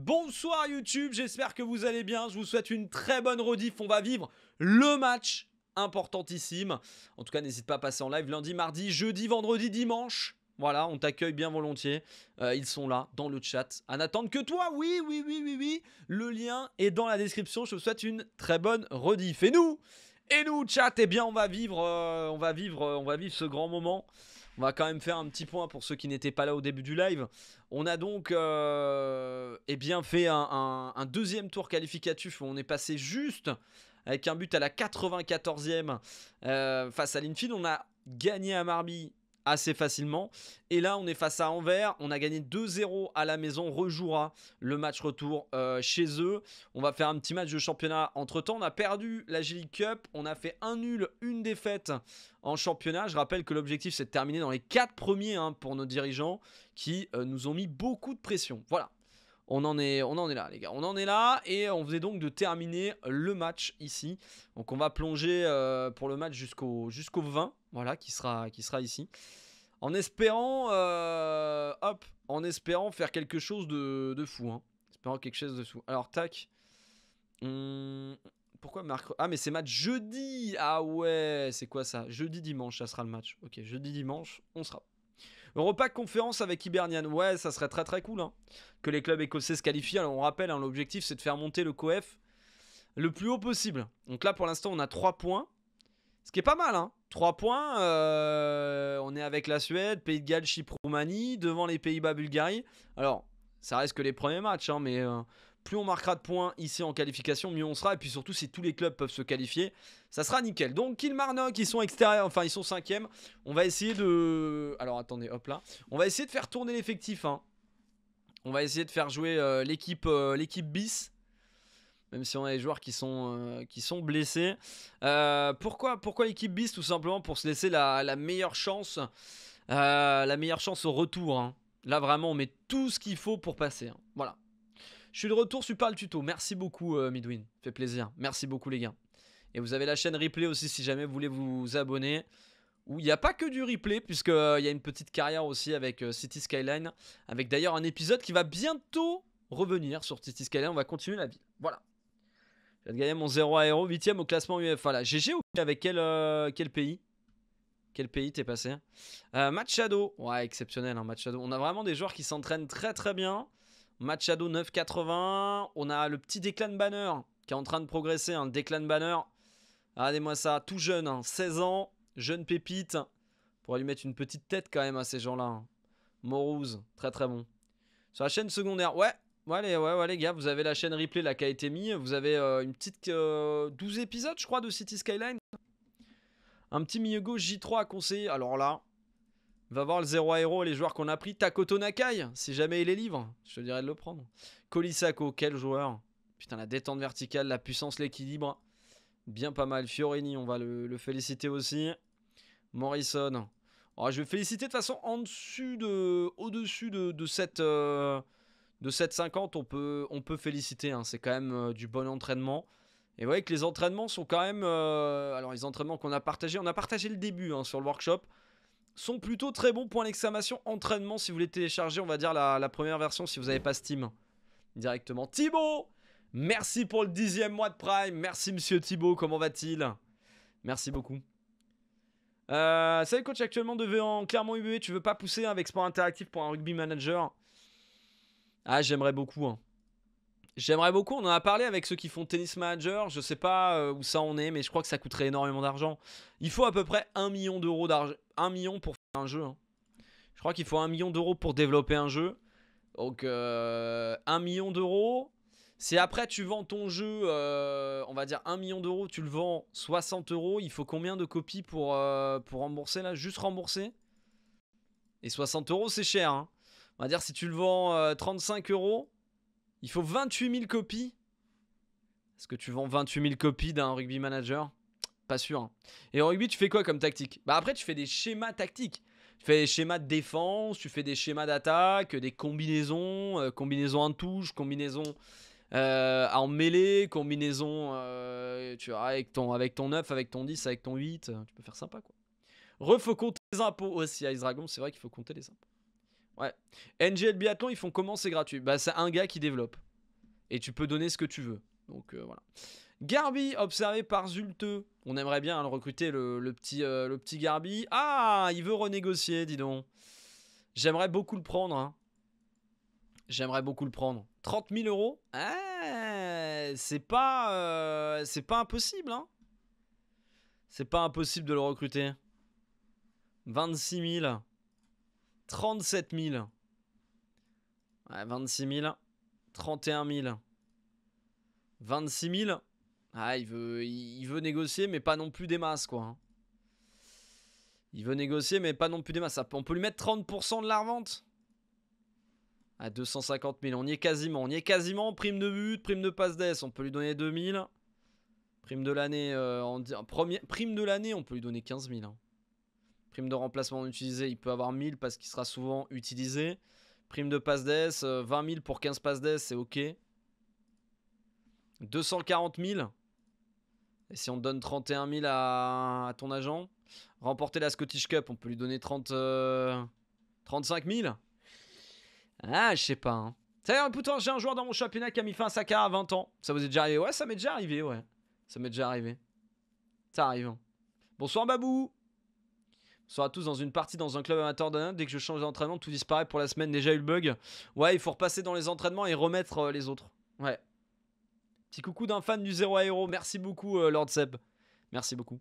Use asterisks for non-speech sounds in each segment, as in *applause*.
Bonsoir YouTube, j'espère que vous allez bien. Je vous souhaite une très bonne rediff. On va vivre le match importantissime. En tout cas, n'hésite pas à passer en live lundi, mardi, jeudi, vendredi, dimanche. Voilà, on t'accueille bien volontiers. Euh, ils sont là, dans le chat, à n'attendre que toi. Oui, oui, oui, oui, oui. Le lien est dans la description. Je vous souhaite une très bonne rediff. Et nous, et nous, chat, eh bien, on va vivre, euh, on va vivre, on va vivre ce grand moment. On va quand même faire un petit point pour ceux qui n'étaient pas là au début du live. On a donc euh, eh bien fait un, deuxième tour qualificatif où on est passé juste avec un but à la 94e euh, face à l'Infield. On a gagné à Marby assez facilement. Et là, on est face à Anvers. On a gagné 2-0 à la maison. On rejouera le match retour euh, chez eux. On va faire un petit match de championnat entre temps. On a perdu la G Cup. On a fait un nul, une défaite en championnat. Je rappelle que l'objectif, c'est de terminer dans les 4 premiers hein, pour nos dirigeants qui euh, nous ont mis beaucoup de pression. Voilà. On en, est, on en est là, les gars. On en est là et on faisait donc de terminer le match ici. Donc on va plonger euh, pour le match jusqu'au jusqu'au 20, voilà, qui sera, qui sera ici. En espérant, euh, hop, en espérant faire quelque chose de, fou. Hein. Espérant quelque chose de fou. Alors, tac. Hmm, pourquoi Marc Ah, mais c'est match jeudi Ah ouais, c'est quoi ça Jeudi, dimanche, ça sera le match. Ok, jeudi, dimanche, on sera. Europa conférence avec Hibernian. Ouais, ça serait très très cool hein, que les clubs écossais se qualifient. Alors, on rappelle, hein, l'objectif c'est de faire monter le COEF le plus haut possible. Donc là, pour l'instant, on a 3 points. Ce qui est pas mal, hein Trois points, euh, on est avec la Suède, Pays de Galles, Chypre, Roumanie, devant les Pays-Bas, Bulgarie. Alors, ça reste que les premiers matchs, hein, mais euh, plus on marquera de points ici en qualification, mieux on sera. Et puis surtout, si tous les clubs peuvent se qualifier, ça sera nickel. Donc, Kilmarnock, ils sont extérieurs, enfin, ils sont cinquièmes. On va essayer de... Alors, attendez, hop là. On va essayer de faire tourner l'effectif. Hein. On va essayer de faire jouer euh, l'équipe l'équipe bis même si on a des joueurs qui sont, euh, qui sont blessés. Euh, pourquoi, pourquoi l'équipe bis Tout simplement pour se laisser la, meilleure chance. Euh, la meilleure chance au retour. Hein. Là, vraiment, on met tout ce qu'il faut pour passer. Hein. Voilà. Je suis de retour super le tuto. Merci beaucoup, Midwin. Fait plaisir. Merci beaucoup, les gars. Et vous avez la chaîne replay aussi si jamais vous voulez vous abonner. Où il n'y a pas que du replay, puisqu'il il y a une petite carrière aussi avec City Skyline. Avec d'ailleurs un épisode qui va bientôt revenir sur City Skyline. On va continuer la vie. Voilà. J'ai gagné mon 0 à 8ème au classement UF. Voilà. GG ou avec quel, euh, quel pays Quel pays t'es passé euh, Matchado. ouais, exceptionnel, hein, Matchado. On a vraiment des joueurs qui s'entraînent très très bien. Matchado, 9,80. On a le petit de Banner qui est en train de progresser. Déclin hein. Declan Banner, regardez-moi ça, tout jeune, 16 hein, ans, jeune pépite. On pourrait lui mettre une petite tête quand même à ces gens-là. Morouz, très très bon. Sur la chaîne secondaire, ouais, Ouais les, ouais, ouais, les gars, vous avez la chaîne replay la qui a été mise. Vous avez euh, une petite 12 euh, épisodes, je crois, de City Skyline. Un petit milieu gauche J3 à conseiller. Alors là, va voir le 0 à héros, les joueurs qu'on a pris. Takoto Nakai, si jamais il est libre, je te dirais de le prendre. Kolisako, quel joueur. Putain, la détente verticale, la puissance, l'équilibre. Bien pas mal. Fiorini, on va le, féliciter aussi. Morrison. Oh, je vais féliciter de façon en dessus de, au-dessus de, cette... Euh, de 7,50, on peut, on peut féliciter. Hein. c'est quand même euh, du bon entraînement. Et vous voyez que les entraînements sont quand même. Euh, alors, les entraînements qu'on a partagés, on a partagé le début hein, sur le workshop, sont plutôt très bons. Point d'exclamation, entraînement, si vous voulez télécharger, on va dire la, première version si vous n'avez pas Steam directement. Thibaut Merci pour le dixième mois de Prime. Merci, monsieur Thibaut. Comment va-t-il Merci beaucoup. Euh, salut coach, actuellement de en Clermont UBA, tu veux pas pousser avec Sport Interactif pour un rugby manager ah, j'aimerais beaucoup. Hein. J'aimerais beaucoup. On en a parlé avec ceux qui font Tennis Manager. Je sais pas euh, où ça en est, mais je crois que ça coûterait énormément d'argent. Il faut à peu près 1 million d'euros d'argent. 1 million pour faire un jeu. Hein. Je crois qu'il faut 1 million d'euros pour développer un jeu. Donc, euh, 1 million d'euros. Si après, tu vends ton jeu, euh, on va dire 1 million d'euros, tu le vends 60 euros. Il faut combien de copies pour, euh, pour rembourser là Juste rembourser Et 60 euros, c'est cher. Hein on va dire si tu le vends 35 euh, euros, il faut 28 000 copies. Est-ce que tu vends 28 000 copies d'un rugby manager Pas sûr. Hein. Et en rugby, tu fais quoi comme tactique Bah après, tu fais des schémas tactiques. Tu fais des schémas de défense, tu fais des schémas d'attaque, des combinaisons, euh, combinaisons en touche, combinaisons euh, en mêlée, combinaisons tu avec, ton, avec ton 9, avec ton 10, avec ton 8. Tu peux faire sympa quoi. Refaut compter les impôts aussi à Dragon, c'est vrai qu'il faut compter les impôts. Ouais. NGL Biathlon, ils font comment C'est gratuit. Bah, c'est un gars qui développe. Et tu peux donner ce que tu veux. Donc euh, voilà. Garbi, observé par Zulteux. On aimerait bien hein, le recruter, le, petit, euh, le petit Garbi. Ah, il veut renégocier, dis donc. J'aimerais beaucoup le prendre. Hein. J'aimerais beaucoup le prendre. 30 000 euros eh, C'est pas, euh, c'est pas impossible. Hein. C'est pas impossible de le recruter. 26 000. 37 000. 26 000. 31 000. 26 000. Ah, il veut, il veut négocier, mais pas non plus des masses, quoi. Hein. Il veut négocier, mais pas non plus des masses. On peut lui mettre 30% de la revente à 250 000. On y est quasiment. On y est quasiment. Prime de but, prime de passe d'ess. On peut lui donner 2000. Prime de l'année. Euh, prime de l'année, on peut lui donner 15 000. Prime de remplacement utilisé, il peut avoir 1000 parce qu'il sera souvent utilisé. Prime de passe d'ess, 20 000 pour 15 passes d'ess, c'est ok. 240 000 et si on donne 31 000 à, ton agent, remporter la Scottish Cup, on peut lui donner 30, 35 000 Ah, je sais pas. Hein. putain, j'ai un joueur dans mon championnat qui a mis fin à sa à 20 ans. Ça vous est déjà arrivé Ouais, ça m'est déjà arrivé, ouais. Ça m'est déjà arrivé. Ça arrive. Hein. Bonsoir, Babou on sera tous dans une partie dans un club amateur d'un Dès que je change d'entraînement, tout disparaît pour la semaine. Déjà eu le bug. Ouais, il faut repasser dans les entraînements et remettre euh, les autres. Ouais. Petit coucou d'un fan du zéro à Merci beaucoup, euh, Lord Seb. Merci beaucoup.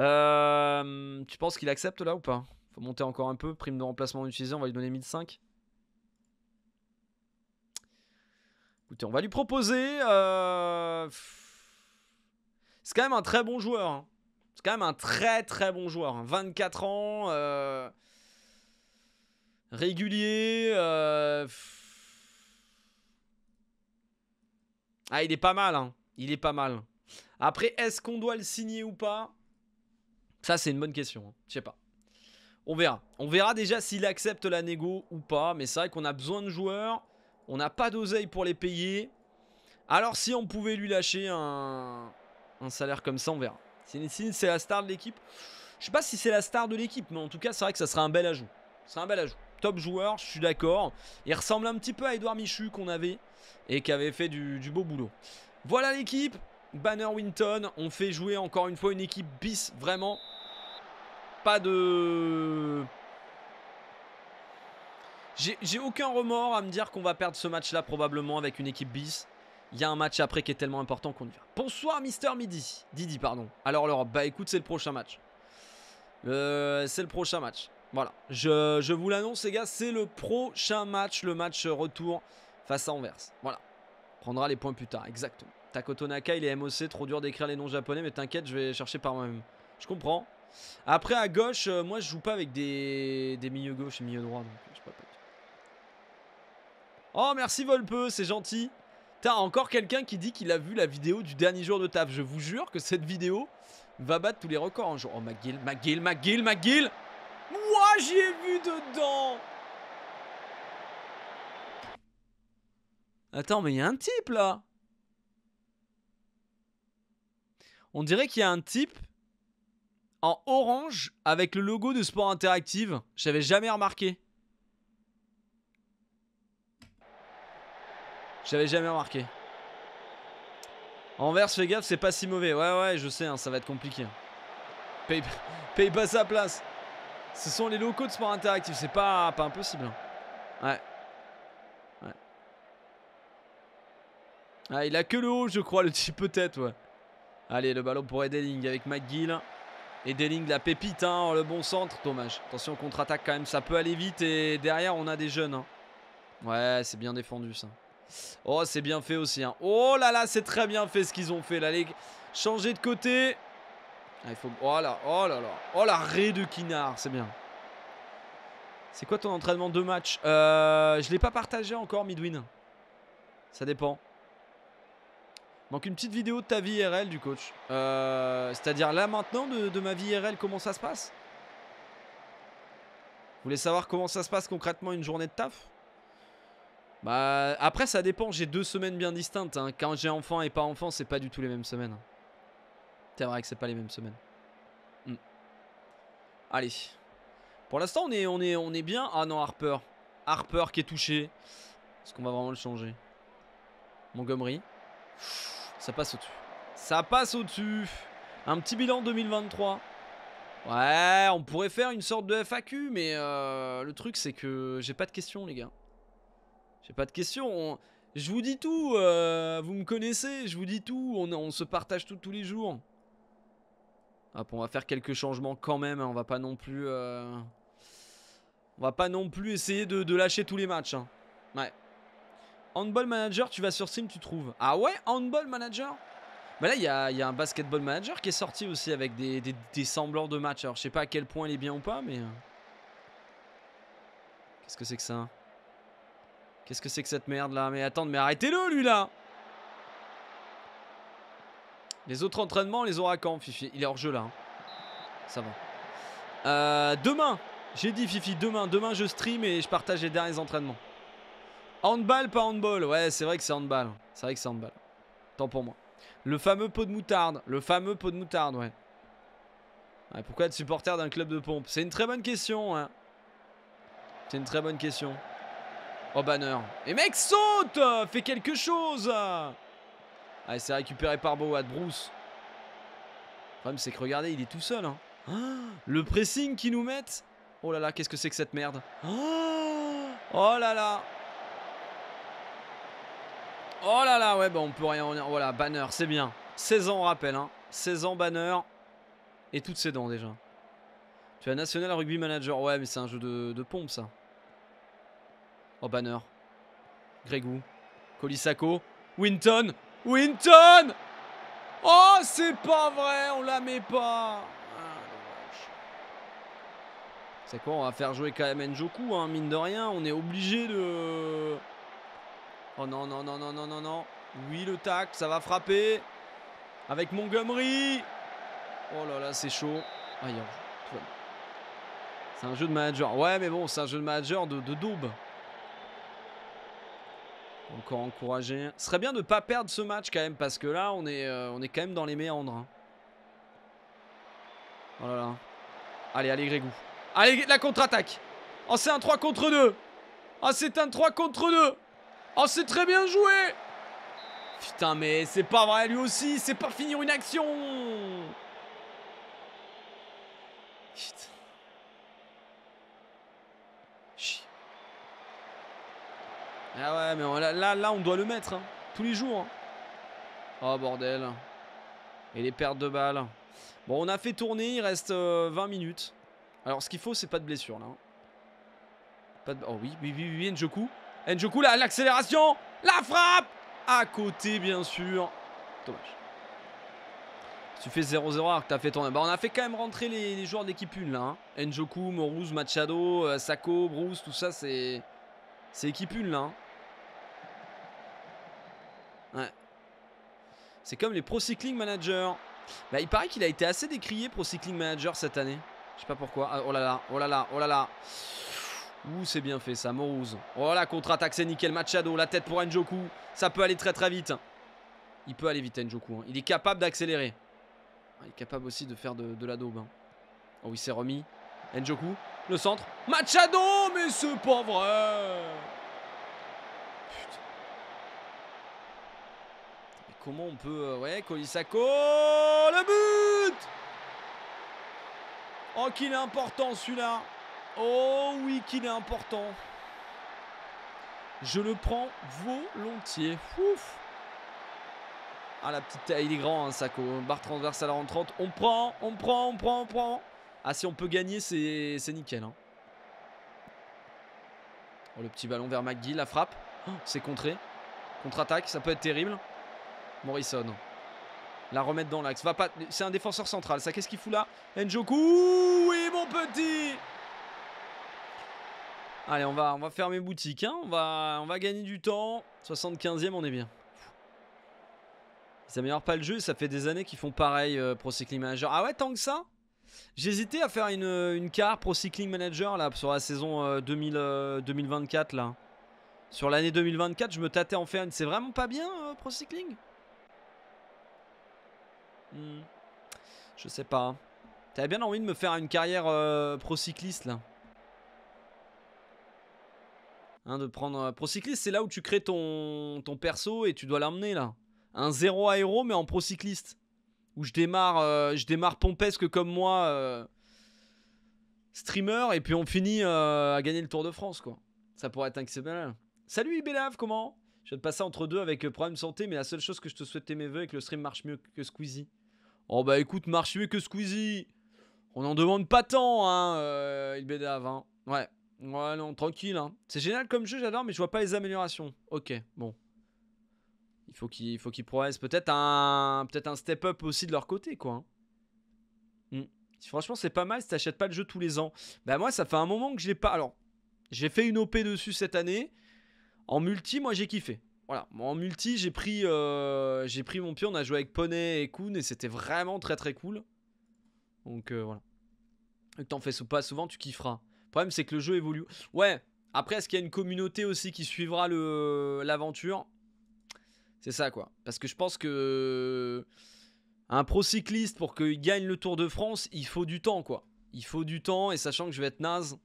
Euh, tu penses qu'il accepte là ou pas Faut monter encore un peu. Prime de remplacement utilisé on va lui donner 1005. Écoutez, on va lui proposer. C'est quand même un très bon joueur. Hein. C'est quand même un très très bon joueur. 24 hein. ans, euh, régulier. Euh, ah, il est pas mal. Hein. Il est pas mal. Après, est-ce qu'on doit le signer ou pas Ça, c'est une bonne question. Hein. Je sais pas. On verra. On verra déjà s'il accepte la négo ou pas. Mais c'est vrai qu'on a besoin de joueurs. On n'a pas d'oseille pour les payer. Alors si on pouvait lui lâcher un, un salaire comme ça, on verra c'est la star de l'équipe. Je sais pas si c'est la star de l'équipe, mais en tout cas, c'est vrai que ça serait un bel ajout. C'est un bel ajout. Top joueur, je suis d'accord. Il ressemble un petit peu à Edouard Michu qu'on avait et qui avait fait du beau boulot. Voilà l'équipe. Banner Winton, on fait jouer encore une fois une équipe bis, vraiment. Pas de... J'ai aucun remords à me dire qu'on va perdre ce match-là probablement avec une équipe bis. Il y a un match après qui est tellement important qu'on y va. Bonsoir Mister Midi. Didi, pardon. Alors l'Europe, bah écoute, c'est le prochain match. Euh, c'est le prochain match. Voilà. Je, vous l'annonce les gars, c'est le prochain match, le match retour face à Anvers. Voilà. Prendra les points plus tard, exactement. Takotonaka il est MOC, trop dur d'écrire les noms japonais, mais t'inquiète, je vais chercher par moi-même. Je comprends. Après, à gauche, euh, moi, je joue pas avec des, des milieux gauche et milieux droit, pas. Oh, merci Volpe, c'est gentil. T'as encore quelqu'un qui dit qu'il a vu la vidéo du dernier jour de taf. Je vous jure que cette vidéo va battre tous les records en jour. Oh, McGill, McGill, McGill, McGill Moi, j'y ai vu dedans Attends, mais il y a un type, là On dirait qu'il y a un type en orange avec le logo de Sport Interactive. J'avais jamais remarqué. J'avais jamais remarqué. Envers, fais gaffe, c'est pas si mauvais. Ouais, ouais, je sais, hein, ça va être compliqué. Paye, paye pas sa place. Ce sont les locaux de sport interactif, c'est pas, pas impossible. Hein. Ouais. ouais. Ah, il a que le haut, je crois, le type peut-être, ouais. Allez, le ballon pour Edeling avec McGill. Edeling, la pépite, hein, le bon centre, dommage. Attention, contre-attaque quand même, ça peut aller vite et derrière, on a des jeunes. Hein. Ouais, c'est bien défendu ça. Oh, c'est bien fait aussi. Hein. Oh là là, c'est très bien fait ce qu'ils ont fait, la Ligue. Changer de côté. Ah, il faut... Oh là, oh là là. Oh ré de Kinar c'est bien. C'est quoi ton entraînement de match euh, Je ne l'ai pas partagé encore, Midwin. Ça dépend. Manque une petite vidéo de ta vie IRL du coach. Euh, c'est-à-dire là maintenant de, de, ma vie IRL, comment ça se passe Vous voulez savoir comment ça se passe concrètement une journée de taf bah, après, ça dépend. J'ai deux semaines bien distinctes. Hein. Quand j'ai enfant et pas enfant, c'est pas du tout les mêmes semaines. C'est hein. vrai que c'est pas les mêmes semaines. Hmm. Allez. Pour l'instant, on est, on, est, on est bien. Ah non, Harper. Harper qui est touché. Est-ce qu'on va vraiment le changer Montgomery. Ça passe au-dessus. Ça passe au-dessus. Un petit bilan 2023. Ouais, on pourrait faire une sorte de FAQ, mais euh, le truc, c'est que j'ai pas de questions, les gars pas de question Je vous dis tout. Euh, vous me connaissez. Je vous dis tout. On, se partage tout tous les jours. Hop, on va faire quelques changements quand même. Hein, on va pas non plus. Euh, on va pas non plus essayer de, lâcher tous les matchs. Hein. Ouais. Handball Manager, tu vas sur Steam, tu trouves. Ah ouais, Handball Manager Bah là, il y a, un Basketball Manager qui est sorti aussi avec des, semblants de matchs. Alors, je sais pas à quel point il est bien ou pas, mais. Euh, qu'est-ce que c'est que ça Qu'est-ce que c'est que cette merde là Mais attends, mais arrêtez-le lui là Les autres entraînements, les aura quand Fifi Il est hors jeu là. Hein. Ça va. Euh, demain, j'ai dit Fifi, demain, demain je stream et je partage les derniers entraînements. Handball, pas handball. Ouais, c'est vrai que c'est handball. C'est vrai que c'est handball. Tant pour moi. Le fameux pot de moutarde. Le fameux pot de moutarde, ouais. pourquoi être supporter d'un club de pompe C'est une très bonne question, hein. C'est une très bonne question. Oh Banner. Et mec, saute Fais quelque chose Allez, ah, c'est récupéré par Boat Bruce. Le problème, c'est que regardez, il est tout seul. Hein. Ah, le pressing qu'ils nous mettent. Oh là là, qu'est-ce que c'est que cette merde ah, Oh là là Oh là là, ouais, bah on peut rien. Voilà, Banner, c'est bien. 16 ans, on rappelle. Hein. 16 ans, Banner. Et toutes ses dents déjà. Tu as National Rugby Manager. Ouais, mais c'est un jeu de pompe ça. Oh, Banner. Grégou. Kolisako. Winton. Winton Oh, c'est pas vrai, on la met pas ah, c'est quoi, on va faire jouer quand même Njoku, hein, mine de rien, on est obligé de... Oh non, non, non, non, non, non, non. Oui, le tac, ça va frapper. Avec Montgomery. Oh là là, c'est chaud. c'est un jeu de manager. Ouais, mais bon, c'est un jeu de manager de, de daube. Encore encouragé. Ce serait bien de ne pas perdre ce match quand même parce que là on est, euh, on est quand même dans les méandres. Hein. Oh là là. Allez, allez Grégou. Allez, la contre-attaque. Oh, c'est un 3 contre 2. Oh, c'est un 3 contre 2. Oh, c'est très bien joué. Putain, mais c'est pas vrai, lui aussi. C'est pas finir une action. Putain. Ah ouais, mais là, là, on doit le mettre. Hein. Tous les jours. Hein. Oh, bordel. Et les pertes de balles. Bon, on a fait tourner. Il reste 20 euh, minutes. Alors, ce qu'il faut, c'est pas de blessure, là. Hein. Oh oui, oui, oui, oui, Njoku. Eh, Njoku, l'accélération La frappe À côté, bien sûr. Dommage. Tu fais 0-0 alors que t'as fait tourner. Bah, on a fait quand même rentrer les, joueurs d'équipe 1, là. Njoku, Moruz, Machado, euh, Sako, Bruce, tout ça, c'est... C'est équipe 1, là. C'est comme les Pro Cycling Manager. Bah, il paraît qu'il a été assez décrié Pro Cycling Manager cette année. Je sais pas pourquoi. Ah, oh là là, oh là là, oh là là. Ouh, c'est bien fait ça, Morouz. Oh là, contre-attaque, c'est nickel. Machado, la tête pour Njoku. Ça peut aller très très vite. Il peut aller vite, Njoku. Hein. Il est capable d'accélérer. Ah, il est capable aussi de faire de, la daube. Hein. Oh, il s'est remis. Njoku, le centre. Machado, mais c'est pas vrai. Putain. Comment on peut... Euh, ouais, Colisaco! Le but Oh, qu'il est important celui-là Oh oui, qu'il est important Je le prends volontiers. Ouf Ah, la petite... Il est grand, hein, Sako. Barre transverse à la rentrante. On prend, on prend, on prend, on prend. Ah, si on peut gagner, c'est nickel. Hein. Oh, le petit ballon vers McGill La frappe. Oh, c'est contré. Contre-attaque, ça peut être terrible. Morrison. La remettre dans l'axe. Va pas. C'est un défenseur central. Ça, qu'est-ce qu'il fout là Njoku Oui, mon petit Allez, on va, on va fermer boutique. Hein. On, va, on va gagner du temps. 75e, on est bien. Ils améliorent pas le jeu. Ça fait des années qu'ils font pareil, euh, ProCycling Pro Cycling Manager. Ah ouais, tant que ça J'hésitais à faire une, euh, une carte Pro Cycling Manager là, sur la saison 2024. Euh, là. Sur l'année 2024, je me tâtais en faire une. C'est vraiment pas bien, Pro Cycling Hmm. Je sais pas. T'avais bien envie de me faire une carrière euh, pro-cycliste là. Un hein, de prendre. pro-cycliste, c'est là où tu crées ton, ton perso et tu dois l'emmener là. Un zéro aéro mais en pro-cycliste. Où je démarre, euh, je démarre pompesque comme moi, euh, streamer, et puis on finit à gagner le Tour de France quoi. Ça pourrait être exceptionnel. Salut Ibelave, comment Je viens de passer entre deux avec problème de santé, mais la seule chose que je te souhaitais mes voeux est que le stream marche mieux que Squeezie. Oh bah écoute, marche mieux que Squeezie. On n'en demande pas tant, hein, euh, il bédave, hein. Ouais. Ouais, non, tranquille, hein. C'est génial comme jeu, j'adore, mais je vois pas les améliorations. Ok, bon. Il faut qu'ils qu'il Peut-être un, peut un step-up aussi de leur côté, quoi. Hein. Hmm. Franchement, c'est pas mal si t'achètes pas le jeu tous les ans. Bah moi, ça fait un moment que je l'ai pas... Alors, j'ai fait une OP dessus cette année. En multi, moi, j'ai kiffé voilà, en multi, j'ai pris, euh, pris mon pion on a joué avec Poney et Kuhn et c'était vraiment très très cool. Donc euh, voilà. Et que t'en fais pas souvent, tu kifferas. Le problème, c'est que le jeu évolue. Ouais, après, est-ce qu'il y a une communauté aussi qui suivra l'aventure C'est ça quoi. Parce que je pense que. Un pro cycliste, pour qu'il gagne le Tour de France, il faut du temps quoi. Il faut du temps et sachant que je vais être naze,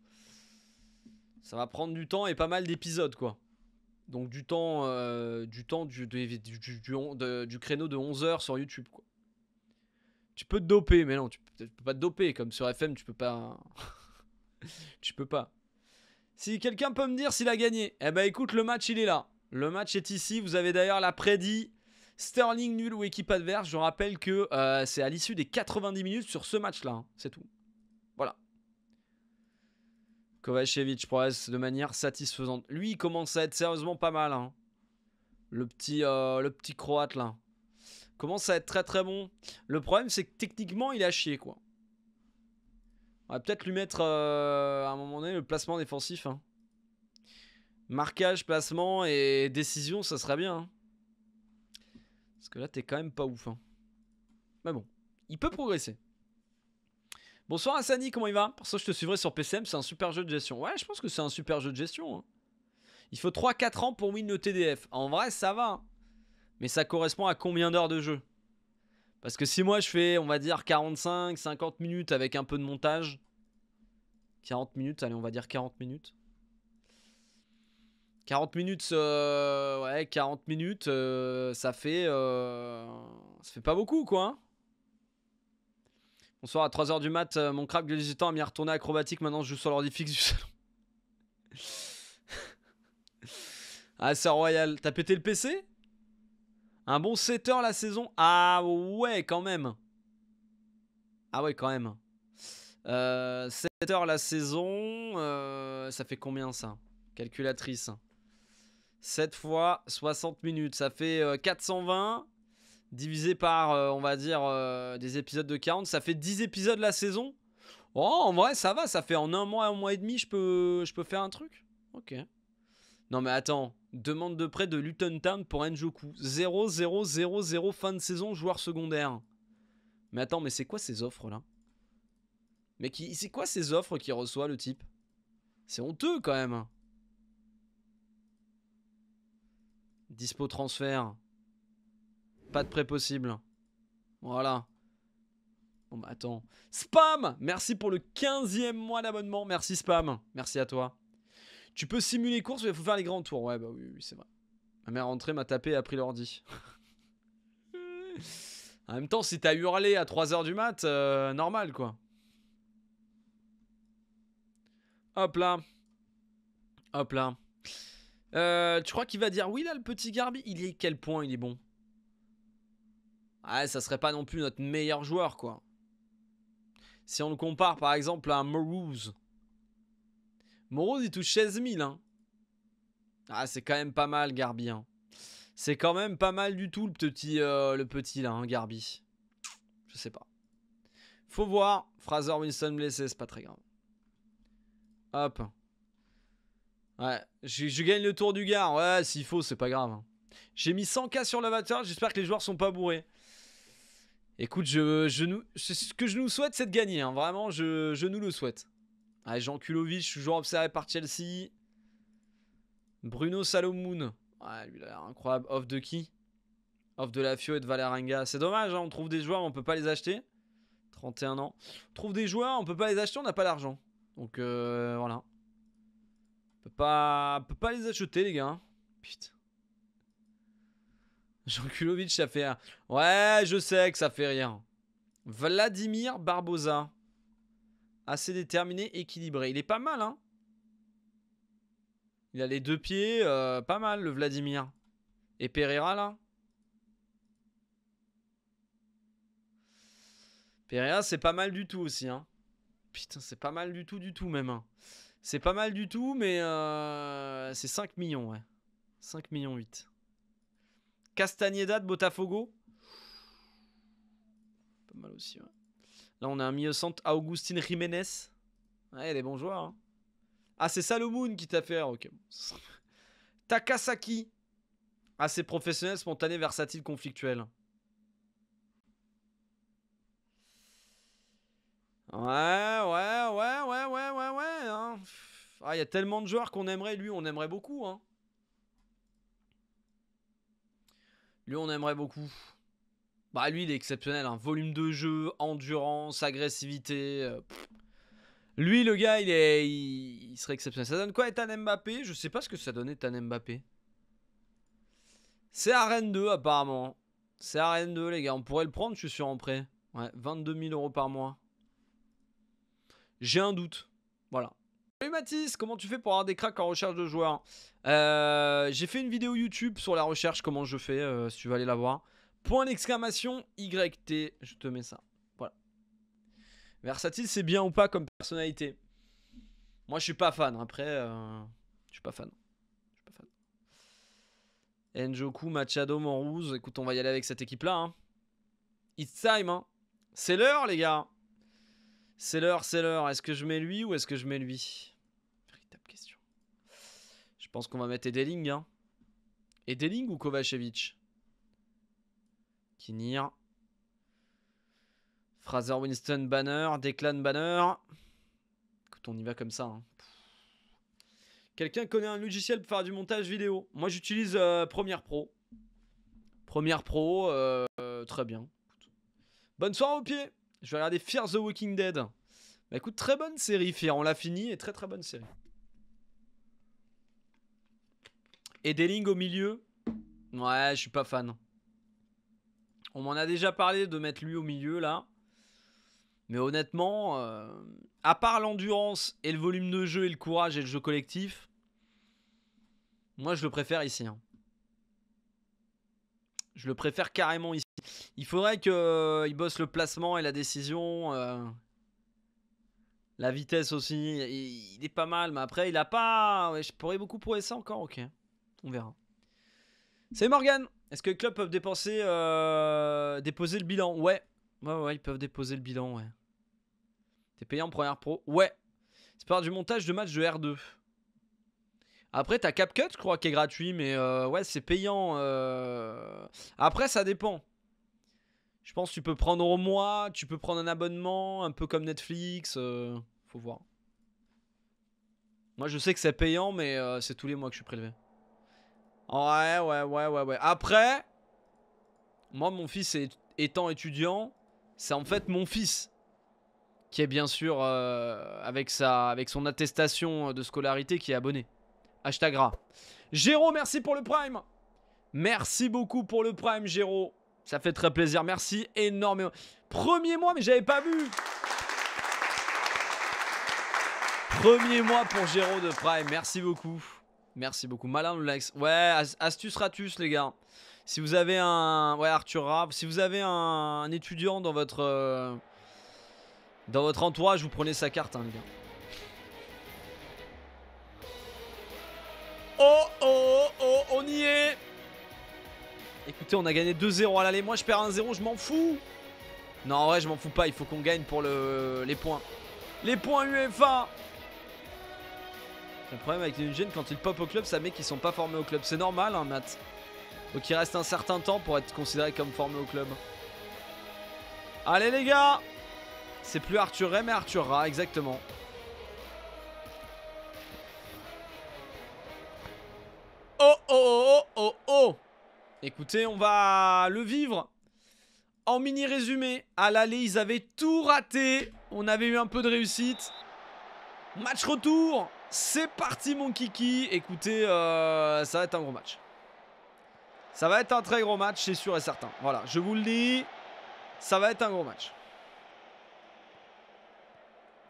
ça va prendre du temps et pas mal d'épisodes quoi. Donc du temps, euh, du, temps du, du, créneau de 11 h sur YouTube. Quoi. Tu peux te doper, mais non, tu, peux pas te doper. Comme sur FM, tu peux pas. *laughs* tu peux pas. Si quelqu'un peut me dire s'il a gagné, eh ben écoute, le match il est là. Le match est ici. Vous avez d'ailleurs la prédit. Sterling nul ou équipe adverse. Je rappelle que euh, c'est à l'issue des 90 minutes sur ce match-là. Hein. C'est tout. Kovacevic progresse de manière satisfaisante. Lui, il commence à être sérieusement pas mal. Hein. Le, petit, euh, le petit croate, là. Commence à être très très bon. Le problème, c'est que techniquement, il a chier, quoi. On va peut-être lui mettre, euh, à un moment donné, le placement défensif. Hein. Marquage, placement et décision, ça serait bien. Hein. Parce que là, t'es quand même pas ouf. Mais bon, il peut progresser. Bonsoir Asani, comment il va Pour ça, je te suivrai sur PCM, c'est un super jeu de gestion. Ouais, je pense que c'est un super jeu de gestion. Hein. Il faut 3-4 ans pour win le TDF. En vrai, ça va. Hein. Mais ça correspond à combien d'heures de jeu Parce que si moi, je fais, on va dire, 45-50 minutes avec un peu de montage. 40 minutes, allez, on va dire 40 minutes. 40 minutes, euh, ouais, 40 minutes, euh, ça fait, euh, ça fait pas beaucoup, quoi. Hein. Bonsoir à 3h du mat, euh, mon crabe de 18 ans a mis à retourner acrobatique, maintenant je joue sur l'ordi fixe du salon. *laughs* ah c'est Royal, t'as pété le PC Un bon 7 h la saison Ah ouais quand même Ah ouais quand même 7 euh, h la saison, euh, ça fait combien ça Calculatrice. 7 fois 60 minutes, ça fait 420 divisé par, euh, on va dire, euh, des épisodes de 40, ça fait 10 épisodes la saison. Oh, en vrai, ça va, ça fait en un mois, un mois et demi, je peux, je peux faire un truc. Ok. Non, mais attends, demande de prêt de Luton Town pour Njoku. 0 0 0 fin de saison, joueur secondaire. Mais attends, mais c'est quoi ces offres là Mais qui c'est quoi ces offres qu'il reçoit le type C'est honteux quand même. Dispo transfert. Pas de prêt possible. Voilà. Bon bah attends. Spam Merci pour le 15e mois d'abonnement. Merci Spam. Merci à toi. Tu peux simuler course, mais il faut faire les grands tours. Ouais, bah oui, oui c'est vrai. Ma mère rentrée m'a tapé et a pris l'ordi. *laughs* en même temps, si t'as hurlé à 3h du mat, euh, normal quoi. Hop là. Hop là. Euh, tu crois qu'il va dire oui là le petit Garbi Il est quel point il est bon ah ouais, ça serait pas non plus notre meilleur joueur, quoi. Si on le compare par exemple à morose Morose, il touche 16 000. Hein. Ah, c'est quand même pas mal, Garbi. Hein. C'est quand même pas mal du tout, le petit, euh, le petit là, hein, Garbi. Je sais pas. Faut voir. Fraser Winston blessé, c'est pas très grave. Hop. Ouais, je, je gagne le tour du gars. Ouais, s'il faut, c'est pas grave. Hein. J'ai mis 100k sur l'avatar. J'espère que les joueurs sont pas bourrés. Écoute, je, je nous, ce que je nous souhaite, c'est de gagner. Hein. Vraiment, je, nous le souhaite. Ah, Jean Kulovic, toujours observé par Chelsea. Bruno Salomoun. Ouais, lui, il a l'air incroyable. Off de qui Off de Lafio et de Valerenga. C'est dommage, hein, on trouve des joueurs, on peut pas les acheter. 31 ans. On trouve des joueurs, on peut pas les acheter, on n'a pas l'argent. Donc, euh, voilà. On ne peut pas les acheter, les gars. Hein. Putain. Kulovic, ça fait Ouais, je sais que ça fait rien. Vladimir Barbosa. Assez déterminé, équilibré. Il est pas mal, hein Il a les deux pieds, euh, pas mal, le Vladimir. Et Pereira, là Pereira, c'est pas mal du tout aussi, hein Putain, c'est pas mal du tout, du tout, même. Hein. C'est pas mal du tout, mais euh, c'est 5 millions, ouais. 5 millions 8. Castaneda de Botafogo. Pas mal aussi. Ouais. Là, on a un milieu centre Augustin Jiménez. Ouais, est bons joueurs. Hein. Ah, c'est Salomon qui t'a fait. Ah, ok. *laughs* Takasaki. Assez ah, professionnel, spontané, versatile, conflictuel. Ouais, ouais, ouais, ouais, ouais, ouais, ouais. Hein. Ah, il y a tellement de joueurs qu'on aimerait, lui, on aimerait beaucoup. Hein. Lui, on aimerait beaucoup. Bah, lui, il est exceptionnel. Hein. Volume de jeu, endurance, agressivité. Euh, lui, le gars, il est, il, serait exceptionnel. Ça donne quoi Ethan Mbappé Je sais pas ce que ça donne Ethan Mbappé. C'est Arène 2, apparemment. C'est Arène 2, les gars. On pourrait le prendre, je suis sûr, en prêt. Ouais, 22 000 euros par mois. J'ai un doute. Voilà. Salut Mathis, comment tu fais pour avoir des cracks en recherche de joueurs euh, J'ai fait une vidéo YouTube sur la recherche, comment je fais, euh, si tu veux aller la voir. Point d'exclamation, YT, je te mets ça. Voilà. Versatile, c'est bien ou pas comme personnalité Moi, je suis pas fan, après, euh, je suis pas fan. Je suis pas fan. Enjoku, Machado, Monrouz, écoute, on va y aller avec cette équipe-là. Hein. It's time, hein. C'est l'heure, les gars c'est l'heure, c'est l'heure. Est-ce que je mets lui ou est-ce que je mets lui Véritable question. Je pense qu'on va mettre Edeling. Hein. Edeling ou Kovacevic Kinir. Fraser Winston Banner. Declan Banner. Écoute, on y va comme ça. Hein. Quelqu'un connaît un logiciel pour faire du montage vidéo Moi, j'utilise euh, Premiere Pro. Première Pro, euh, très bien. Bonne soirée au pieds. Je vais regarder Fear the Walking Dead. Bah écoute, très bonne série, fier On l'a fini et très très bonne série. Et lignes au milieu Ouais, je suis pas fan. On m'en a déjà parlé de mettre lui au milieu là. Mais honnêtement, euh, à part l'endurance et le volume de jeu et le courage et le jeu collectif, moi je le préfère ici. Hein. Je le préfère carrément ici. Il faudrait qu'il euh, il bosse le placement et la décision. Euh, la vitesse aussi. Il, est pas mal, mais après, il a pas. je pourrais beaucoup ça encore. Ok. On verra. C'est Morgan. Est-ce que les clubs peuvent dépenser, euh, déposer le bilan Ouais. Ouais, ouais, ils peuvent déposer le bilan, ouais. T'es payé en première pro Ouais. C'est par du montage de match de R2. Après, t'as CapCut, je crois, qui est gratuit, mais ouais, c'est payant. Après, ça dépend. Je pense que tu peux prendre au mois, tu peux prendre un abonnement, un peu comme Netflix. Euh, faut voir. Moi, je sais que c'est payant, mais euh, c'est tous les mois que je suis prélevé. Ouais, ouais, ouais, ouais, ouais. Après, moi, mon fils est, étant étudiant, c'est en fait mon fils qui est bien sûr euh, avec, sa, avec son attestation de scolarité qui est abonné. Hashtag gras. Géro, merci pour le prime. Merci beaucoup pour le prime, Géro. Ça fait très plaisir. Merci énormément. Premier mois, mais j'avais pas vu. Premier mois pour Géraud de Prime. Merci beaucoup. Merci beaucoup. Malin Lex. Ouais, astuce ratus, les gars. Si vous avez un. Ouais, Arthur Rave. Si vous avez un, étudiant dans votre. Euh, dans votre entourage, vous prenez sa carte, hein, les gars. Oh oh oh, oh on y est Écoutez, on a gagné 2-0 à Moi, je perds 1-0, je m'en fous. Non, en vrai je m'en fous pas. Il faut qu'on gagne pour les points. Les points UEFA Le problème avec les jeunes, quand ils pop au club, ça met qu'ils sont pas formés au club. C'est normal, hein, Matt. Donc il reste un certain temps pour être considéré comme formé au club. Allez, les gars C'est plus Arthur Ray, mais Arthur Ra, exactement. Oh, oh, oh, oh, oh Écoutez, on va le vivre. En mini résumé, à l'aller, ils avaient tout raté. On avait eu un peu de réussite. Match retour. C'est parti, mon kiki. Écoutez, euh, ça va être un gros match. Ça va être un très gros match, c'est sûr et certain. Voilà, je vous le dis. Ça va être un gros match.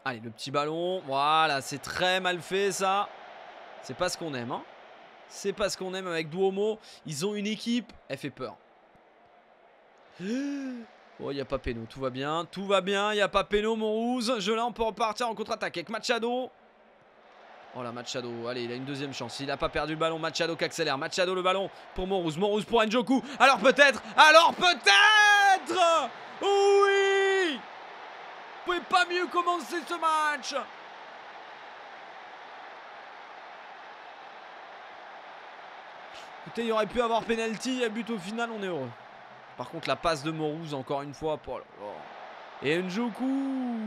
Allez, le petit ballon. Voilà, c'est très mal fait, ça. C'est pas ce qu'on aime, hein. C'est pas ce qu'on aime avec Duomo. Ils ont une équipe. Elle fait peur. *gasps* Oh, il n'y a pas Peno Tout va bien. Tout va bien. Il n'y a pas Péno, Monrouz. Je là, on peut repartir en contre-attaque avec Machado. Oh là, Machado, allez, il a une deuxième chance. Il n'a pas perdu le ballon. Machado qui accélère. Machado le ballon pour Monrouz. Monrouz pour Njoku. Alors peut-être, alors peut-être Oui Vous pouvez pas mieux commencer ce match Écoutez, il aurait pu avoir penalty, et but au final, on est heureux. Par contre, la passe de Morouz, encore une fois. Pour... Oh. Et Njoku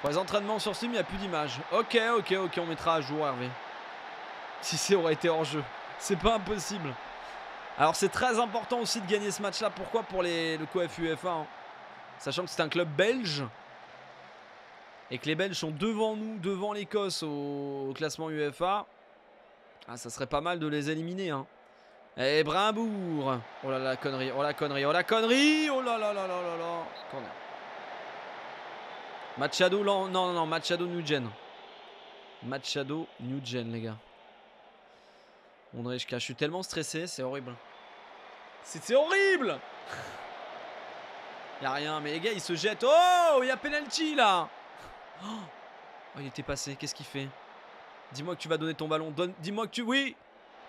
Pour les entraînements sur Steam, il n'y a plus d'image. Ok, ok, ok, on mettra à jour Hervé. Si c'est aurait été hors jeu. C'est pas impossible. Alors c'est très important aussi de gagner ce match-là. Pourquoi Pour les, le coef UEFA. Hein. Sachant que c'est un club belge et que les Belges sont devant nous, devant l'Écosse au, classement UEFA. ah, ça serait pas mal de les éliminer. Hein. Et Brimbourg Oh là la connerie, oh la connerie, oh la connerie Oh là là là là là là Machado, non, non, non, Machado Nugent. Machado Nugent, les gars. on je suis tellement stressé, c'est horrible. C'est horrible *laughs* a rien, mais les gars, ils se jettent. Oh, il y a penalty là Oh, il était passé, qu'est-ce qu'il fait Dis-moi que tu vas donner ton ballon. Donne... Dis-moi que tu. Oui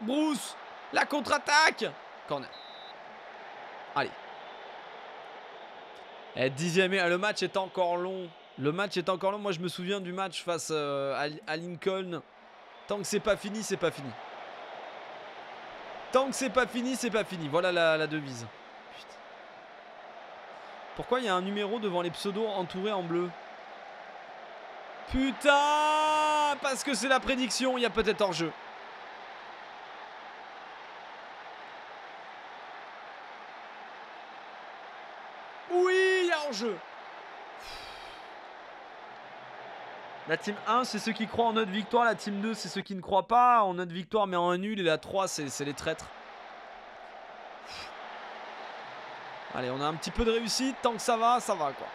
Bruce La contre-attaque Corner. Allez. Eh, et le match est encore long. Le match est encore long. Moi, je me souviens du match face euh, à Lincoln. Tant que c'est pas fini, c'est pas fini. Tant que c'est pas fini, c'est pas fini. Voilà la, la devise. Putain. Pourquoi il y a un numéro devant les pseudos entourés en bleu Putain Parce que c'est la prédiction, il y a peut-être en jeu Oui, il y a en jeu La team 1, c'est ceux qui croient en notre victoire. La team 2, c'est ceux qui ne croient pas en notre victoire, mais en nul. Et la 3, c'est les traîtres. Allez, on a un petit peu de réussite. Tant que ça va, ça va, quoi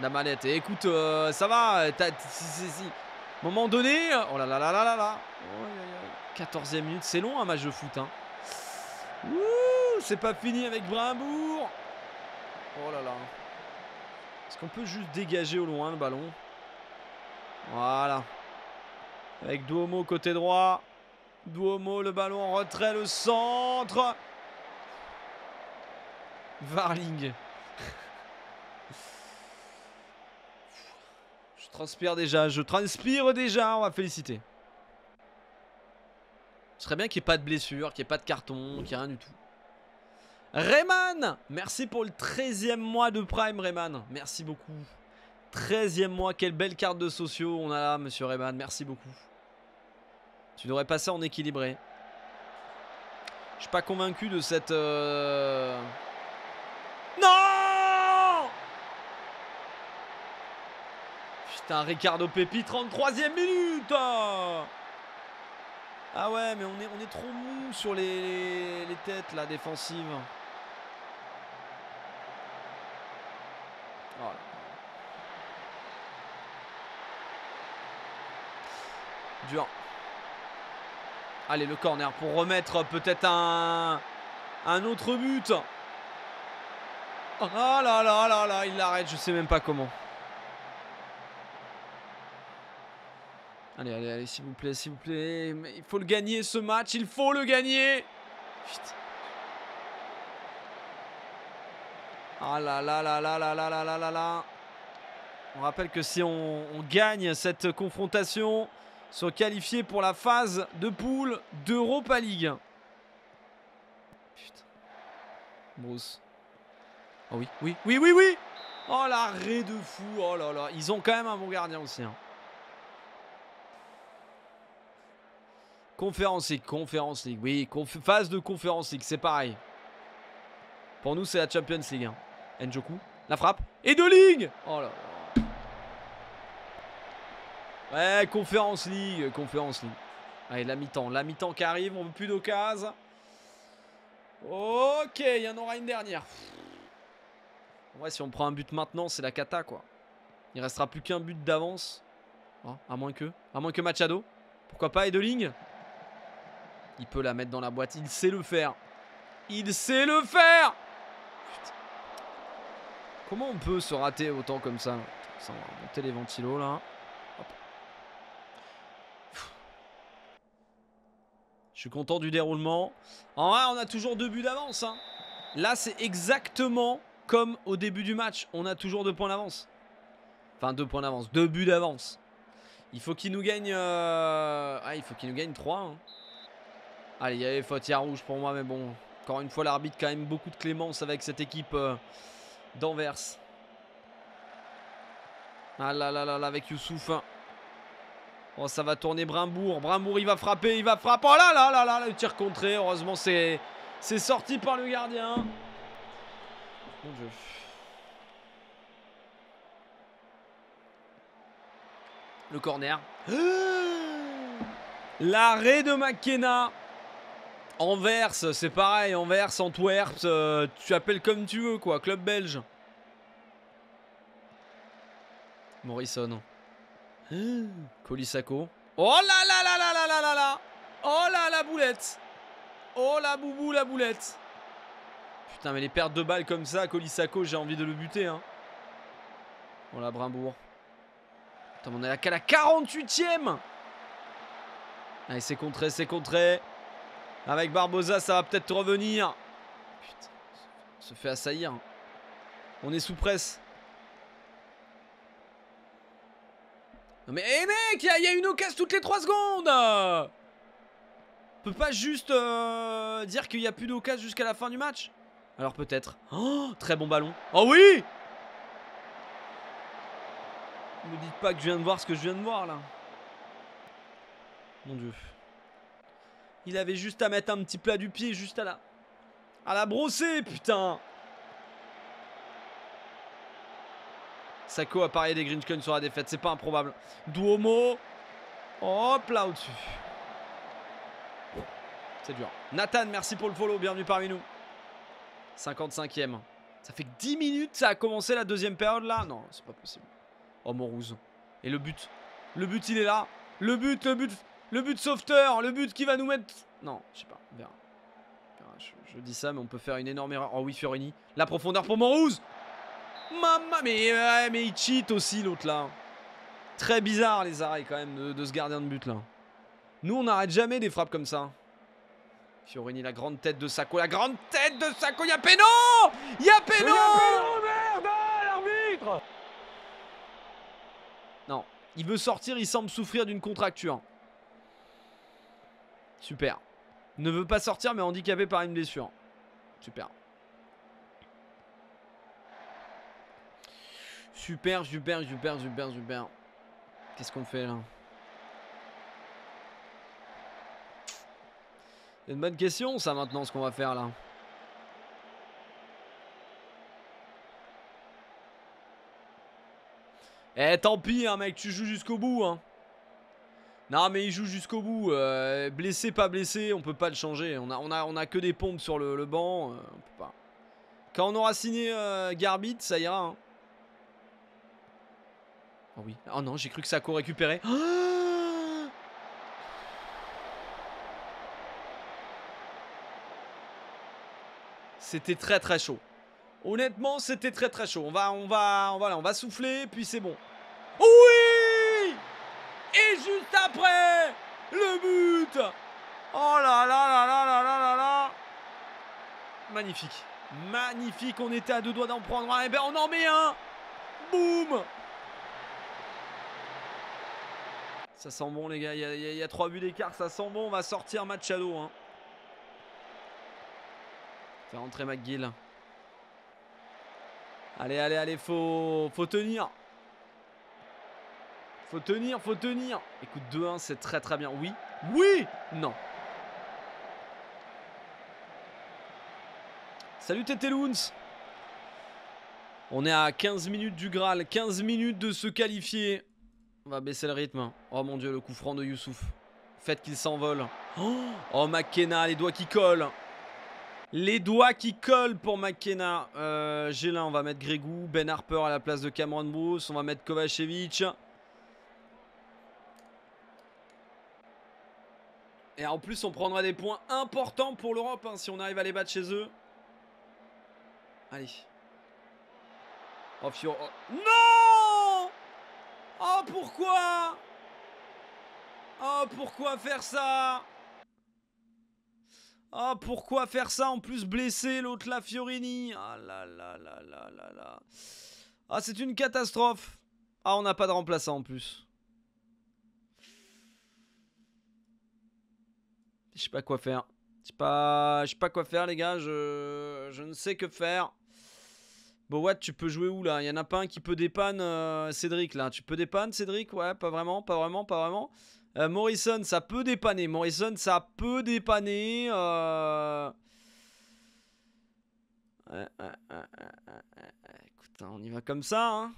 la manette. Et écoute, euh, ça va. si, si, Moment donné. Oh là là là là là là. 14 e minute. C'est long un match de foot. Hein. C'est pas fini avec Brimbourg. Oh là là. Est-ce qu'on peut juste dégager au loin le ballon Voilà. Avec Duomo côté droit. Duomo, le ballon en retrait, le centre. Varling. transpire déjà, je transpire déjà, on va féliciter. Ce serait bien qu'il n'y ait pas de blessure, qu'il n'y ait pas de carton, qu'il n'y ait rien du tout. Rayman Merci pour le 13e mois de Prime, Rayman. Merci beaucoup. 13e mois, quelle belle carte de sociaux on a là, monsieur Rayman. Merci beaucoup. Tu devrais passer en équilibré. Je suis pas convaincu de cette... Euh, non un Ricardo Pepi, 33e minute Ah ouais, mais on est, on est trop mou sur les, têtes, oh là, défensive Voilà. Dur. Allez, le corner pour remettre peut-être un, un autre but. Oh là là là là, il l'arrête, je sais même pas comment. Allez, allez, allez, s'il vous plaît, s'il vous plaît. il faut le gagner ce match, il faut le gagner Putain. Ah là là là là là là là là là On rappelle que si on, gagne cette confrontation, soit qualifié pour la phase de poule d'Europa League. Putain. Bruce. Oh oui, oui, oui, oui, oui Oh l'arrêt de fou, oh là là. Ils ont quand même un bon gardien aussi. Hein. Conférence League, Conférence League, oui, phase de Conférence League, c'est pareil. Pour nous, c'est la Champions League. Hein. Njoku, la frappe, et de ligue Oh là Ouais, Conférence League, Conférence League. Allez, la mi-temps, la mi-temps qui arrive, on veut plus d'occasion. Ok, il y en aura une dernière. En si on prend un but maintenant, c'est la cata, quoi. Il restera plus qu'un but d'avance. Oh, à moins que. À moins que Machado. Pourquoi pas Edeling il peut la mettre dans la boîte. Il sait le faire. Il sait le faire Comment on peut se rater autant comme ça Ça, va monter les ventilos là. Je suis content du déroulement. En vrai, on a toujours deux buts d'avance. Hein. Là, c'est exactement comme au début du match. On a toujours deux points d'avance. Enfin, deux points d'avance. Deux buts d'avance. Il faut qu'il nous gagne... Euh, ah, il faut qu'il nous gagne trois. Hein. Allez, il y avait faute, rouge pour moi, mais bon. Encore une fois, l'arbitre, quand même, beaucoup de clémence avec cette équipe euh, d'Anvers. Ah là là là là, avec Youssouf. Oh, ça va tourner Brimbourg. Brimbourg, il va frapper, il va frapper. Oh là là là là, le tir contré. Heureusement, c'est sorti par le gardien. Mon Dieu. Le corner. *gasps* L'arrêt de McKenna. Anvers, c'est pareil, Anvers, Antwerp euh, tu appelles comme tu veux quoi, club belge. Morrison. *gasps* Colissaco Oh là là là là là là là là Oh là la boulette Oh la boubou la boulette Putain mais les pertes de balles comme ça, Colissaco j'ai envie de le buter hein. Oh la Brimbourg. Attends on est là qu'à la 48ème Allez c'est contré, c'est contré avec Barbosa, ça va peut-être revenir. Putain, se fait assaillir. On est sous presse. mais, hé eh, mec, il y, a une occasion toutes les 3 secondes On peut pas juste euh, dire qu'il n'y a plus d'occasion jusqu'à la fin du match Alors peut-être. Oh, très bon ballon. Oh oui Ne me dites pas que je viens de voir ce que je viens de voir là. Mon dieu. Il avait juste à mettre un petit plat du pied, juste à la... À la brosser, putain Sako a parié des Grinchkun sur la défaite, c'est pas improbable. Duomo. Hop là au-dessus. C'est dur. Nathan, merci pour le follow, bienvenue parmi nous. 55ème. Ça fait 10 minutes, ça a commencé la deuxième période là Non, c'est pas possible. Oh mon Et le but Le but il est là. Le but, le but le but sauveteur, le but qui va nous mettre... Non, je sais pas, Je, dis ça, mais on peut faire une énorme erreur. Oh oui, Fiorini. La profondeur pour Morouz Maman, mais, mais il cheat aussi, l'autre, là. Très bizarre, les arrêts, quand même, de, ce gardien de but, là. Nous, on n'arrête jamais des frappes comme ça. Fiorini, la grande tête de Sacco. La grande tête de Sacco. Y'a y a péno Y'a péno Merde ah, L'arbitre Non. Il veut sortir, il semble souffrir d'une contracture. Super. Ne veut pas sortir mais handicapé par une blessure. Super. Super, super, super, super, super. Qu'est-ce qu'on fait là C'est une bonne question ça maintenant ce qu'on va faire là. Eh tant pis hein, mec, tu joues jusqu'au bout hein. Non mais il joue jusqu'au bout, euh, blessé pas blessé, on peut pas le changer, on a, on a, on a que des pompes sur le, banc, euh, pas. Quand on aura signé euh, Garbit, ça ira. Oh oui, oh non j'ai cru que Sako récupérait. récupéré. *gasps* c'était très très chaud. Honnêtement c'était très très chaud, on va, on va, on va, on va souffler puis c'est bon. Oh oui et juste après, le but Oh là là là là là là là Magnifique. Magnifique, on était à deux doigts d'en prendre un. Et eh bien on en met un Boum Ça sent bon les gars, il y, a, trois buts d'écart, ça sent bon, on va sortir Machado. Hein. Fait rentrer McGill. Allez, allez, allez, faut, faut tenir. Faut tenir, faut tenir. Écoute, 2-1, c'est très très bien. Oui. Oui Non. Salut Louns. On est à 15 minutes du Graal, 15 minutes de se qualifier. On va baisser le rythme. Hein. Oh mon dieu, le coup franc de Youssouf. Faites qu'il s'envole. Oh, oh McKenna, les doigts qui collent. Les doigts qui collent pour McKenna. Euh, Gélin, on va mettre Grégou. Ben Harper à la place de Cameron Bruce. On va mettre Kovacevic. Et en plus, on prendra des points importants pour l'Europe hein, si on arrive à les battre chez eux. Allez. Oh, Fior... Oh. Non Oh, pourquoi Oh, pourquoi faire ça Oh, pourquoi faire ça En plus, blesser l'autre, la Fiorini. Ah là là là là là là. Ah, c'est une catastrophe. Ah, on n'a pas de remplaçant en plus. Je sais pas quoi faire. Je sais pas, pas quoi faire, les gars. Je, ne sais que faire. Bon, what, tu peux jouer où là Il y en a pas un qui peut dépanner, euh, Cédric là. Tu peux dépanner, Cédric Ouais, pas vraiment, pas vraiment, pas vraiment. Euh, Morrison, ça peut dépanner. Morrison, ça peut dépanner. Euh... Écoute, hein, on y va comme ça. Hein.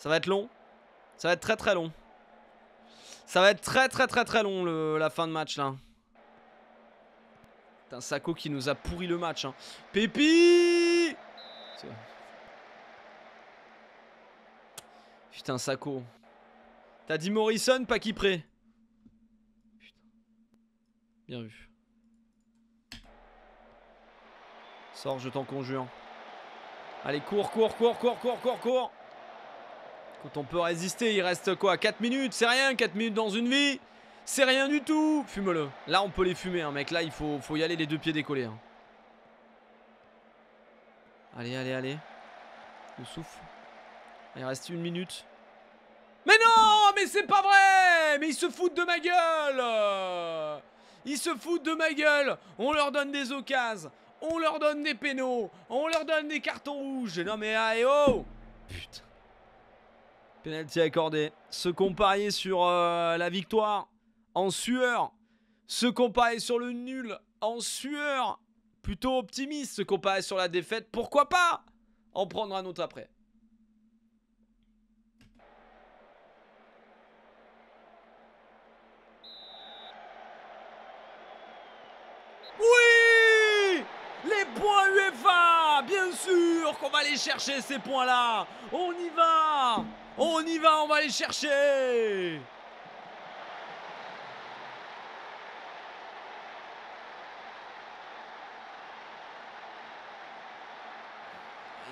Ça va être long. Ça va être très très long. Ça va être très très très très long la fin de match là. Putain, Sako qui nous a pourri le match. Hein. Putain, Sako. T'as dit Morrison, pas qui prêt. Putain. Bien vu. Sors, je t'en conjure. Allez, cours, cours, cours, cours, cours, cours, cours. Quand on peut résister, il reste quoi 4 minutes C'est rien, 4 minutes dans une vie C'est rien du tout Fume-le. Là, on peut les fumer, hein, mec. Là, il faut, faut y aller les deux pieds décollés. Hein. Allez, allez, allez. Le souffle. Il reste une minute. Mais non Mais c'est pas vrai Mais ils se foutent de ma gueule Ils se foutent de ma gueule On leur donne des occasions on leur donne des pénaux, on leur donne des cartons rouges. Non mais ah, et eh oh Putain. Penalty accordé. se comparer sur euh, la victoire en sueur. se comparer sur le nul en sueur. Plutôt optimiste. se comparer sur la défaite. Pourquoi pas en prendre un autre après. Oui Les points UEFA Bien sûr qu'on va aller chercher ces points-là On y va on y va, on va les chercher Les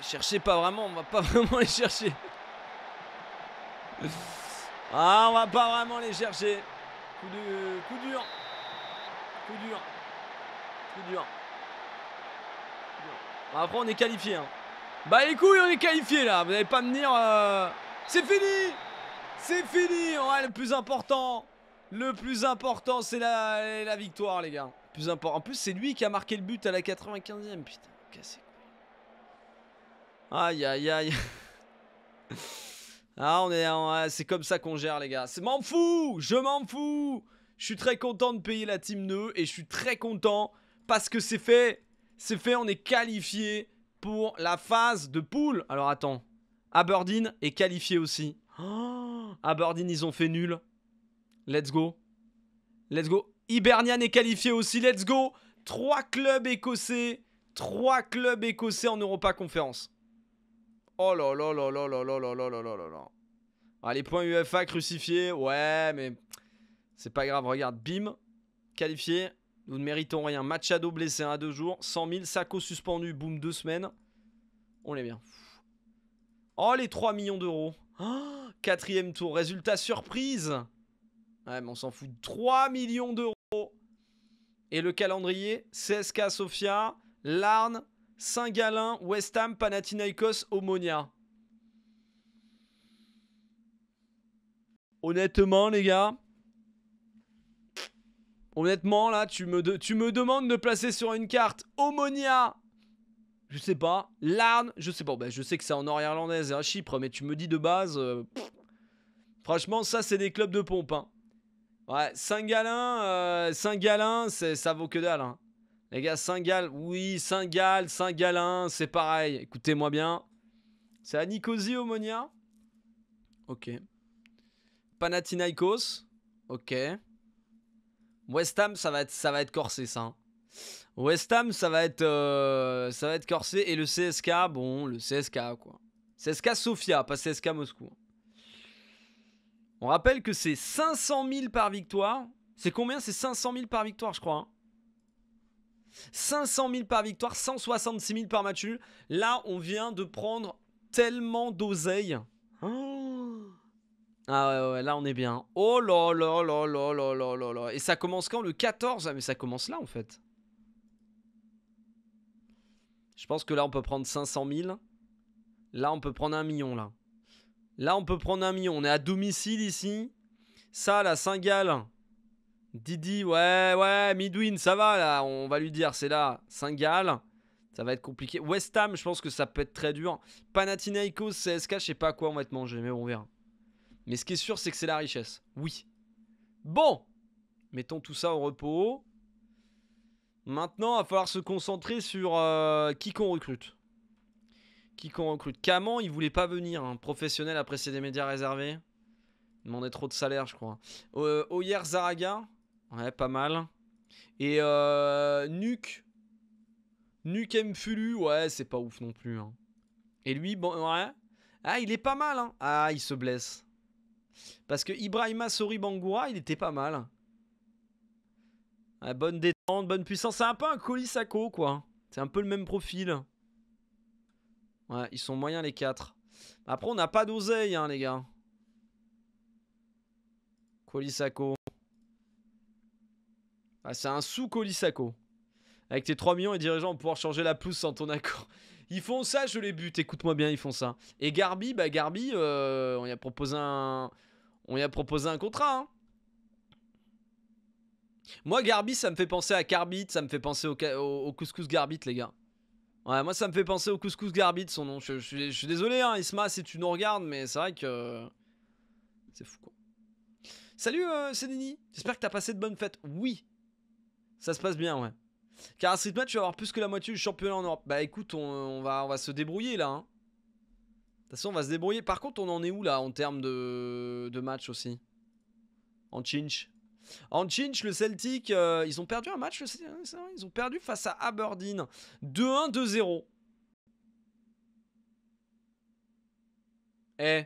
chercher pas vraiment, on va pas *laughs* vraiment les chercher. Ah, on va pas vraiment les chercher. Coup, de, coup dur. Coup dur. Coup dur. Après, on est qualifié. Hein. Bah, les couilles, on est qualifié là. Vous n'allez pas venir... dire. Euh, c'est fini C'est fini ouais, Le plus important, le plus important, c'est la, victoire, les gars. Plus important. En plus, c'est lui qui a marqué le but à la 95e. Putain, cassé. Aïe, aïe, aïe. *laughs* Ah, on est, c'est comme ça qu'on gère, les gars. Je m'en fous, je m'en fous. Je suis très content de payer la team no et je suis très content parce que c'est fait. C'est fait, on est qualifié pour la phase de poule. Alors attends, Aberdeen est qualifié aussi. Oh, Aberdeen, ils ont fait nul. Let's go. Let's go. Hibernian est qualifié aussi. Let's go. Trois clubs écossais. Trois clubs écossais en Europa Conférence. Oh là là là là là là là là là là là. les points UFA crucifiés. Ouais, mais c'est pas grave. Regarde, bim. Qualifié. Nous ne méritons rien. Machado blessé à deux jours. 100 000. Sacco suspendu. Boum, deux semaines. On est bien. Oh, les 3 millions d'euros. Oh, quatrième tour, résultat surprise. Ouais, mais on s'en fout. 3 millions d'euros. Et le calendrier, CSK Sofia, Larne, Saint-Galin, West Ham, Panathinaikos, Omonia. Honnêtement, les gars. Honnêtement, là, tu me, tu me demandes de placer sur une carte Omonia, je sais pas. L'arne, je sais pas. Ben, je sais que c'est en Nord-Irlandaise et à Chypre, mais tu me dis de base. Euh, franchement, ça, c'est des clubs de pompe. Hein. Ouais, Saint-Galin, euh, Saint-Galin, ça vaut que dalle. Hein. Les gars, Saint-Gall, oui, Saint-Gall, Saint-Galin, c'est pareil. Écoutez-moi bien. C'est à Nicosie, Omonia. Ok. Panathinaikos. Ok. West Ham, ça va être, ça va être corsé, ça. Hein. West Ham, ça va être, euh, ça va être corsé. Et le CSK, bon, le CSK, quoi. CSK Sofia, pas CSK Moscou. On rappelle que c'est 500 000 par victoire. C'est combien C'est 500 000 par victoire, je crois. 500 hein. 000 par victoire, 166 000 par match Là, on vient de prendre tellement d'oseille. Oh. ah ouais, ouais, là on est bien. Oh là là là là là là là là. Et ça commence quand Le 14 Ah mais ça commence là en fait. Je pense que là, on peut prendre 500 000. Là, on peut prendre un million, là. Là, on peut prendre un million. On est à domicile, ici. Ça, la saint Didi, ouais, ouais, Midwin, ça va, là. On va lui dire, c'est là. saint Ça va être compliqué. West Ham, je pense que ça peut être très dur. Panathinaikos, CSK, je sais pas à quoi on va être mangé, mais on verra. Mais ce qui est sûr, c'est que c'est la richesse. Oui. Bon. Mettons tout ça au repos. Maintenant, il va falloir se concentrer sur euh, qui qu'on recrute. Qui qu'on recrute. Caman, il voulait pas venir. Hein. Professionnel, après, c'est des médias réservés. Il demandait trop de salaire, je crois. Euh, Oyer Zaraga. Ouais, pas mal. Et euh, Nuke. Nuke Mfulu. Ouais, c'est pas ouf non plus. Hein. Et lui, bon, ouais. Ah, il est pas mal. Hein. Ah, il se blesse. Parce que Ibrahima Sori Bangoura, il était pas mal. Ah, bonne détente de bonne puissance. C'est un peu un Colisaco quoi. C'est un peu le même profil. Ouais, ils sont moyens, les quatre. Après, on n'a pas d'oseille, hein, les gars. Colisaco ah, c'est un sous Colisaco Avec tes 3 millions, et dirigeants vont pouvoir changer la pousse sans ton accord. *laughs* Ils font ça, je les bute. Écoute-moi bien, ils font ça. Et Garbi, bah Garbi, euh, on y a proposé un... On y a proposé un contrat, hein. Moi, Garbi, ça me fait penser à Carbit, ça me fait penser au, couscous Garbit, les gars. Ouais, moi, ça me fait penser au couscous Garbit, son nom. Je, suis désolé, hein, Isma, si tu nous regardes, mais c'est vrai que. C'est fou, quoi. Salut, euh, J'espère que t'as passé de bonnes fêtes. Oui. Ça se passe bien, ouais. Car à Street Match, tu vas avoir plus que la moitié du championnat en Europe. Bah écoute, on, va, se débrouiller là. Hein. De toute façon, on va se débrouiller. Par contre, on en est où là en termes de, de match aussi En chinch en le Celtic, euh, ils ont perdu un match, hein, ils ont perdu face à Aberdeen. 2-1, 2-0. Eh.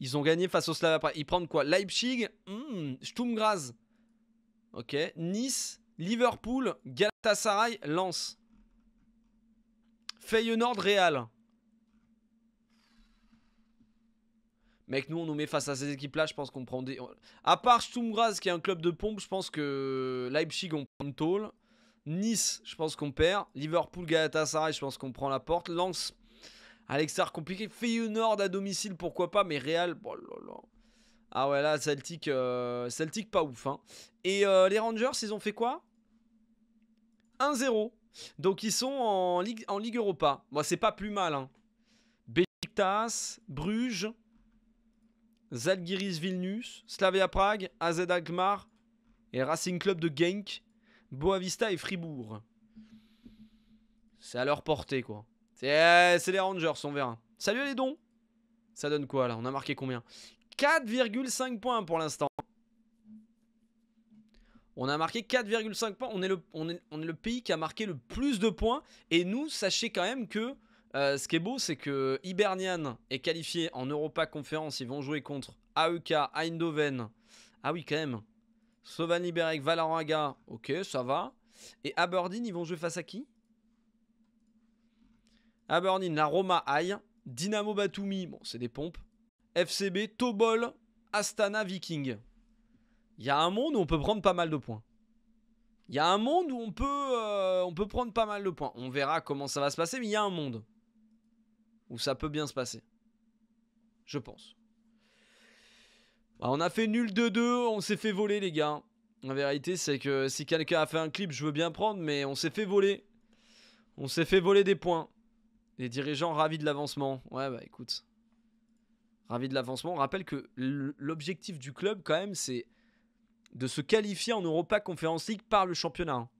Ils ont gagné face au Slavia, Ils prennent quoi Leipzig, hmm, Stumgraz, Ok. Nice, Liverpool, Galatasaray, Lens. Feyenoord, Real. Mec, nous, on nous met face à ces équipes-là, je pense qu'on prend des... À part Stumgraz, qui est un club de pompe, je pense que Leipzig, on prend tôle. Nice, je pense qu'on perd. Liverpool, Galatasaray, je pense qu'on prend la porte. Lens, à compliqué. Feyenoord à domicile, pourquoi pas. Mais Real, oh là Ah ouais, là, Celtic, euh, Celtic pas ouf. Hein. Et euh, les Rangers, ils ont fait quoi 1-0. Donc, ils sont en Ligue, Europa. Moi, c'est pas plus mal. Hein. Bruges... Zalgiris Vilnius, Slavia Prague, AZ Alkmaar et Racing Club de Genk, Boavista et Fribourg. C'est à leur portée, quoi. C'est euh, les Rangers, on verra. Salut les dons Ça donne quoi, là On a marqué combien 4,5 points pour l'instant. On a marqué 4,5 points. On est, le, on est le pays qui a marqué le plus de points. Et nous, sachez quand même que euh, ce qui est beau, c'est que Hibernian est qualifié en Europa Conférence. Ils vont jouer contre AEK, Eindhoven. Ah oui, quand même. Sovan Liberec, Valaraga. Ok, ça va. Et Aberdeen, ils vont jouer face à qui Aberdeen, la Roma Dynamo Batumi. Bon, c'est des pompes. FCB, Tobol, Astana, Viking. Il y a un monde où on peut prendre pas mal de points. Il y a un monde où on peut, euh, on peut prendre pas mal de points. On verra comment ça va se passer, mais il y a un monde où ça peut bien se passer. Je pense. Bah, on a fait nul 2-2, on s'est fait voler les gars. La vérité c'est que si quelqu'un a fait un clip, je veux bien prendre, mais on s'est fait voler. On s'est fait voler des points. Les dirigeants ravis de l'avancement. Ouais bah écoute. Ravis de l'avancement. On rappelle que l'objectif du club quand même c'est de se qualifier en Europa Conference League par le championnat. Hein.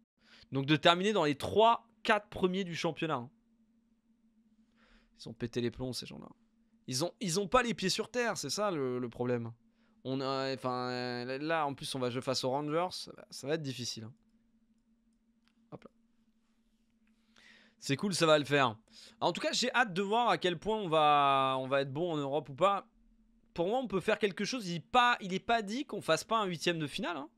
Donc de terminer dans les 3-4 premiers du championnat. Hein. Ils ont pété les plombs, ces gens-là. Ils ont, ils ont pas les pieds sur terre, c'est ça le, problème. On a, enfin, euh, là, en plus, on va jouer face aux Rangers, ça va être difficile. Hein. C'est cool, ça va le faire. En tout cas, j'ai hâte de voir à quel point on va, on va être bon en Europe ou pas. Pour moi, on peut faire quelque chose. Il n'est pas, il est pas dit qu'on fasse pas un huitième de finale. Hein.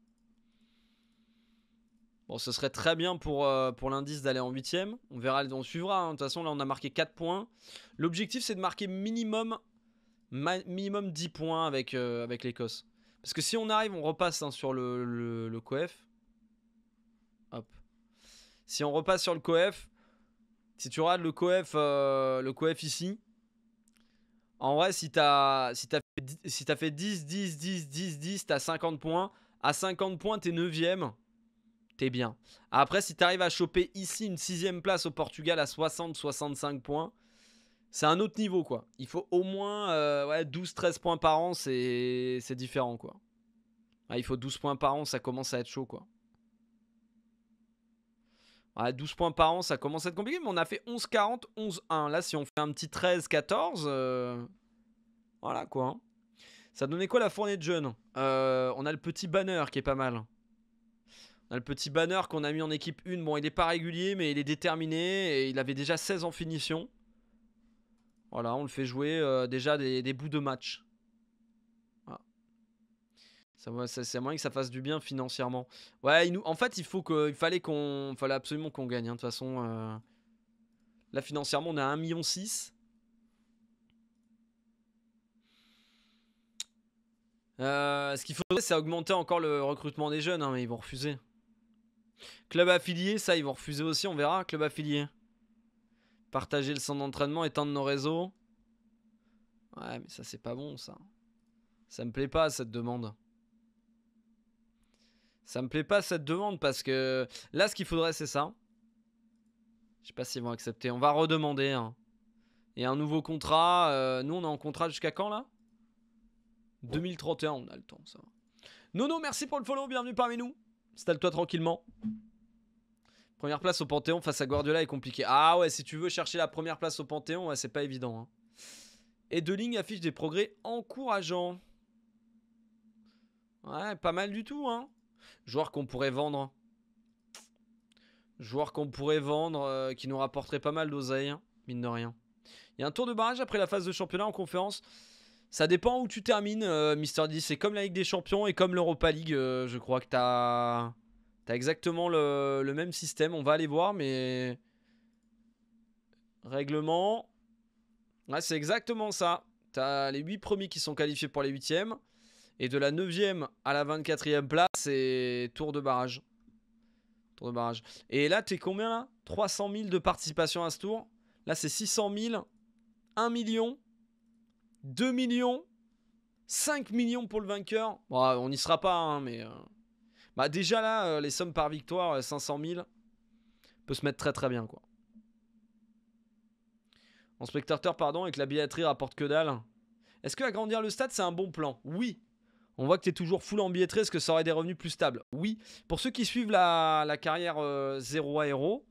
Bon, ce serait très bien pour, euh, pour l'indice d'aller en huitième. On verra, on suivra. Hein. De toute façon, là, on a marqué 4 points. L'objectif, c'est de marquer minimum, minimum 10 points avec, euh, avec l'Écosse. Parce que si on arrive, on repasse hein, sur le, le, coef. Hop. Si on repasse sur le coef, si tu regardes le coef, euh, le coef ici, en vrai, si t'as si as fait, si as fait 10, 10, 10, 10, 10, t'as 50 points. À 50 points, t'es 9ème t'es bien. Après, si t'arrives à choper ici une sixième place au Portugal à 60-65 points, c'est un autre niveau, quoi. Il faut au moins 12-13 euh, points par an, c'est différent, quoi. il faut 12 points par an, ça commence à être chaud, quoi. 12 points par an, ça commence à être compliqué, mais on a fait 11-40, 11-1. Là, si on fait un petit 13-14, euh, voilà, quoi. Ça donnait quoi la fournée de jeunes euh, On a le petit banner qui est pas mal le petit banner qu'on a mis en équipe 1. Bon, il n'est pas régulier, mais il est déterminé. Et il avait déjà 16 en finition. Voilà, on le fait jouer euh, déjà des, bouts de match. Ça, c'est moyen que ça fasse du bien financièrement. Ouais, en fait, il, faut fallait, qu'on, fallait absolument qu'on gagne. Hein. De toute façon, euh, là, financièrement, on est à 1,6 million. Euh, ce qu'il faudrait, c'est augmenter encore le recrutement des jeunes, hein, mais ils vont refuser. Club affilié, ça, ils vont refuser aussi, on verra. Club affilié. Partager le centre d'entraînement, éteindre nos réseaux. Ouais, mais ça, c'est pas bon, ça. Ça me plaît pas, cette demande. Ça me plaît pas, cette demande, parce que là, ce qu'il faudrait, c'est ça. Je sais pas s'ils vont accepter. On va redemander. Hein. Et un nouveau contrat. Euh, nous, on est en contrat jusqu'à quand, là 2031, on a le temps, ça Nono, merci pour le follow, bienvenue parmi nous. Installe-toi tranquillement. Première place au Panthéon face à Guardiola est compliqué. Ah ouais, si tu veux chercher la première place au Panthéon, c'est pas évident. Hein. Et Et Ligne affiche des progrès encourageants. Ouais, pas mal du tout. Hein. Joueur qu'on pourrait vendre. Joueur qu'on pourrait vendre, euh, qui nous rapporterait pas mal d'oseille, hein, mine de rien. Il y a un tour de barrage après la phase de championnat en conférence. Ça dépend où tu termines, euh, Mister D. C'est comme la Ligue des Champions et comme l'Europa League. Euh, je crois que t'as as exactement le, même système. On va aller voir, mais. Règlement. Ouais, c'est exactement ça. T'as les 8 premiers qui sont qualifiés pour les 8e. Et de la 9e à la 24e place, c'est tour de barrage. Tour de barrage. Et là, t'es combien là 300 000 de participation à ce tour. Là, c'est 600 000. 1 million. 2 millions, 5 millions pour le vainqueur. Euh, on n'y sera pas, hein, mais. Euh, bah, déjà là, euh, les sommes par victoire, 500 000, peut se mettre très très bien, quoi. En spectateur, pardon, et que la billetterie rapporte que dalle. Est-ce que le stade, c'est un bon plan Oui. On voit que tu es toujours full en billetterie, est-ce que ça aurait des revenus plus stables Oui. Pour ceux qui suivent la, carrière 0 aéro,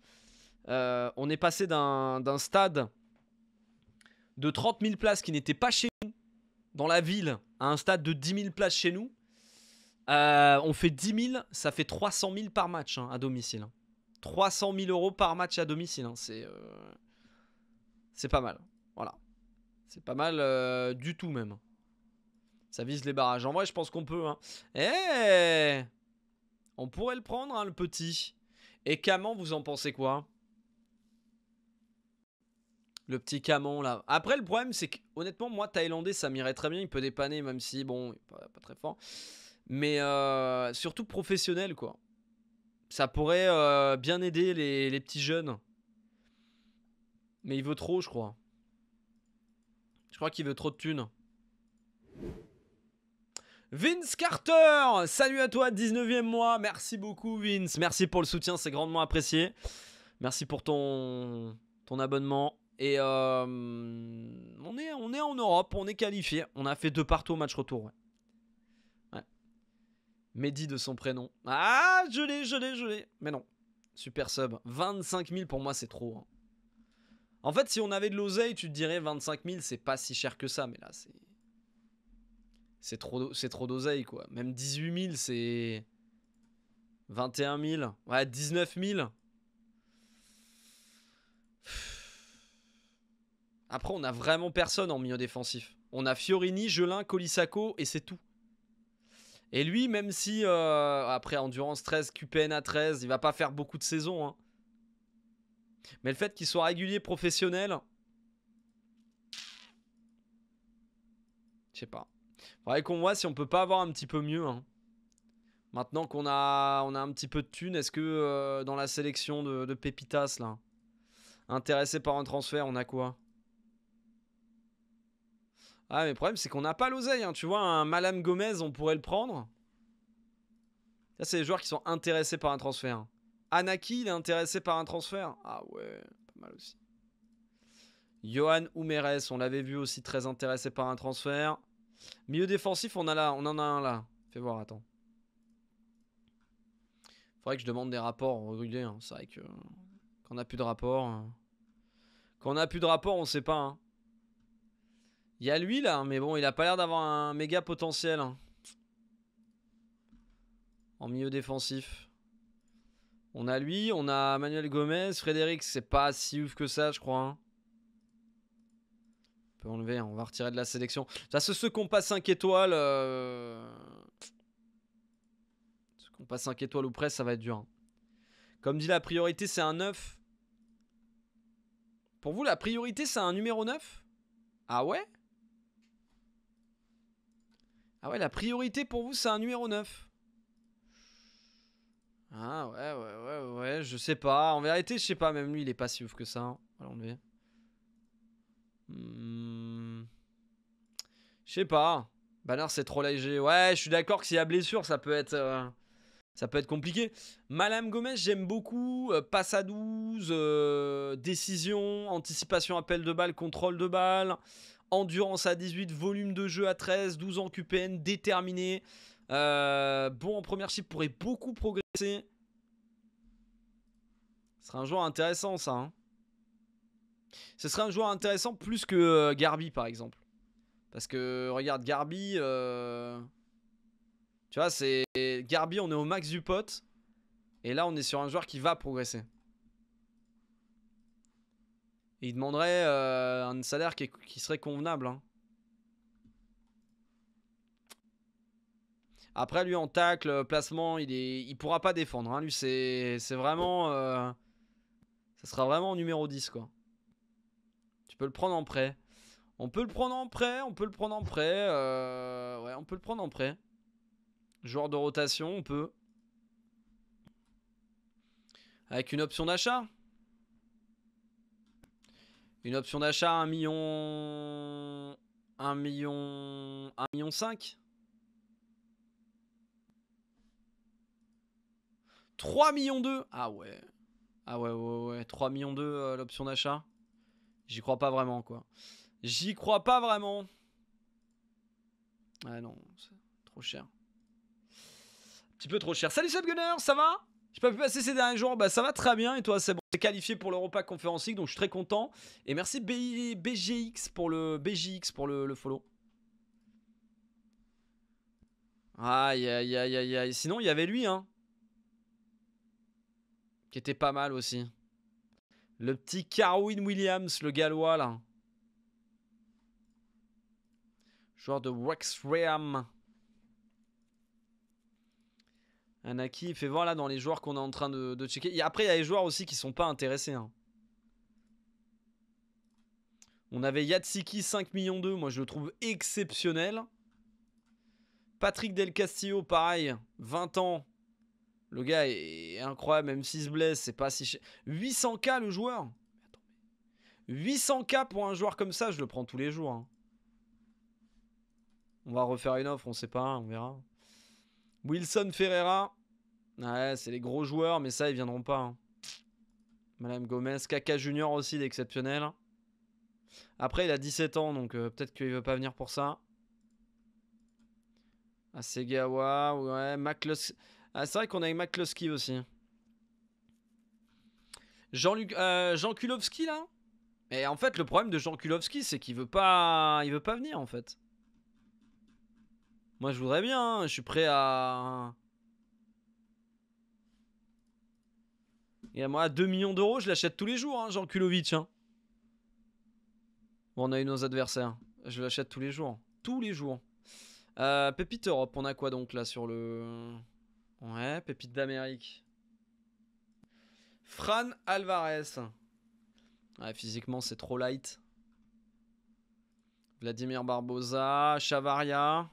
à héros, on est passé d'un stade de 30 000 places qui n'étaient pas chez nous, dans la ville, à un stade de 10 000 places chez nous, euh, on fait 10 000, ça fait 300 000 par match hein, à domicile. 300 hein. 000 euros par match à domicile, hein, euh, c'est pas mal. Voilà, c'est pas mal euh, du tout même. Ça vise les barrages. En vrai, je pense qu'on peut. Eh, on pourrait le prendre, le petit. Et comment vous en pensez quoi le petit Camon là. Après, le problème, c'est que honnêtement, moi, Thaïlandais, ça m'irait très bien. Il peut dépanner, même si, bon, il pas, pas très fort. Mais euh, surtout professionnel, quoi. Ça pourrait euh, bien aider les, petits jeunes. Mais il veut trop, je crois. Je crois qu'il veut trop de thunes. Vince Carter Salut à toi, 19e mois. Merci beaucoup, Vince. Merci pour le soutien, c'est grandement apprécié. Merci pour ton, ton abonnement. Et euh, on, est, on est en Europe, on est qualifié. On a fait deux partout au match retour. Ouais. Mehdi de son prénom. Ah, je l'ai, je l'ai, je l'ai. Mais non. Super sub. 25 000 pour moi, c'est trop. Hein. En fait, si on avait de l'oseille, tu te dirais 25 000, c'est pas si cher que ça. Mais là, c'est. C'est trop, c'est trop d'oseille, quoi. Même 18 000, c'est. 21 000. Ouais, 19 000. Après, on a vraiment personne en milieu défensif. On a Fiorini, Gelin, Colissaco, et c'est tout. Et lui, même si euh, après endurance 13, QPN à 13, il va pas faire beaucoup de saisons. Hein. Mais le fait qu'il soit régulier, professionnel, je sais pas. Faudrait qu'on voit si on peut pas avoir un petit peu mieux. Hein. Maintenant qu'on a, on a un petit peu de thunes, est-ce que euh, dans la sélection de, de Pépitas, là, intéressé par un transfert, on a quoi ah, mais le problème, c'est qu'on n'a pas l'oseille. Hein. Tu vois, un Malam Gomez, on pourrait le prendre. Là, c'est les joueurs qui sont intéressés par un transfert. Anaki, il est intéressé par un transfert. Ah ouais, pas mal aussi. Johan Oumeres, on l'avait vu aussi très intéressé par un transfert. Milieu défensif, on, a là, on en a un là. Fais voir, attends. Faudrait que je demande des rapports réguliers. Hein. C'est vrai que euh, quand on n'a plus de rapports. Euh, quand on n'a plus de rapport, on sait pas. Hein. Il y a lui là, hein, mais bon, il a pas l'air d'avoir un méga potentiel. Hein. En milieu défensif. On a lui, on a Manuel Gomez, Frédéric, c'est pas si ouf que ça, je crois. Hein. On peut enlever, on va retirer de la sélection. Ça, c'est ceux qu'on passe 5 étoiles. Euh, ceux qui qu'on passe 5 étoiles ou presque, ça va être dur. Comme dit, la priorité, c'est un 9. Pour vous, la priorité, c'est un numéro 9 Ah ouais ah ouais, la priorité pour vous, c'est un numéro 9. Ah ouais, ouais, ouais, ouais, je sais pas. En vérité, je sais pas, même lui, il est pas si ouf que ça. Hein. on va hmm. Je sais pas. Banner, c'est trop léger. Ouais, je suis d'accord que s'il y a blessure, ça peut être... Euh, ça peut être compliqué. Madame Gomez, j'aime beaucoup. Euh, passe à 12, euh, décision, anticipation, appel de balle, contrôle de balle. Endurance à 18, volume de jeu à 13, 12 en QPN, déterminé. Euh, bon en première chip, pourrait beaucoup progresser. Ce serait un joueur intéressant ça. Hein. Ce serait un joueur intéressant plus que euh, Garbi par exemple. Parce que regarde Garbi, euh, tu vois c'est Garbi on est au max du pote. Et là on est sur un joueur qui va progresser. Il demanderait euh, un salaire qui, serait convenable. Hein. Après, lui, en tacle, euh, placement, il est, il pourra pas défendre. Hein. Lui, c'est vraiment... Ce euh, ça sera vraiment numéro 10, quoi. Tu peux le prendre en prêt. On peut le prendre en prêt, on peut le prendre en prêt. ouais, on peut le prendre en prêt. Joueur de rotation, on peut. Avec une option d'achat une option d'achat, 1 million... 1 million... 1 million 5 3 millions 2 Ah ouais. Ah ouais, ouais, ouais. 3 millions 2 euh, l'option d'achat. J'y crois pas vraiment, quoi. J'y crois pas vraiment. Ah non, c'est trop cher. Un petit peu trop cher. Salut Subgunner, ça va j'ai pas pu passer ces derniers jours, bah ça va très bien et toi c'est bon. es qualifié pour l'Europa Conference League donc je suis très content. Et merci B BGX pour le BGX pour le, follow. Aïe aïe aïe aïe aïe. Sinon il y avait lui hein. Qui était pas mal aussi. Le petit Carwin Williams, le gallois là. Joueur de Ream. un Il fait voir là dans les joueurs qu'on est en train de, checker. Et après, il y a les joueurs aussi qui ne sont pas intéressés. Hein. On avait Yatsiki 5 millions 2, moi je le trouve exceptionnel. Patrick Del Castillo, pareil, 20 ans. Le gars est incroyable, même s'il se blesse, c'est pas si cher. 800K le joueur 800K pour un joueur comme ça, je le prends tous les jours. Hein. On va refaire une offre, on sait pas, on verra. Wilson Ferreira. Ouais, c'est les gros joueurs, mais ça, ils viendront pas. Hein. Madame Gomez. Kaka Junior aussi, d'exceptionnel. Après, il a 17 ans, donc euh, peut-être qu'il veut pas venir pour ça. Asegawa, ah, ouais. McClus... Ah, c'est vrai qu'on a eu aussi. Jean-Luc, euh, Jean Kulowski, là. Et en fait, le problème de Jean Kulowski, c'est qu'il veut pas, il veut pas venir, en fait. Moi, je voudrais bien. Hein. Je suis prêt à... Et à moi, 2 millions d'euros, je l'achète tous les jours, hein, Jean Kulovic. Hein. on a eu nos adversaires. Je l'achète tous les jours. Tous les jours. Euh, Pépite Europe, on a quoi donc là sur le... Ouais, Pépite d'Amérique. Fran Alvarez. Ouais, physiquement, c'est trop light. Vladimir Barbosa, Chavaria.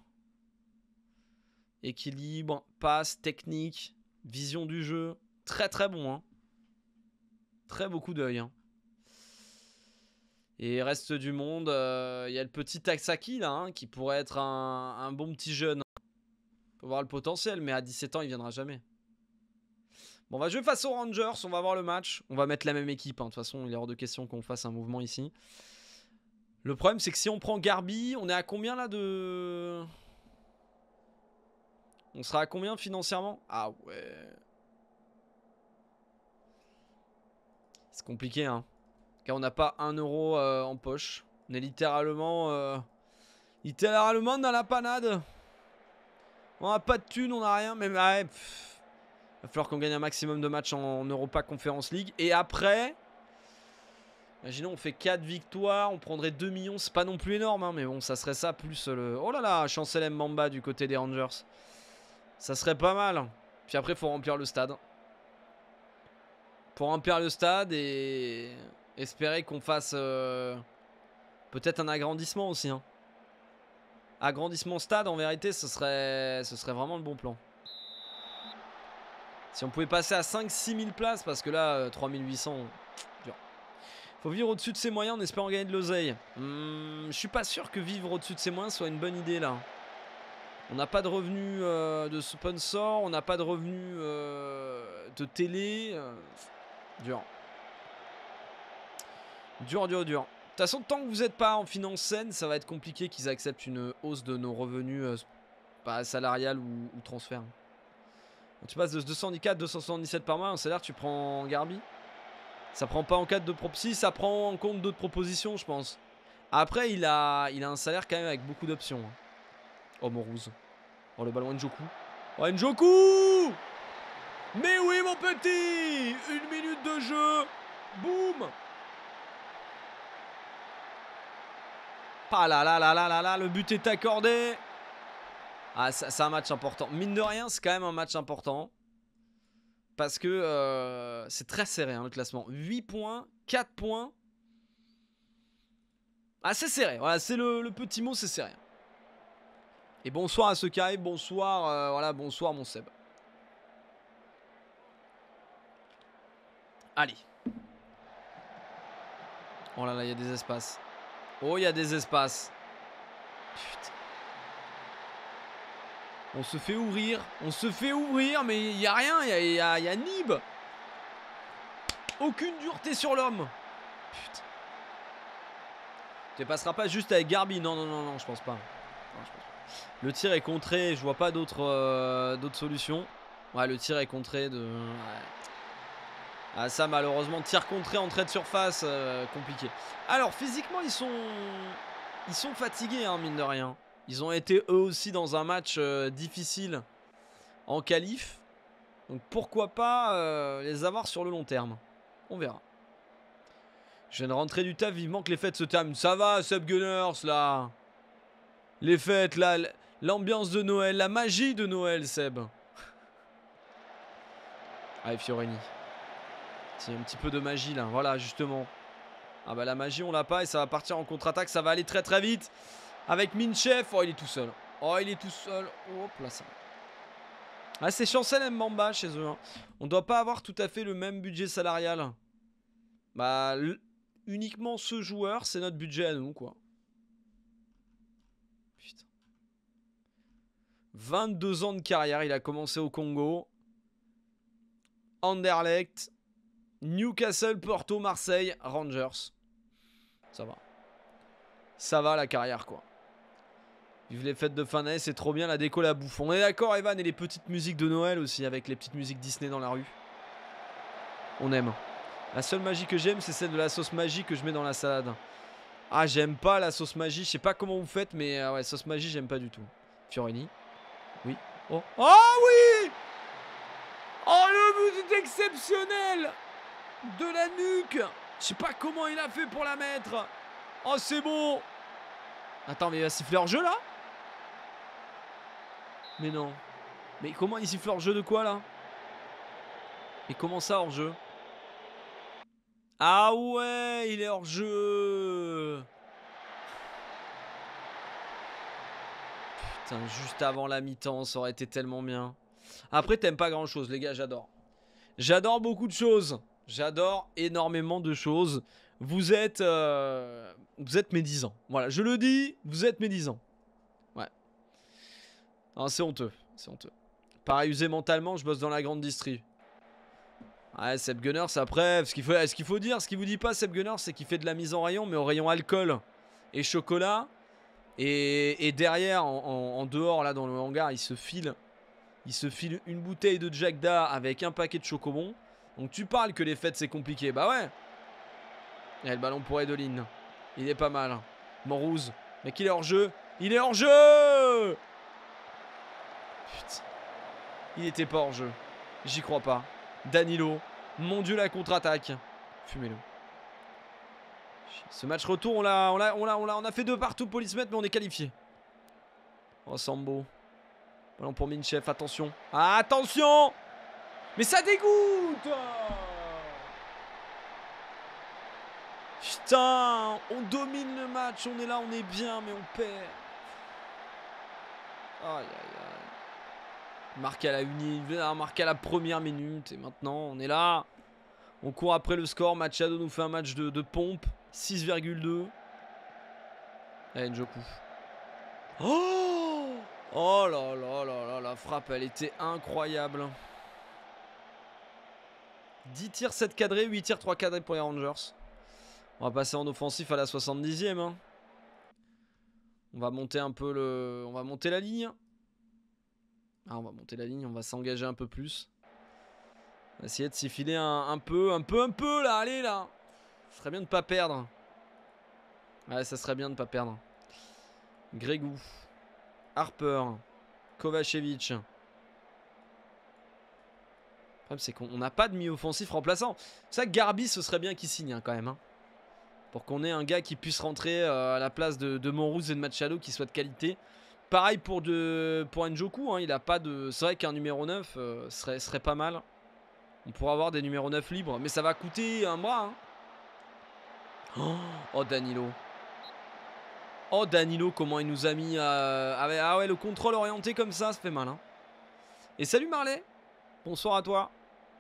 Équilibre, passe, technique, vision du jeu. Très très bon. Hein. Très beaucoup d'œil. Hein. Et reste du monde, euh, il y a le petit Taksaki là, hein, qui pourrait être un, bon petit jeune. peut voir le potentiel, mais à 17 ans, il viendra jamais. Bon, on va jouer face aux Rangers, on va voir le match. On va mettre la même équipe, de toute façon, il est hors de question qu'on fasse un mouvement ici. Le problème, c'est que si on prend Garbi, on est à combien là de... On sera à combien financièrement Ah ouais. C'est compliqué, hein. Car on n'a pas un euro euh, en poche. On est littéralement... Euh, littéralement dans la panade. On n'a pas de thunes, on n'a rien. Mais ah Il va falloir qu'on gagne un maximum de matchs en Europa Conference League. Et après... Imaginons, on fait 4 victoires, on prendrait 2 millions, c'est pas non plus énorme, hein, mais bon, ça serait ça plus le... Oh là là, Chancel Mamba du côté des Rangers. Ça serait pas mal. Hein. Puis après, faut remplir le stade. Pour remplir le stade et espérer qu'on fasse euh, peut-être un agrandissement aussi. Hein. Agrandissement stade, en vérité, ce serait, ce serait vraiment le bon plan. Si on pouvait passer à 5-6 000 places, parce que là, 3800, euh, dur. Faut vivre au-dessus de ses moyens en espérant gagner de l'oseille. Hmm, je suis pas sûr que vivre au-dessus de ses moyens soit une bonne idée là. On n'a pas de revenus euh, de sponsor, on n'a pas de revenus euh, de télé. dur. Dur, dur, dur. De toute façon, tant que vous n'êtes pas en finance saine, ça va être compliqué qu'ils acceptent une hausse de nos revenus euh, salariales ou, transferts. tu passes de 214 277 par mois un salaire, tu prends Garbi. Ça prend pas en cas de prop ça prend en compte d'autres propositions, je pense. Après, il a, il a un salaire quand même avec beaucoup d'options. Oh, mon hein. Oh, le ballon Njoku. Oh, Njoku Mais oui, mon petit Une minute de jeu Boum Ah là là là là là là, le but est accordé Ah, c'est un match important. Mine de rien, c'est quand même un match important. Parce que euh, c'est très serré, hein, le classement. 8 points, 4 points. Ah, c'est serré. Voilà, c'est le petit mot, c'est serré. Et bonsoir à ce qui bonsoir, euh, voilà, bonsoir mon Seb. Allez. Oh là là, il y a des espaces. Oh, il y a des espaces. Putain. On se fait ouvrir, on se fait ouvrir, mais il n'y a rien, il y a, Nib. Aucune dureté sur l'homme. Putain. Tu ne passeras pas juste avec Garbi, non, non, non, non, je pense pas. Le tir est contré, je vois pas d'autres euh, solutions. Ouais, le tir est contré de... Ah ça malheureusement, tir contré en trait de surface, euh, compliqué. Alors physiquement ils sont... Ils sont fatigués, hein, mine de rien. Ils ont été eux aussi dans un match euh, difficile en qualif. Donc pourquoi pas les avoir sur le long terme On verra. Je viens de rentrer du taf, vivement que les fêtes se terminent. Ça va, Sub Gunners, là les fêtes, l'ambiance de Noël, la magie de Noël, Seb. Allez, Fiorini. C'est un petit peu de magie, là. Voilà, justement. Ah bah la magie, on l'a pas et ça va partir en contre-attaque. Ça va aller très très vite. Avec Minchef. Oh, il est tout seul. Oh, il est tout seul. Hop là, ça. Ah, c'est Chancel Mbamba chez eux. On hein. On doit pas avoir tout à fait le même budget salarial. Bah, uniquement ce joueur, c'est notre budget à nous, quoi. 22 ans de carrière, il a commencé au Congo. Anderlecht, Newcastle, Porto, Marseille, Rangers. Ça va. Ça va la carrière quoi. Vive les fêtes de fin d'année, c'est trop bien la déco la bouffe. On est d'accord Evan et les petites musiques de Noël aussi avec les petites musiques Disney dans la rue. On aime. La seule magie que j'aime c'est celle de la sauce magie que je mets dans la salade. Ah j'aime pas la sauce magie, je sais pas comment vous faites mais euh, ouais sauce magie j'aime pas du tout. Fiorini. Oh, ah oui Oh le but est exceptionnel De la nuque Je sais pas comment il a fait pour la mettre Oh c'est bon Attends mais il va siffler hors jeu là Mais non Mais comment il siffle hors jeu de quoi là Et comment ça hors jeu Ah ouais il est hors jeu juste avant la mi-temps, ça aurait été tellement bien. Après, t'aimes pas grand-chose, les gars, j'adore. J'adore beaucoup de choses. J'adore énormément de choses. Vous êtes... Euh, vous êtes médisants. Voilà, je le dis, vous êtes médisants. Ouais. c'est honteux. C'est honteux. Pareil, usé mentalement, je bosse dans la grande distrie. Ouais, Seb Gunners, après, ce qu'il faut, ce qu'il faut dire, ce qu'il vous dit pas, Seb Gunners, c'est qu'il fait de la mise en rayon, mais au rayon alcool et chocolat. Et, derrière, en, dehors, là, dans le hangar, il se file, il se file une bouteille de Jagda avec un paquet de chocobons. Donc tu parles que les fêtes, c'est compliqué. Bah ouais. Et eh, le ballon pour Edeline. Il est pas mal. Morouz. Mec, il est hors jeu. Il est hors jeu Putain. Il était pas hors jeu. J'y crois pas. Danilo. Mon dieu, la contre-attaque. Fumez-le. Ce match retour, on l'a on, a, on, on a fait deux partout, Polismet mais on est qualifié. Oh, Sambo. Ballon pour Minchef, attention. Ah, attention Mais ça dégoûte Putain, on domine le match, on est là, on est bien, mais on perd. Aïe, aïe, Marqué à la marqué à la première minute, et maintenant, on est là. On court après le score, Machado nous fait un match de pompe. 6,2. Allez, eh, Njoku. Oh Oh là là là là, la frappe, elle était incroyable. 10 tirs, 7 cadrés, 8 tirs, 3 cadrés pour les Rangers. On va passer en offensif à la 70e. Hein. On va monter un peu le... On va monter la ligne. Ah, on va monter la ligne, on va s'engager un peu plus. On va essayer de s'y filer un peu, un peu, un peu là, allez là ça serait bien de pas perdre. Ouais, ça serait bien de ne pas perdre. Grégou. Harper. Kovacevic. Le problème, c'est qu'on n'a pas de mi-offensif remplaçant. Ça, Garbi, ce serait bien qu'il signe hein, quand même. Hein. Pour qu'on ait un gars qui puisse rentrer euh, à la place de, de et de Machado qui soit de qualité. Pareil pour, de, pour Njoku. Hein, il pas de. C'est vrai qu'un numéro 9 euh, serait, serait pas mal. On pourrait avoir des numéros 9 libres. Mais ça va coûter un bras. Hein. Oh, Danilo. Oh, Danilo, comment il nous a mis... à Ah, ouais, le contrôle orienté comme ça, ça fait mal. Hein. Et salut Marley. Bonsoir à toi.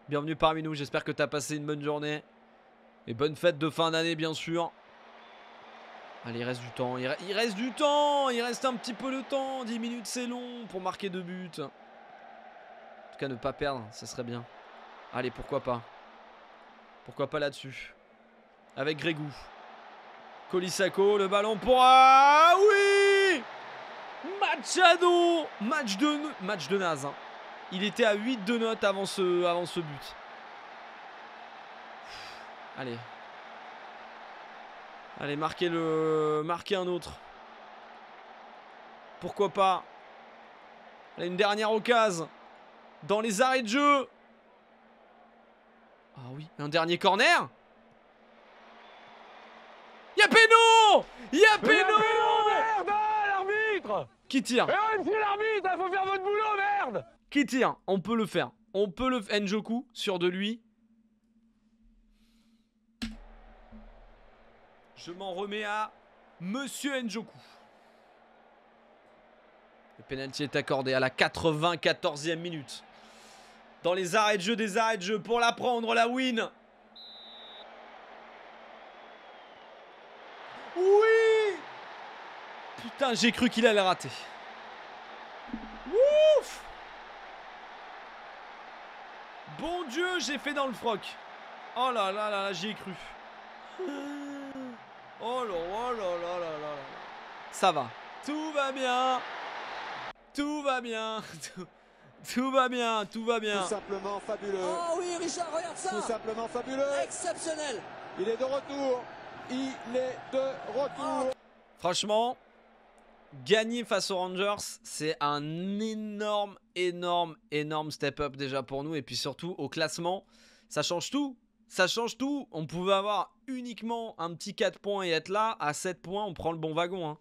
Bienvenue parmi nous. J'espère que t'as passé une bonne journée. Et bonne fête de fin d'année, bien sûr. Allez, il reste du temps. Il, reste du temps. Il reste un petit peu le temps. 10 minutes, c'est long pour marquer deux buts. En tout cas, ne pas perdre, ça serait bien. Allez, pourquoi pas. Pourquoi pas là-dessus avec Grégou. Colissaco, le ballon pour... Ah oui Machado Match de, match de naze. Hein. Il était à 8 de note avant ce, avant ce but. Allez. Allez, marquez, le, marquez un autre. Pourquoi pas une dernière occasion. Dans les arrêts de jeu. Ah oui, un dernier corner Il y a péno Merde L'arbitre Qui tire l'arbitre hein, Faut faire votre boulot, merde Qui tire On peut le faire. On peut le faire. Njoku, sur de lui. Je m'en remets à Monsieur Njoku. Le pénalty est accordé à la 94e minute. Dans les arrêts de jeu des arrêts de jeu pour la prendre, la win Oui Putain, j'ai cru qu'il allait rater. Ouf Bon Dieu, j'ai fait dans le froc. Oh là là là là, j'y ai cru. Oh là, oh là oh là oh là oh là Ça va. Tout va bien. Tout va bien. Tout, *laughs* tout va bien, tout va bien. Tout simplement fabuleux. Oh oui, Richard, regarde ça. Tout simplement fabuleux. Exceptionnel. Il est de retour. Il est de retour. Franchement, gagner face aux Rangers, c'est un énorme, énorme, énorme step-up déjà pour nous. Et puis surtout, au classement, ça change tout. Ça change tout. On pouvait avoir uniquement un petit 4 points et être là. À 7 points, on prend le bon wagon. Hein.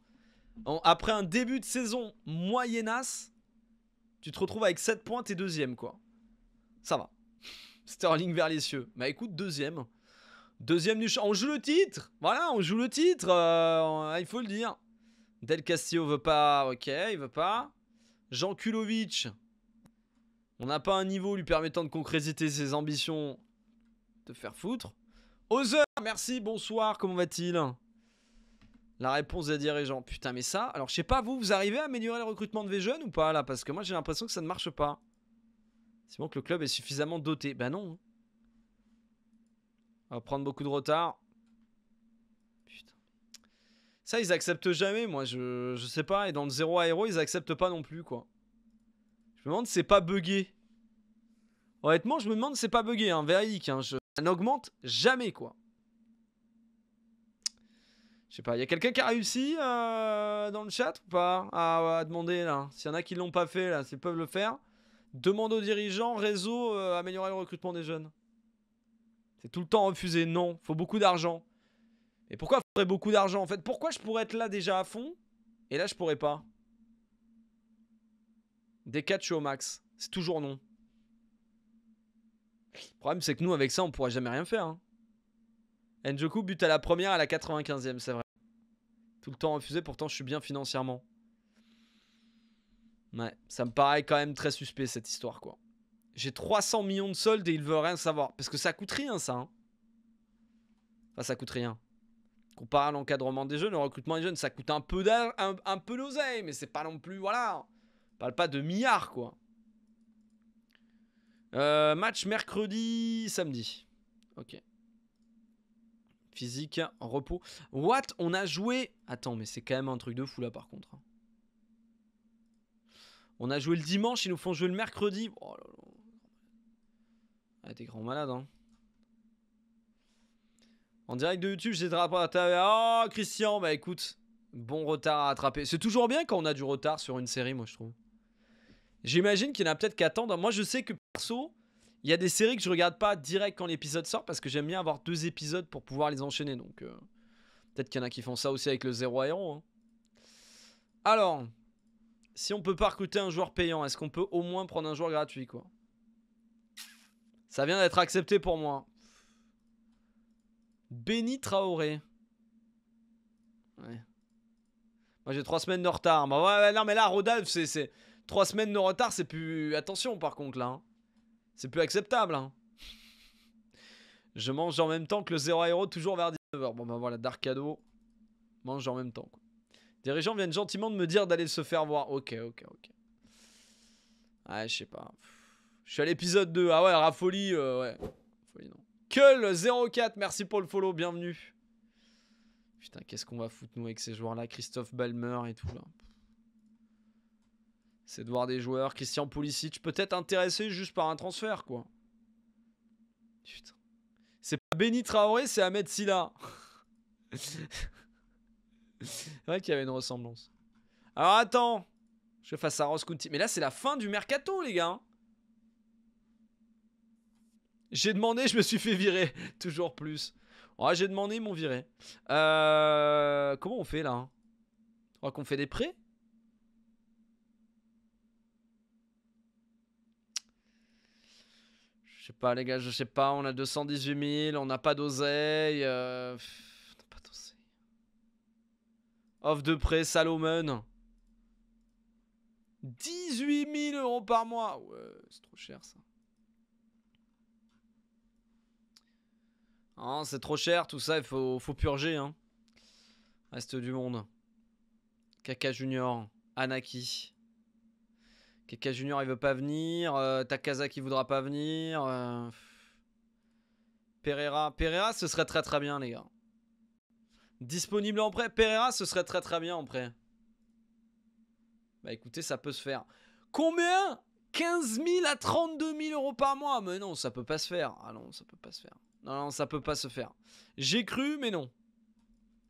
après un début de saison moyenasse, tu te retrouves avec 7 points, t'es deuxième, quoi. Ça va. Sterling vers les cieux. Bah écoute, deuxième. Deuxième du On joue le titre Voilà, on joue le titre euh, ah, Il faut le dire. Del Castillo veut pas. Ok, il veut pas. Jean Kulovic. On n'a pas un niveau lui permettant de concrétiser ses ambitions. De faire foutre. Ozer, merci, bonsoir, comment va-t-il La réponse des dirigeants. Putain, mais ça. Alors, je sais pas, vous, vous arrivez à améliorer le recrutement de v jeunes ou pas là Parce que moi, j'ai l'impression que ça ne marche pas. C'est bon que le club est suffisamment doté. ben non. Hein. On va prendre beaucoup de retard. Putain. Ça, ils acceptent jamais, moi, je, je sais pas. Et dans le zéro à ils acceptent pas non plus, quoi. Je me demande si c'est pas buggé. Honnêtement, je me demande si c'est pas buggé, hein, véridique. Hein. Ça n'augmente jamais, quoi. Je sais pas, y a quelqu'un qui a réussi euh, dans le chat ou pas à, ah, demander là S'il y en a qui l'ont pas fait là, s'ils peuvent le faire, demande aux dirigeants, réseau, euh, améliorer le recrutement des jeunes. C'est tout le temps refusé. Non, faut beaucoup d'argent. Et pourquoi faudrait beaucoup d'argent en fait Pourquoi je pourrais être là déjà à fond et là je pourrais pas Des au max. C'est toujours non. Le problème c'est que nous avec ça on pourra jamais rien faire. Hein. bute à la première à la 95e, c'est vrai. Tout le temps refusé, pourtant je suis bien financièrement. Ouais, ça me paraît quand même très suspect cette histoire quoi. J'ai 300 millions de soldes et il veut rien savoir. Parce que ça coûte rien, ça. Hein. Enfin, ça coûte rien. Comparé à l'encadrement des jeunes, le recrutement des jeunes, ça coûte un peu un peu d'oseille, mais c'est pas non plus, voilà. On parle pas de milliards, quoi. Euh, match mercredi, samedi. Ok. Physique, repos. What On a joué. Attends, mais c'est quand même un truc de fou là par contre. Hein. On a joué le dimanche, ils nous font jouer le mercredi. Oh là là. Ah, t'es grand malade, hein. En direct de YouTube, j'ai pas à Oh, Christian, bah écoute, bon retard à attraper. C'est toujours bien quand on a du retard sur une série, moi, je trouve. J'imagine qu'il y en a peut-être qu'à attendre. Moi, je sais que perso, il y a des séries que je regarde pas direct quand l'épisode sort parce que j'aime bien avoir deux épisodes pour pouvoir les enchaîner. Donc, euh, peut-être qu'il y en a qui font ça aussi avec le zéro Héros. Hein. Alors, si on peut pas recruter un joueur payant, est-ce qu'on peut au moins prendre un joueur gratuit, quoi ça vient d'être accepté pour moi. Béni Traoré. Ouais. Moi j'ai trois semaines de retard. Bah ouais, non mais là Rodolphe c'est Trois semaines de retard, c'est plus attention par contre là. Hein. C'est plus acceptable hein. Je mange en même temps que le Zéro aero, toujours vers 19h. Bon bah voilà, Darkado. Mange en même temps Dirigeants viennent gentiment de me dire d'aller se faire voir. Ok, ok, ok. Ouais, je sais pas. Je suis à l'épisode 2. Ah ouais, Rafoli, euh, ouais. Rafoli, non. Kull04, merci pour le follow, bienvenue. Putain, qu'est-ce qu'on va foutre, nous, avec ces joueurs-là Christophe Balmer et tout, là. C'est de voir des joueurs. Christian Pulisic, peut-être intéressé juste par un transfert, quoi. Putain. C'est pas Benny Traoré, c'est Ahmed Silla. c'est vrai qu'il y avait une ressemblance. Alors attends, je fasse à Ross County. Mais là, c'est la fin du mercato, les gars. J'ai demandé, je me suis fait virer. *laughs* Toujours plus. Ouais, j'ai demandé, ils m'ont viré. Euh, comment on fait là hein On qu'on fait des prêts Je sais pas, les gars, je sais pas. On a 218 000, on n'a pas d'oseille. Euh, on n'a pas d'oseille. Offre de prêt, Salomon. 18 000 euros par mois. Ouais, c'est trop cher ça. Hein, c'est trop cher, tout ça, il faut, purger. Hein. Reste du monde. Kaka Junior, Anaki. Kaka Junior, il veut pas venir. Euh, Takaza qui voudra pas venir. Euh, Pereira. Pereira, ce serait très très bien, les gars. Disponible en prêt. Pereira, ce serait très très bien en prêt. Bah écoutez, ça peut se faire. Combien 15 000 à 32 000 euros par mois. Mais non, ça peut pas se faire. Ah non, ça peut pas se faire. Non, non, ça peut pas se faire. J'ai cru, mais non.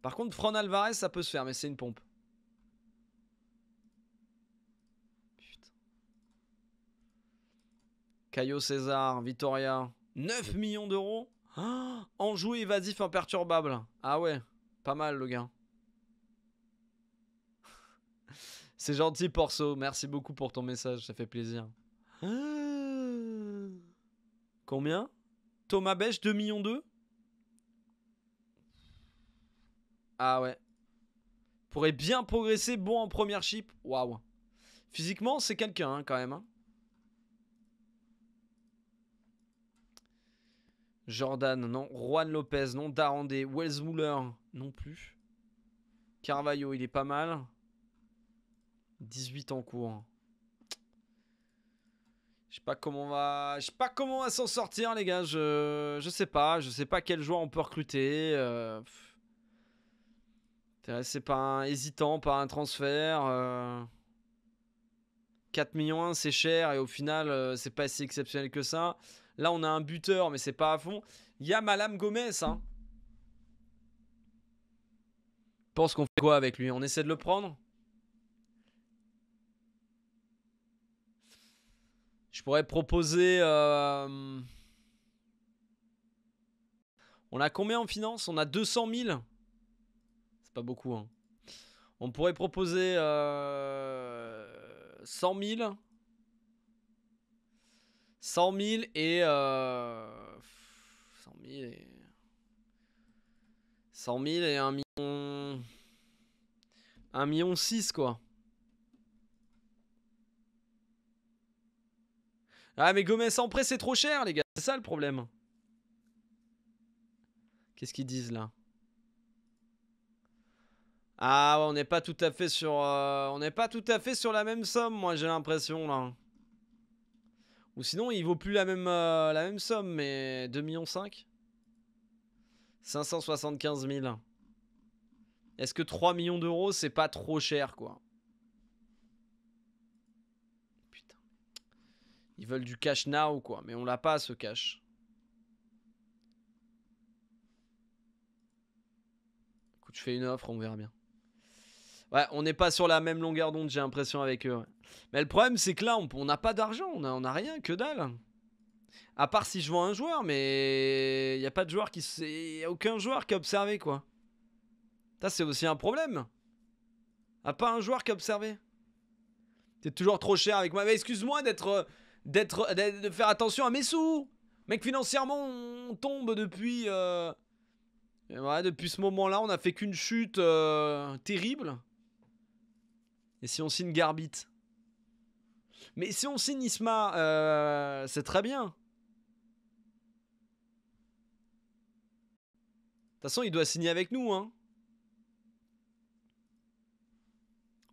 Par contre, Fran Alvarez, ça peut se faire, mais c'est une pompe. Putain. Caio César, Vitoria. 9 millions d'euros. Oh, enjoué, évasif, imperturbable. Ah ouais, pas mal le gars. C'est gentil, Porso. Merci beaucoup pour ton message, ça fait plaisir. Ah. Combien Thomas Bech, 2 millions 2 Ah ouais. Pourrait bien progresser, bon en première chip. Waouh. Physiquement, c'est quelqu'un hein, quand même. Hein. Jordan, non. Juan Lopez, non. Darandé. Wells Muller, non plus. Carvalho, il est pas mal. 18 en cours. Je sais pas comment on va, je sais pas comment on va s'en sortir les gars. Je, je sais pas, je sais pas quel joueur on peut recruter. C'est euh, pas un hésitant, par un transfert. 4 euh, millions c'est cher et au final euh, c'est pas si exceptionnel que ça. Là on a un buteur mais c'est pas à fond. Il y a Malam Gomez. Hein. Je pense qu'on fait quoi avec lui On essaie de le prendre Je pourrais proposer. Euh... On a combien en finance On a 200 000 C'est pas beaucoup. Hein. On pourrait proposer euh... 100 000. 100 000 et. Euh... 100 000 et. 100 000 et 1 million. 1 million 6 quoi. Ah, mais Gomez en prêt, c'est trop cher, les gars. C'est ça le problème. Qu'est-ce qu'ils disent là Ah, on n'est pas tout à fait sur. Euh, on n'est pas tout à fait sur la même somme, moi, j'ai l'impression là. Ou sinon, il vaut plus la même, euh, la même somme, mais 2,5 millions 575 000. Est-ce que 3 millions d'euros, c'est pas trop cher, quoi Ils veulent du cash now, quoi. Mais on l'a pas, ce cash. Écoute, je fais une offre, on verra bien. Ouais, on n'est pas sur la même longueur d'onde, j'ai l'impression, avec eux. Mais le problème, c'est que là, on n'a pas d'argent, on n'a a rien, que dalle. À part si je vends un joueur, mais il n'y a pas de joueur qui... n'y a aucun joueur qui a observé, quoi. Ça, c'est aussi un problème. À pas un joueur qui a observé. T'es toujours trop cher avec moi. Mais excuse-moi d'être euh, d'être, de faire attention à mes sous. Mec, financièrement, on tombe depuis. Euh, depuis ce moment-là, on a fait qu'une chute euh, terrible. Et si on signe Garbit Mais si on signe Isma, euh, c'est très bien. De toute façon, il doit signer avec nous, hein.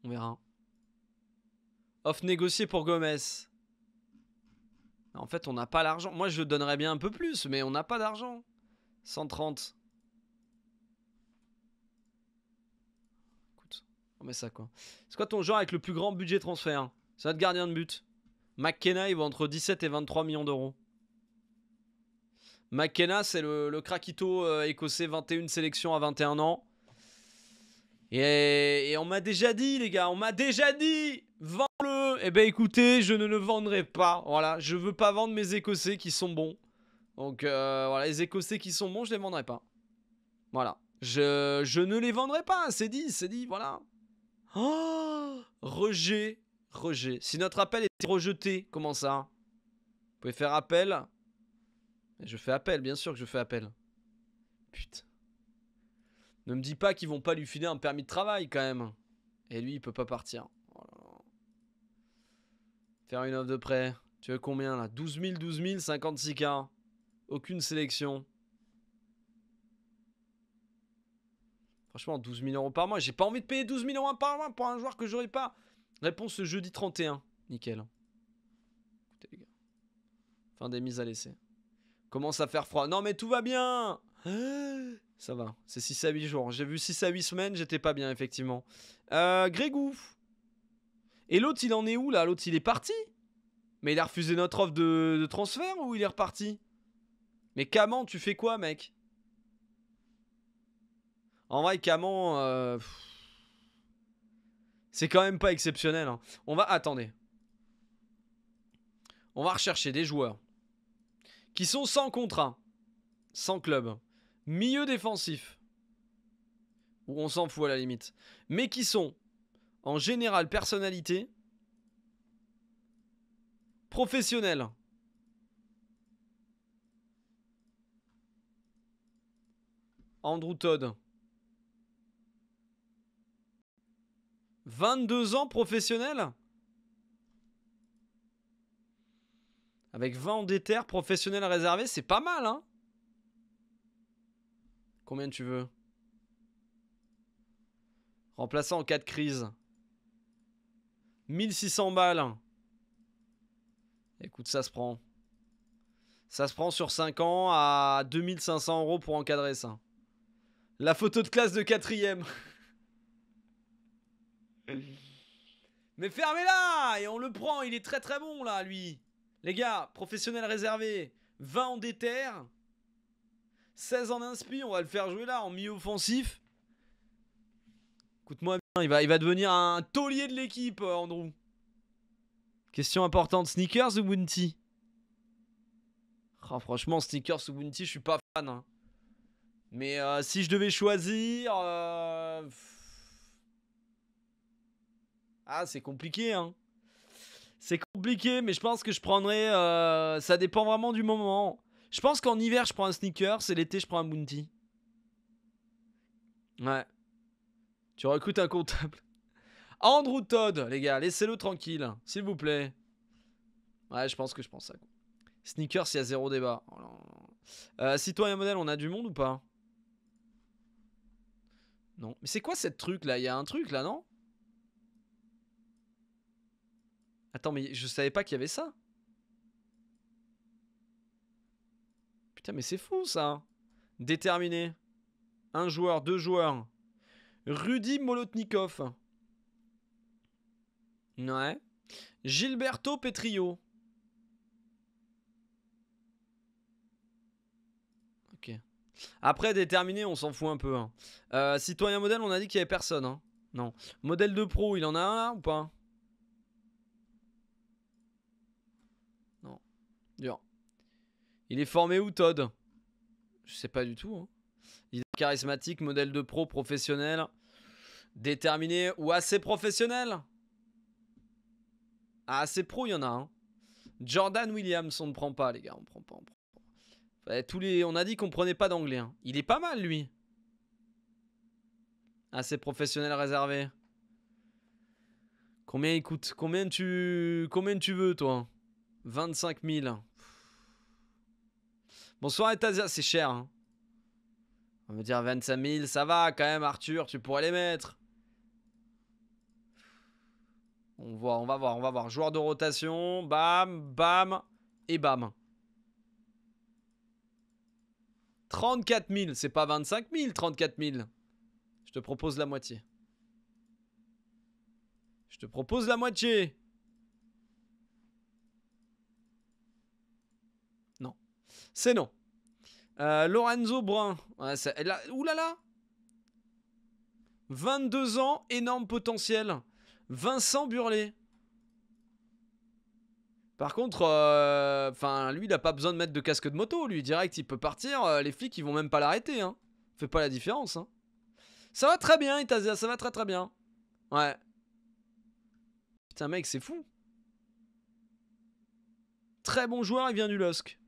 On verra. Off négocier pour Gomez. En fait, on n'a pas l'argent. Moi, je donnerais bien un peu plus, mais on n'a pas d'argent. 130. Écoute, on met ça quoi. C'est quoi ton genre avec le plus grand budget transfert C'est notre gardien de but. McKenna, il vaut entre 17 et 23 millions d'euros. McKenna, c'est le, le craquito euh, écossais, 21 sélections à 21 ans. Et, et on m'a déjà dit, les gars, on m'a déjà dit, vends-le eh ben écoutez, je ne le vendrai pas. Voilà, je veux pas vendre mes Écossais qui sont bons. Donc euh, voilà, les Écossais qui sont bons, je les vendrai pas. Voilà. Je, je ne les vendrai pas, c'est dit, c'est dit, voilà. Oh Rejet, rejet. Si notre appel est rejeté, comment ça Vous pouvez faire appel Je fais appel, bien sûr que je fais appel. Putain. Ne me dis pas qu'ils vont pas lui filer un permis de travail quand même. Et lui, il peut pas partir. Faire une offre de prêt. Tu veux combien là 12 000, 12 000, 56K. Aucune sélection. Franchement, 12 000 euros par mois. J'ai pas envie de payer 12 000 euros par mois pour un joueur que j'aurais pas. Réponse ce jeudi 31. Nickel. Écoutez, les gars. Fin des mises à laisser. Commence à faire froid. Non, mais tout va bien *gasps* Ça va. C'est 6 à 8 jours. J'ai vu 6 à 8 semaines. J'étais pas bien, effectivement. Euh, Grégou. Et l'autre, il en est où là L'autre, il est parti Mais il a refusé notre offre de, transfert ou il est reparti Mais Caman, tu fais quoi, mec En vrai, Caman. Euh, c'est quand même pas exceptionnel. Hein. On va. Attendez. On va rechercher des joueurs qui sont sans contrat, sans club, milieu défensif, où on s'en fout à la limite, mais qui sont en général, personnalité. Professionnel. Andrew Todd. 22 ans professionnel Avec 20 en d'éther, professionnel réservé, c'est pas mal, hein Combien tu veux Remplaçant en cas de crise. 1600 balles. Écoute, ça se prend. Ça se prend sur 5 ans à 2500 euros pour encadrer ça. La photo de classe de quatrième. *laughs* Mais fermez-la Et on le prend, il est très très bon là, lui. Les gars, professionnel réservé. 20 en déterre. 16 en inspi, on va le faire jouer là en mi-offensif. Écoute-moi. Il va, devenir un taulier de l'équipe, euh, Andrew. Question importante, sneakers ou Bounty oh, Franchement, sneakers ou Bounty, je suis pas fan. Hein. Mais euh, si je devais choisir... Euh, ah, c'est compliqué, hein. C'est compliqué, mais je pense que je prendrais... Ça dépend vraiment du moment. Je pense qu'en hiver, je prends un sneakers et l'été, je prends un Bounty. Ouais. Tu recrutes un comptable. *laughs* Andrew Todd, les gars, laissez-le tranquille, s'il vous plaît. Ouais, je pense que je pense ça. Sneakers, il y a zéro débat. Oh euh, citoyen modèle, on a du monde ou pas Non. Mais c'est quoi cette truc là Il y a un truc là, non Attends, mais je savais pas qu'il y avait ça. Putain, mais c'est fou ça. Déterminé. Un joueur, deux joueurs. Rudy Molotnikov. Ouais. Gilberto Petrio. Ok. Après, déterminé, on s'en fout un peu. Hein. Euh, citoyen modèle, on a dit qu'il n'y avait personne. Hein. Non. Modèle de pro, il en a un là ou pas Non. Dur. Il est formé où, Todd Je sais pas du tout. Hein. Il est charismatique, modèle de pro, professionnel. Déterminé ou assez professionnel ah, Assez pro, il y en a un. Hein. Jordan Williams, on ne prend pas, les gars. On prend prend pas. Tous les... On a dit qu'on prenait pas d'anglais. Hein. Il est pas mal, lui. Assez professionnel réservé. Combien il coûte Combien tu... Combien tu veux, toi 25 000. Bonsoir, Etasia. C'est cher. Hein. On va dire 25 000, ça va quand même, Arthur. Tu pourrais les mettre. On, voit, on va voir, on va voir. Joueur de rotation, bam, bam et bam. 34 000, c'est pas 25 000, 34 000. Je te propose la moitié. Je te propose la moitié. Non. C'est non. Euh, Lorenzo Brun. Ouais, là, oulala. 22 ans, énorme potentiel. Vincent Burlet. Par contre, euh, enfin, lui, il n'a pas besoin de mettre de casque de moto. Lui, direct, il peut partir. Euh, les flics, ils vont même pas l'arrêter. Hein. Fait pas la différence. Hein. Ça va très bien, Itazia. Ça va très très bien. Ouais. Putain, mec, c'est fou. Très bon joueur. Il vient du LOSC.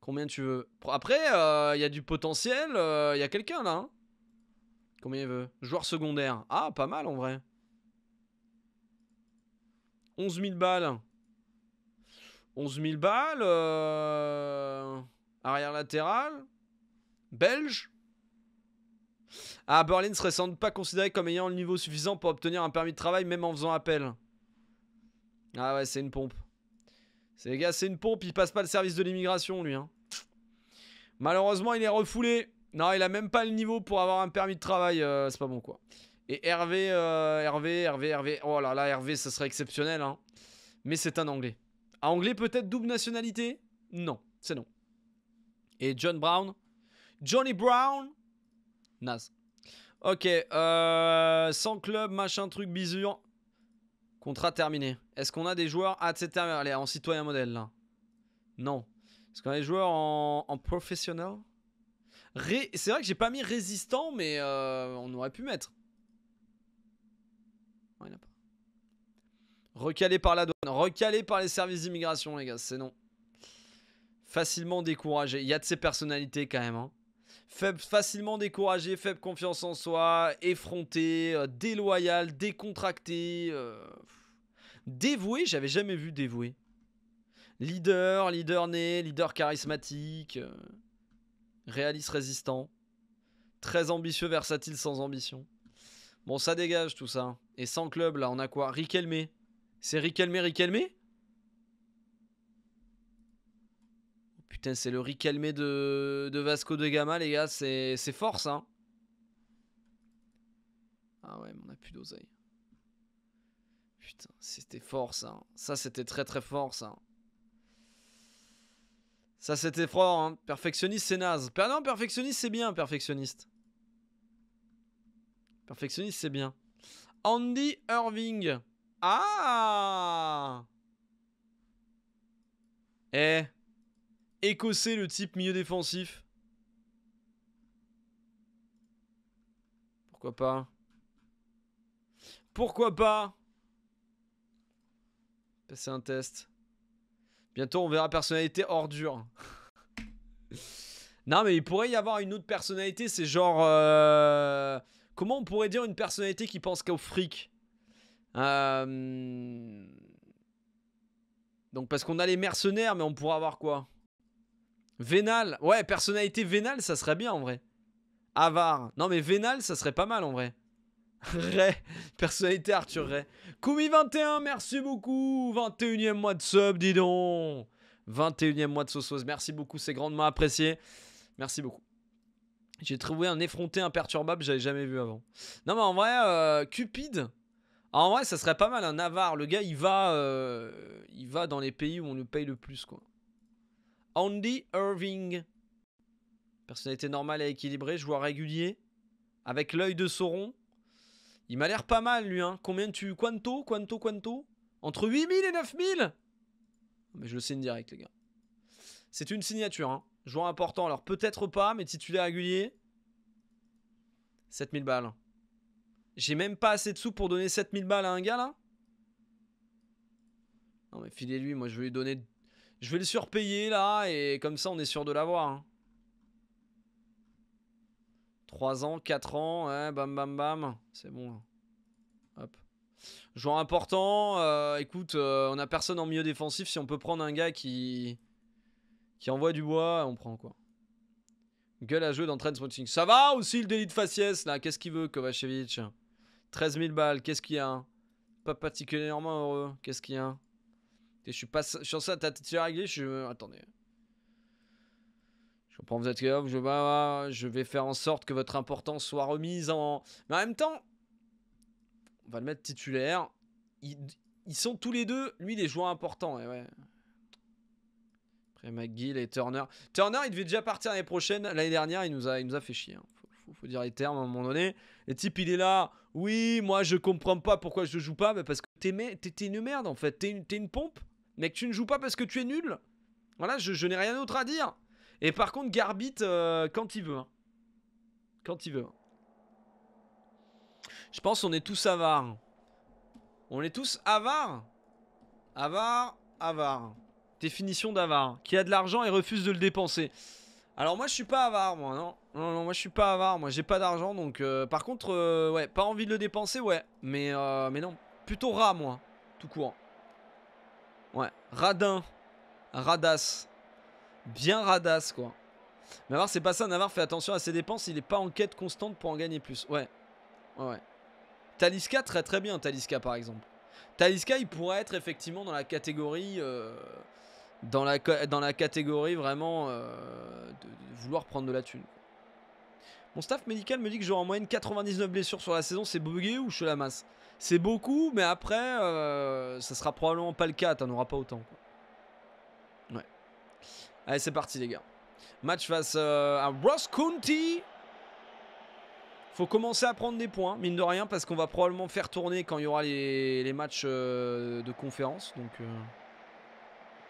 Combien tu veux Après, euh, il y a du potentiel. Il y a quelqu'un là. Hein. Combien il veut Joueur secondaire. Ah, pas mal en vrai. 11 000 balles. 11 000 balles. Euh, arrière latéral. Belge. Ah, Berlin ne serait sans doute pas considéré comme ayant le niveau suffisant pour obtenir un permis de travail, même en faisant appel. Ah ouais, c'est une pompe. C'est gars, c'est une pompe. Il passe pas le service de l'immigration, lui. Hein. Malheureusement, il est refoulé. Non, il a même pas le niveau pour avoir un permis de travail, euh, c'est pas bon quoi. Et Hervé, euh, Hervé, Hervé, Hervé, oh là là, Hervé, ça serait exceptionnel, hein. Mais c'est un anglais. anglais peut-être double nationalité Non, c'est non. Et John Brown Johnny Brown Naz. Ok, euh, sans club, machin, truc, bisure. Contrat terminé. Est-ce qu'on a des joueurs à ah, c'est terminé. Allez, en citoyen modèle, là. Non. Est-ce qu'on a des joueurs en, en professionnel c'est vrai que j'ai pas mis résistant, mais euh, on aurait pu mettre. Recalé par la douane. Recalé par les services d'immigration, les gars. C'est non. Facilement découragé. Il y a de ces personnalités quand même. Hein. Faible, facilement découragé, faible confiance en soi, effronté, euh, déloyal, décontracté. Euh, dévoué, j'avais jamais vu dévoué. Leader, leader né, leader charismatique réaliste résistant, très ambitieux, versatile sans ambition. Bon, ça dégage tout ça. Et sans club, là, on a quoi Riquelme. C'est Riquelme, Riquelme Putain, c'est le Riquelme de, de Vasco de Gama, les gars. C'est fort, ça. Hein. Ah ouais, mais on a plus d'oseille. Putain, c'était fort, ça. Hein. Ça, c'était très, très fort, ça. Hein. Ça, c'était froid. Hein. Perfectionniste, c'est naze. Per non, perfectionniste, c'est bien, perfectionniste. Perfectionniste, c'est bien. Andy Irving. Ah Eh Écossais, le type milieu défensif. Pourquoi pas Pourquoi pas Passer un test. Bientôt, on verra personnalité ordure. non, mais il pourrait y avoir une autre personnalité. C'est genre. Euh, comment on pourrait dire une personnalité qui pense qu'au fric euh, Donc, parce qu'on a les mercenaires, mais on pourrait avoir quoi Vénal. Ouais, personnalité vénale, ça serait bien en vrai. Avare. Non, mais vénal, ça serait pas mal en vrai. Ray, *laughs* personnalité Arthur Ray. Kumi21, merci beaucoup. 21e mois de sub, dis donc. 21e mois de sauce merci beaucoup, c'est grandement apprécié. Merci beaucoup. J'ai trouvé un effronté imperturbable, j'avais jamais vu avant. Non, mais en vrai, euh, Cupid, en vrai, ça serait pas mal un avare. Le gars, il va, euh, il va dans les pays où on le paye le plus, quoi. Andy Irving. Personnalité normale et équilibrée, joueur régulier. Avec l'œil de Sauron. Il m'a l'air pas mal, lui. Hein. Combien tu... Quanto Quanto Quanto Entre 8000 et 9000 Mais je le signe direct, les gars. C'est une signature. Hein. Joueur important. Alors, peut-être pas, mais titulaire régulier. 7000 balles. J'ai même pas assez de sous pour donner 7000 balles à un gars, là Non, mais filez-lui. Moi, je vais lui donner... Je vais le surpayer, là. Et comme ça, on est sûr de l'avoir. Hein. 3 ans, 4 ans, hein, bam bam bam. C'est bon. Hop. Joueur important, euh, écoute, euh, on a personne en milieu défensif. Si on peut prendre un gars qui, qui envoie du bois, on prend quoi. Gueule à jeu dans Trendspotting. Ça va aussi le délit de faciès là Qu'est-ce qu'il veut Kovacevic 13 000 balles, qu'est-ce qu'il y a Pas particulièrement heureux, qu'est-ce qu'il y a Je suis pas sur ça, t'as tiré réglé, je suis... Euh, attendez vous êtes je, je vais faire en sorte que votre importance soit remise en... Mais en même temps, on va le mettre titulaire. Ils, sont tous les deux, lui, des joueurs importants. ouais. Après McGill et Turner. Turner, il devait déjà partir l'année prochaine. L'année dernière, il nous a, il nous a fait chier. Il hein. Faut, dire les termes à un moment donné. et type, il est là. Oui, moi, je comprends pas pourquoi je joue pas. parce que t'es t'es une merde, en fait. T'es une, une pompe. Mec, tu ne joues pas parce que tu es nul. Voilà, je, je n'ai rien d'autre à dire. Et par contre, Garbit, euh, quand il veut. Hein. Quand il veut. Je pense qu'on est tous avares. On est tous avares. Avare, avare. Définition d'avare. Qui a de l'argent et refuse de le dépenser. Alors moi je suis pas avare moi non Non non moi je suis pas avare moi j'ai pas d'argent donc euh, par contre euh, ouais pas envie de le dépenser ouais mais mais non plutôt rat moi tout court Ouais radin radas bien radasse, quoi. Navarre, c'est pas ça. Navarre fait attention à ses dépenses. Il est pas en quête constante pour en gagner plus. Ouais. Ouais. Taliska, très très bien, Taliska par exemple. Taliska, il pourrait être effectivement dans la catégorie. Euh, dans, la, dans la catégorie vraiment euh, de, vouloir prendre de la thune. Mon staff médical me dit que j'aurai en moyenne 99 blessures sur la saison. C'est bugué ou je suis la masse C'est beaucoup, mais après, euh, ça sera probablement pas le cas. T'en auras pas autant. Quoi. Allez, c'est parti, les gars. Match face euh, à Ross County. Faut commencer à prendre des points, mine de rien, parce qu'on va probablement faire tourner quand il y aura les, matchs euh, de conférence. Donc, euh,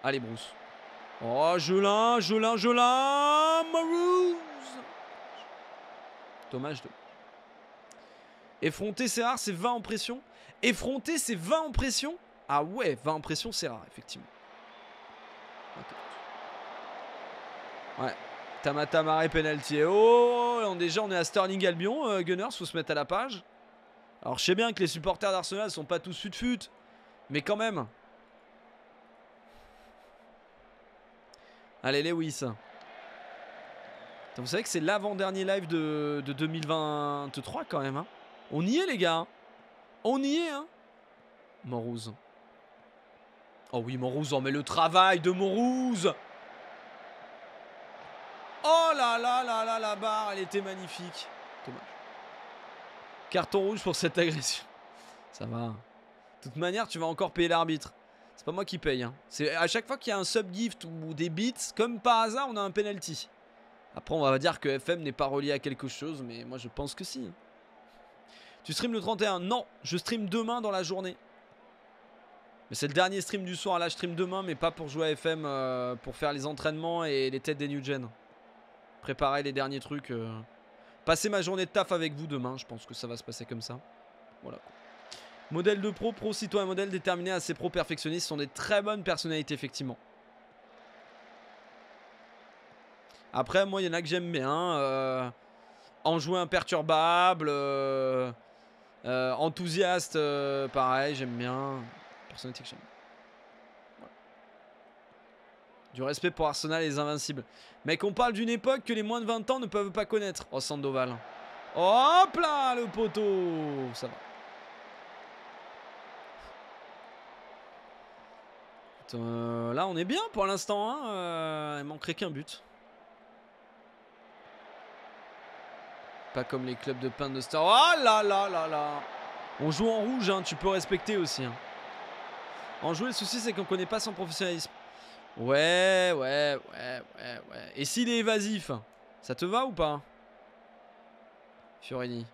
allez, Bruce. Oh, Jolin, Jolin, Jolin Marouz Dommage de... Effronter, c'est rare, c'est 20 en pression. Effronter, c'est 20 en pression Ah ouais, 20 en pression, c'est rare, effectivement. Ouais. Tamata penalty. Oh, on, oh, oh, déjà on est à Sterling Albion. Euh, Gunners, faut se mettre à la page. Alors je sais bien que les supporters d'Arsenal sont pas tous fut-fut, mais quand même. Allez Lewis. vous savez que c'est l'avant-dernier live de, 2023 quand même. Hein. On y est les gars. Hein. On y est. Hein. Oh oui Morouz oh mais le travail de Morouz Oh là là là là la barre, elle était magnifique. Dommage. Carton rouge pour cette agression. *laughs* Ça va. Hein. De toute manière, tu vas encore payer l'arbitre. C'est pas moi qui paye. A hein. C'est à chaque fois qu'il y a un sub-gift ou des bits comme par hasard, on a un penalty. Après, on va dire que FM n'est pas relié à quelque chose, mais moi je pense que si. Hein. Tu stream le 31 Non, je stream demain dans la journée. Mais c'est le dernier stream du soir. Là, je stream demain, mais pas pour jouer à FM, euh, pour faire les entraînements et les têtes des New Gen préparer les derniers trucs. Euh. Passer ma journée de taf avec vous demain, je pense que ça va se passer comme ça. Voilà. Modèle de pro, pro citoyen, modèle déterminé, assez pro perfectionniste, sont des très bonnes personnalités effectivement. Après, moi, il y en a que j'aime bien. Euh, enjoué imperturbable. Euh, enthousiaste, pareil, j'aime bien. Personnalité que j'aime. Du respect pour Arsenal et les Invincibles. Mec, on parle d'une époque que les moins de 20 ans ne peuvent pas connaître. Oh, Sandoval. Hop là, le poteau Ça va. Euh, là, on est bien pour l'instant. Hein euh, il manquerait qu'un but. Pas comme les clubs de pain de Star. Oh là là là là On joue en rouge, hein, tu peux respecter aussi. Hein. En jouer, le souci, c'est qu'on connaît pas son professionnalisme. Ouais, ouais, ouais, ouais, Et s'il est évasif, ça te va ou pas Fiorini.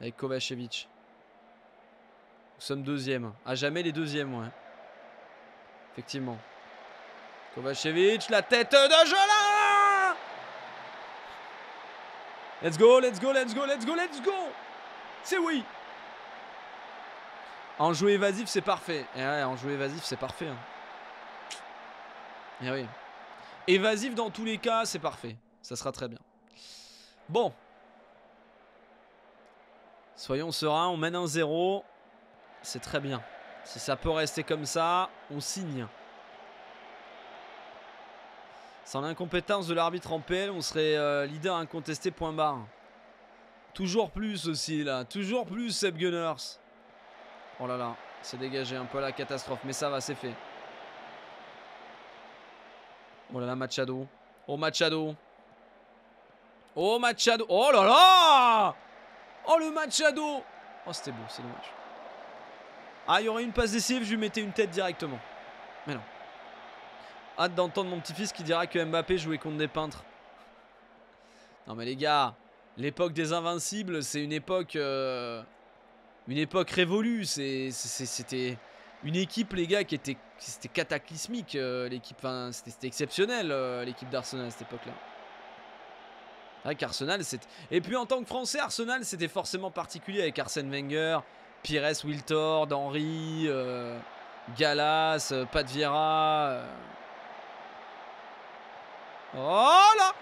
Avec Kovacevic. Nous sommes deuxième. À jamais les deuxièmes, ouais. Effectivement. Kovacevic, la tête de Jola Let's go, let's go, let's go, let's go, let's go C'est oui en jeu évasif, c'est parfait. Eh en jeu évasif, c'est parfait. Et hein. eh oui. Évasif, dans tous les cas, c'est parfait. Ça sera très bien. Bon. Soyons sereins. On mène un 0. C'est très bien. Si ça peut rester comme ça, on signe. Sans l'incompétence de l'arbitre en PL, on serait euh, leader incontesté point barre. Toujours plus aussi là, toujours plus Seb Gunners. Oh là là, c'est dégagé un peu la catastrophe, mais ça va, c'est fait. Oh là là, Machado. Oh Machado. Oh Machado. Oh là là Oh le Machado Oh c'était beau, c'est dommage. Ah, il y aurait une passe décisive, je lui mettais une tête directement. Mais non. Hâte d'entendre mon petit-fils qui dira que Mbappé jouait contre des peintres. Non mais les gars, l'époque des invincibles, c'est une époque... Euh, une époque révolue. C'était une équipe, les gars, qui était, c'était cataclysmique. Euh, l'équipe, c'était exceptionnel, euh, l'équipe d'Arsenal à cette époque-là. C'est Et puis en tant que Français, Arsenal, c'était forcément particulier avec Arsène Wenger, Pires, Wiltord, Henry, euh, Galas, Pat Oh là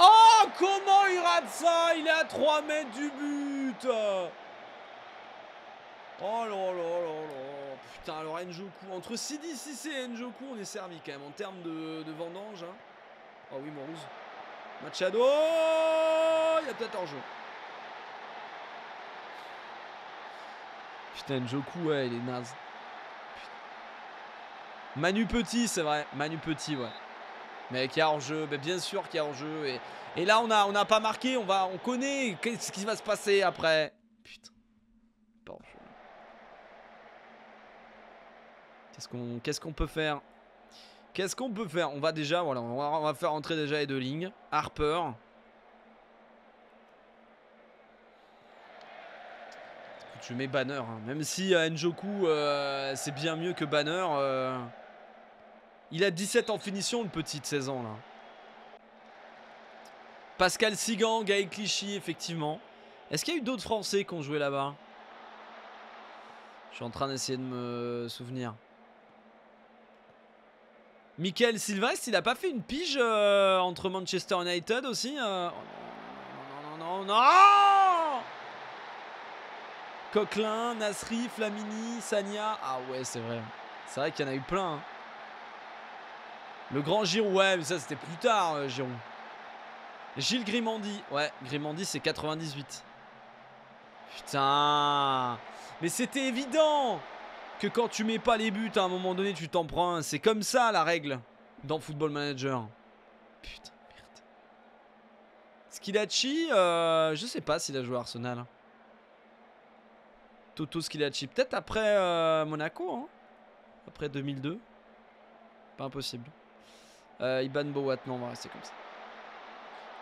Oh Comment il rate ça Il est à 3 mètres du but Oh là là là là Putain, alors Njoku, entre Sidi, Sissé et Njoku, on est servi quand même en termes de, vendange. Oh oui, Morouz. Machado Il y a peut-être en jeu. Putain, Njoku, ouais, il est naze. Manu Petit, c'est vrai. Manu Petit, ouais. Mais qui a en jeu mais bien sûr qu'il y a en jeu Et, là, on n'a on a pas marqué, on, va, on connaît ce qui va se passer après. Putain. Bon. Qu'est-ce qu'on peut faire Qu'est-ce qu'on peut faire On va déjà, voilà, on va, faire entrer déjà les deux lignes. Harper. Tu mets Banner, hein. même si euh, Njoku euh, c'est bien mieux que Banner. Euh, il a 17 en finition Une petite saison là. Pascal Sigan, Gaël Clichy effectivement. Est-ce qu'il y a eu d'autres Français qui ont joué là-bas Je suis en train d'essayer de me souvenir. Michael Silva il n'a pas fait une pige euh, entre Manchester United aussi euh, oh, Non, non, non, non, Coquelin, Nasri, Flamini, Sania. Ah ouais, c'est vrai. C'est vrai qu'il y en a eu plein. Hein. Le grand Giroud, ouais, mais ça c'était plus tard, euh, Giroud. Gilles Grimandi. Ouais, Grimandi c'est 98. Putain. Mais c'était évident quand tu mets pas les buts, à un moment donné, tu t'en prends C'est comme ça la règle dans Football Manager. Putain, merde. Skilachi, euh, je sais pas s'il a joué à Arsenal. Hein. Toto Skilachi, peut-être après euh, Monaco, hein. après 2002. Pas impossible. Euh, Iban Bowat, non, on comme ça.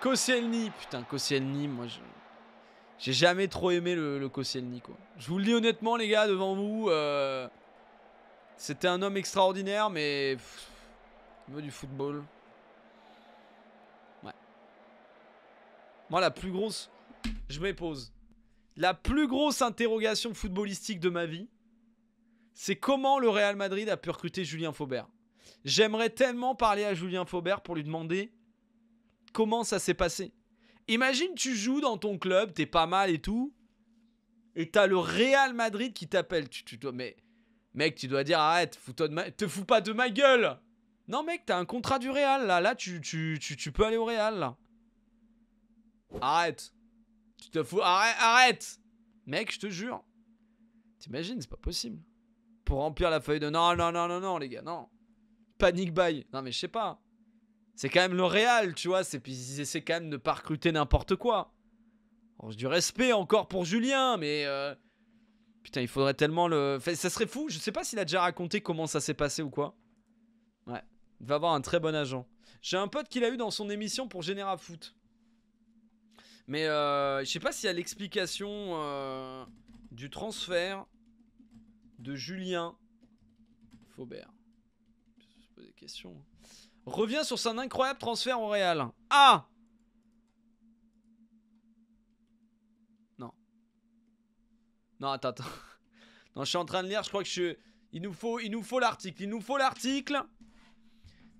Koscielny, putain, Koscielny, moi je... J'ai jamais trop aimé le, le Koscielny, quoi. Je vous le dis honnêtement, les gars, devant vous, euh, c'était un homme extraordinaire, mais du football, ouais. Moi, la plus grosse, je m'épose. pose. La plus grosse interrogation footballistique de ma vie, c'est comment le Real Madrid a pu recruter Julien Faubert. J'aimerais tellement parler à Julien Faubert pour lui demander comment ça s'est passé. Imagine, tu joues dans ton club, t'es pas mal et tout, et t'as le Real Madrid qui t'appelle. Tu, tu mais mec, tu dois dire arrête, fous-toi te fous pas de ma gueule. Non mec, t'as un contrat du Real là, là tu, tu, tu, peux aller au Real là. Arrête. Tu te fous, arrête, Mec, je te jure. T'imagines, c'est pas possible. Pour remplir la feuille de non, non, non, non, non, les gars, non. Panic buy. Non mais je sais pas. C'est quand même le Real, tu vois. C'est, ils essaient quand même de ne pas recruter n'importe quoi. du respect encore pour Julien, mais. Euh, putain, il faudrait tellement le. ça serait fou. Je sais pas s'il a déjà raconté comment ça s'est passé ou quoi. Ouais. Il va avoir un très bon agent. J'ai un pote qu'il a eu dans son émission pour Généra Foot. Mais euh, je sais pas s'il y a l'explication euh, du transfert de Julien Faubert. Je pose des questions. Hein revient sur son incroyable transfert au Real. Ah Non. Non, attends, attends. *laughs* Non, je suis en train de lire, je crois que je... Il nous faut il nous faut l'article, il nous faut l'article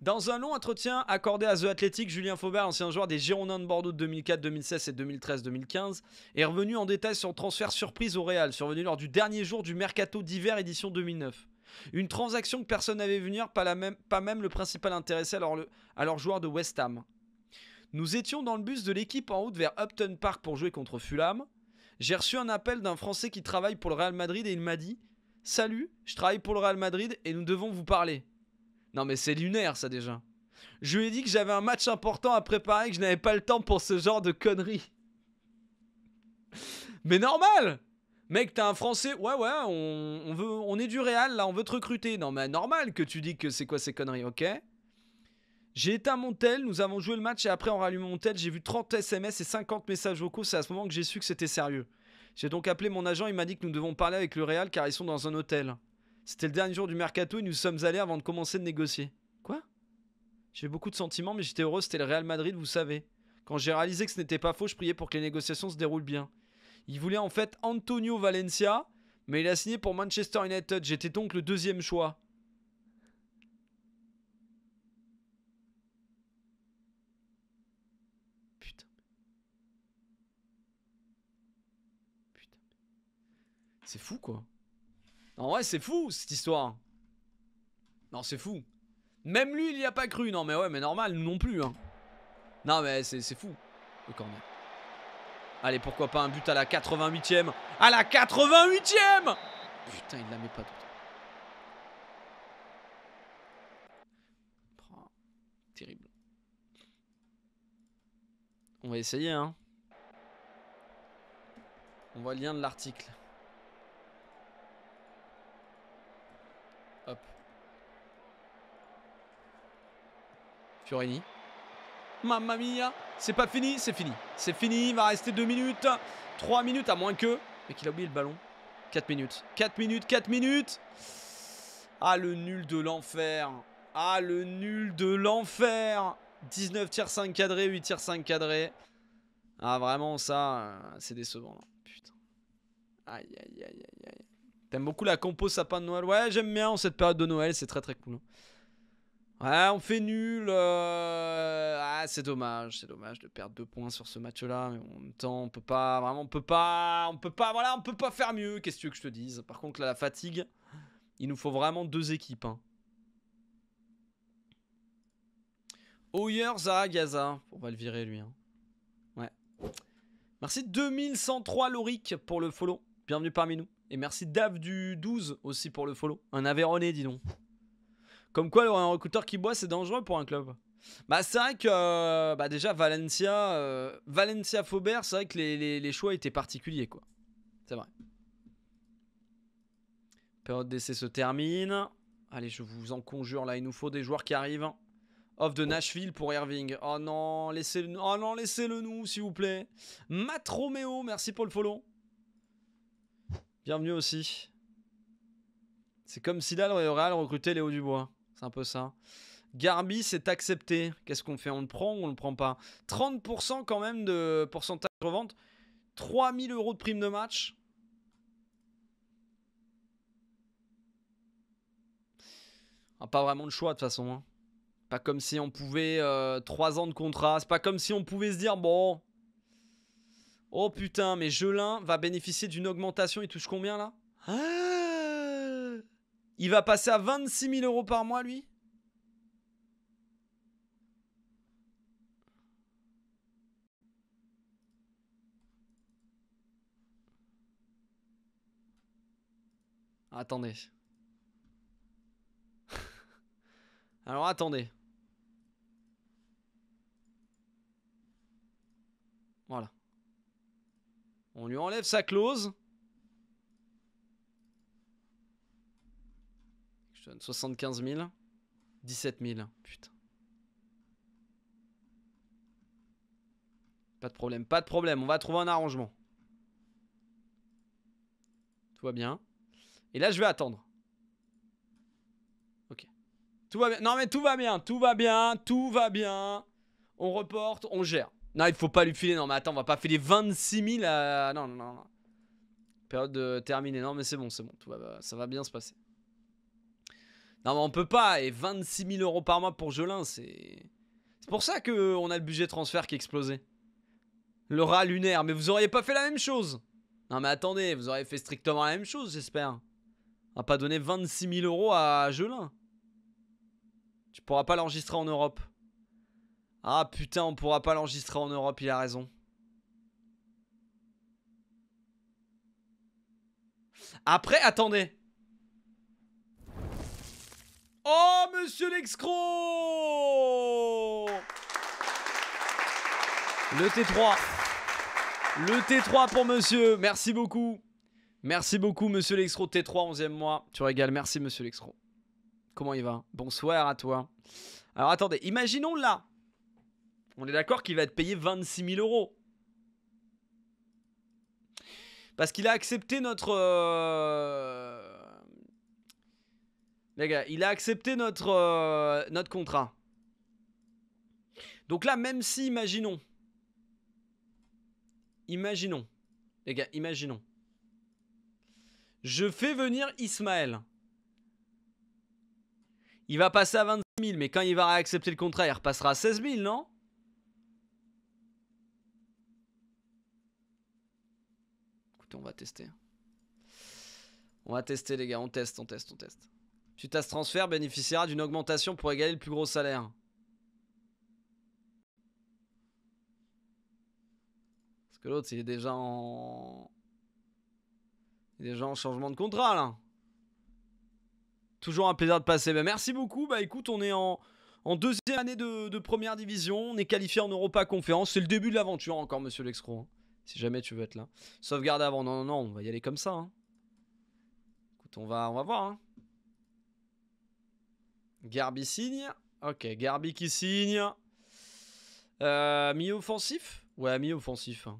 dans un long entretien accordé à The Athletic, Julien Faubert, ancien joueur des Girondins de Bordeaux de 2004, 2016 et 2013-2015, est revenu en détail sur le transfert surprise au Real, survenu lors du dernier jour du mercato d'hiver édition 2009. Une transaction que personne n'avait vu venir, pas, même, le principal intéressé à leur, joueur de West Ham. Nous étions dans le bus de l'équipe en route vers Upton Park pour jouer contre Fulham. J'ai reçu un appel d'un Français qui travaille pour le Real Madrid et il m'a dit Salut, je travaille pour le Real Madrid et nous devons vous parler. Non mais c'est lunaire ça déjà. Je lui ai dit que j'avais un match important à préparer, et que je n'avais pas le temps pour ce genre de conneries. Mais normal Mec, t'as un Français Ouais, ouais, on, veut, on est du Real, là, on veut te recruter. Non, mais normal que tu dis que c'est quoi ces conneries, ok J'ai éteint mon tel, nous avons joué le match et après, on rallume mon tel, j'ai vu 30 SMS et 50 messages vocaux. C'est à ce moment que j'ai su que c'était sérieux. J'ai donc appelé mon agent, il m'a dit que nous devons parler avec le Real car ils sont dans un hôtel. C'était le dernier jour du mercato et nous sommes allés avant de commencer de négocier. Quoi J'ai beaucoup de sentiments, mais j'étais heureux, c'était le Real Madrid, vous savez. Quand j'ai réalisé que ce n'était pas faux, je priais pour que les négociations se déroulent bien. Il voulait en fait Antonio Valencia, mais il a signé pour Manchester United. J'étais donc le deuxième choix. Putain. Putain. C'est fou quoi. En ouais, c'est fou cette histoire. Non, c'est fou. Même lui, il n'y a pas cru. Non, mais ouais, mais normal, nous non plus. Hein. Non, mais c'est fou, le Allez, pourquoi pas un but à la 88e. À la 88e Putain, il la met pas le temps. terrible. On va essayer, hein. On voit le lien de l'article. Hop. Fiorini. Mamma mia. C'est pas fini, c'est fini. C'est fini, il va rester 2 minutes. 3 minutes à moins que. Mais qu'il a oublié le ballon. 4 minutes. 4 minutes, 4 minutes. Ah, le nul de l'enfer. Ah, le nul de l'enfer. 19 tirs 5 cadrés, 8 tirs 5 cadrés. Ah, vraiment, ça, euh, c'est décevant. Putain. Aïe, aïe, aïe, aïe, T'aimes beaucoup la compo sapin de Noël Ouais, j'aime bien cette période de Noël, c'est très très cool. Hein. Ouais, ah, on fait nul. Euh, ah, c'est dommage, c'est dommage de perdre deux points sur ce match-là. Mais en même temps, on peut pas, vraiment, on peut pas, on peut pas, voilà, on peut pas faire mieux. Qu'est-ce que tu veux que je te dise Par contre, là, la fatigue, il nous faut vraiment deux équipes. Hein. à Gaza. On va le virer, lui. Hein. Ouais. Merci 2103 Loric pour le follow. Bienvenue parmi nous. Et merci Dave du 12 aussi pour le follow. Un Aveyronné, dis donc. Comme quoi, un recruteur qui boit, c'est dangereux pour un club. Bah, c'est vrai que euh, bah déjà, Valencia, euh, Valencia Faubert, c'est vrai que les, choix étaient particuliers, quoi. C'est vrai. Période d'essai se termine. Allez, je vous en conjure, là, il nous faut des joueurs qui arrivent. Off de Nashville pour Irving. Oh non, laissez-le oh non, laissez -le nous, s'il vous plaît. Matroméo, merci pour le follow. Bienvenue aussi. C'est comme si là, le Real recrutait Léo Dubois. C'est un peu ça. Garbi, c'est accepté. Qu'est-ce qu'on fait On le prend ou on le prend pas 30% quand même de pourcentage de revente. 3000 euros de prime de match. Ah, pas vraiment le choix de toute façon. Hein. Pas comme si on pouvait... 3 euh, ans de contrat. C'est pas comme si on pouvait se dire, bon... Oh putain, mais Jelin va bénéficier d'une augmentation. Il touche combien là ah il va passer à 26 000 euros par mois, lui Attendez. *laughs* Alors attendez. Voilà. On lui enlève sa clause. 75 000. 17 000. Putain. Pas de problème, pas de problème. On va trouver un arrangement. Tout va bien. Et là, je vais attendre. Ok. Tout va bien. Non, mais tout va bien. Tout va bien. Tout va bien. On reporte, on gère. Non, il faut pas lui filer. Non, mais attends, on va pas filer 26 000 Non, non, non. Période terminée. Non, mais c'est bon, c'est bon. Tout va... Ça va bien se passer. Non, mais on peut pas. Et 26 000 euros par mois pour Jolin, c'est. C'est pour ça qu'on a le budget transfert qui explosait. Le rat lunaire, mais vous auriez pas fait la même chose. Non, mais attendez, vous auriez fait strictement la même chose, j'espère. On va pas donner 26 000 euros à Jolin. Tu pourras pas l'enregistrer en Europe. Ah putain, on pourra pas l'enregistrer en Europe, il a raison. Après, attendez. Oh, monsieur l'excro Le T3. Le T3 pour monsieur. Merci beaucoup. Merci beaucoup, monsieur l'excro. T3, 11e mois. Tu régales. Merci, monsieur l'excro. Comment il va Bonsoir à toi. Alors attendez, imaginons là. On est d'accord qu'il va être payé 26 000 euros. Parce qu'il a accepté notre... Euh, les gars, il a accepté notre, euh, notre contrat. Donc là, même si, imaginons. Imaginons. Les gars, imaginons. Je fais venir Ismaël. Il va passer à 26 000, mais quand il va accepter le contrat, il repassera à 16 000, non Écoutez, on va tester. On va tester, les gars. On teste, on teste, on teste. Tu t'as ce transfert, bénéficiera d'une augmentation pour égaler le plus gros salaire. Parce que l'autre, il est déjà en... Il déjà en changement de contrat, là. Toujours un plaisir de passer. Ben, merci beaucoup. Bah écoute, on est en... deuxième année de, première division, on est qualifié en Europa Conférence. C'est le début de l'aventure encore, monsieur l'excro. Hein, si jamais tu veux être là. Sauvegarde avant. Non, non, non, on va y aller comme ça. Hein. Écoute, on va, on va voir. Hein. Garbi signe. Ok, Garbi qui signe. Euh, mi-offensif Ouais, mi-offensif. Hein.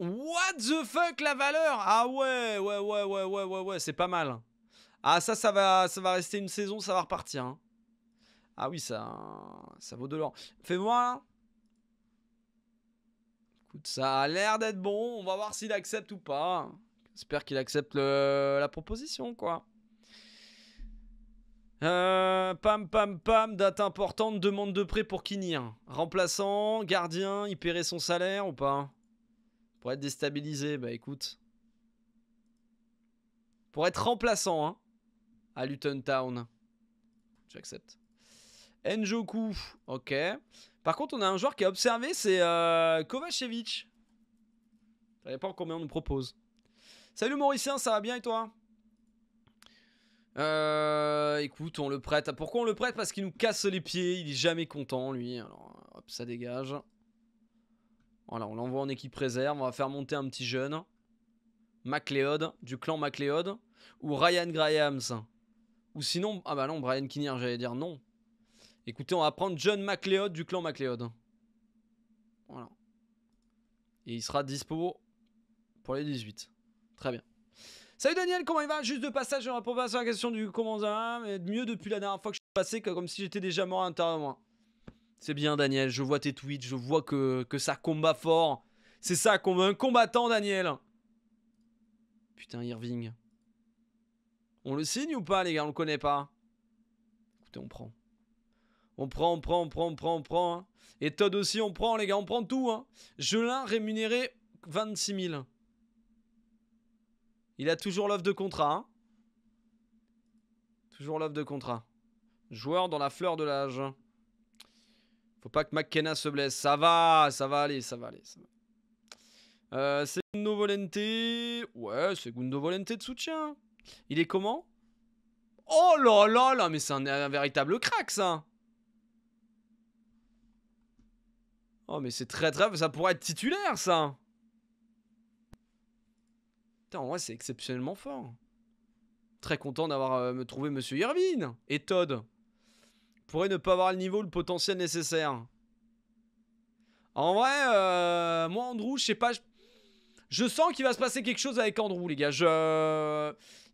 What the fuck la valeur Ah ouais, ouais, ouais, ouais, ouais, ouais, ouais, c'est pas mal. Ah ça, ça va, ça va rester une saison, ça va repartir. Hein. Ah oui, ça, ça vaut de l'or. Fais-moi. Écoute, ça a l'air d'être bon. On va voir s'il accepte ou pas. J'espère qu'il accepte la proposition, quoi. Euh, pam, pam, pam, date importante, demande de prêt pour Kinir. Remplaçant, gardien, il paierait son salaire ou pas Pour être déstabilisé, bah écoute. Pour être remplaçant, hein, à Luton Town. J'accepte. Enjoku, ok. Par contre, on a un joueur qui a observé, c'est euh, Kovacevic. Ça dépend combien on nous propose. Salut Mauricien, ça va bien et toi euh, écoute, on le prête. Pourquoi on le prête Parce qu'il nous casse les pieds. Il est jamais content, lui. Alors, hop, ça dégage. Voilà, on l'envoie en équipe réserve. On va faire monter un petit jeune. MacLeod, du clan MacLeod. Ou Ryan Grahams. Ou sinon... Ah bah non, Brian Kinnear, j'allais dire non. Écoutez, on va prendre John MacLeod du clan MacLeod. Voilà. Et il sera dispo pour les 18. Très bien. Salut Daniel, comment il va Juste de passage, on réponds pas à la question du comment ça va, mais mieux depuis la dernière fois que je suis passé, comme si j'étais déjà mort moi. C'est bien Daniel, je vois tes tweets, je vois que, que ça combat fort. C'est ça, qu'on veut, un combattant Daniel. Putain Irving. On le signe ou pas les gars, on le connaît pas Écoutez, on prend. On prend, on prend, on prend, on prend, on prend. Hein. Et Todd aussi, on prend les gars, on prend tout. Hein. l'ai rémunéré 26 000. Il a toujours l'offre de contrat. Hein. toujours l'offre de contrat. Joueur dans la fleur de l'âge. Faut pas que McKenna se blesse. Ça va, ça va aller, ça va aller. Euh, c'est Volente. Ouais, c'est Gundo Volente de soutien. Il est comment Oh là là là, mais c'est un, véritable crack ça. Oh mais c'est très très... Ça pourrait être titulaire ça. Putain, en vrai, c'est exceptionnellement fort. Très content d'avoir euh, me trouvé Monsieur Irvine et Todd. Pourrait ne pas avoir le niveau, le potentiel nécessaire. En vrai, euh, moi, Andrew, je sais pas. Je sens qu'il va se passer quelque chose avec Andrew, les gars. Il,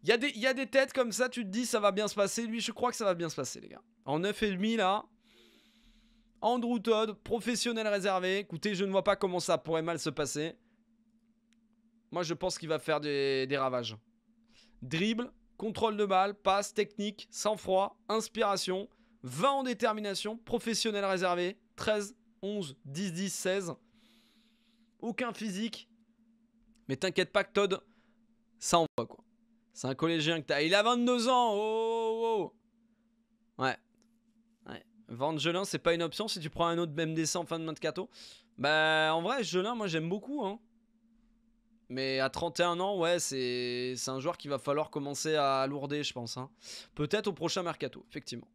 y a des, il y a des têtes comme ça, tu te dis, ça va bien se passer. Lui, je crois que ça va bien se passer, les gars. En 9,5, là. Andrew Todd, professionnel réservé. Écoutez, je ne vois pas comment ça pourrait mal se passer. Moi, je pense qu'il va faire des, ravages. Dribble, contrôle de balle, passe, technique, sang-froid, inspiration, 20 en détermination, professionnel réservé, 13, 11, 10, 10, 16. Aucun physique. Mais t'inquiète pas que Todd, ça envoie quoi. C'est un collégien que t'as. Il a 22 ans oh, oh, oh, oh, Ouais. ouais. Gelin, c'est pas une option si tu prends un autre même en fin de main de cato. Bah, en vrai, Gelin, moi j'aime beaucoup. Hein. Mais à 31 ans, ouais, c'est un joueur qu'il va falloir commencer à lourder, je pense. Hein. Peut-être au prochain mercato, effectivement.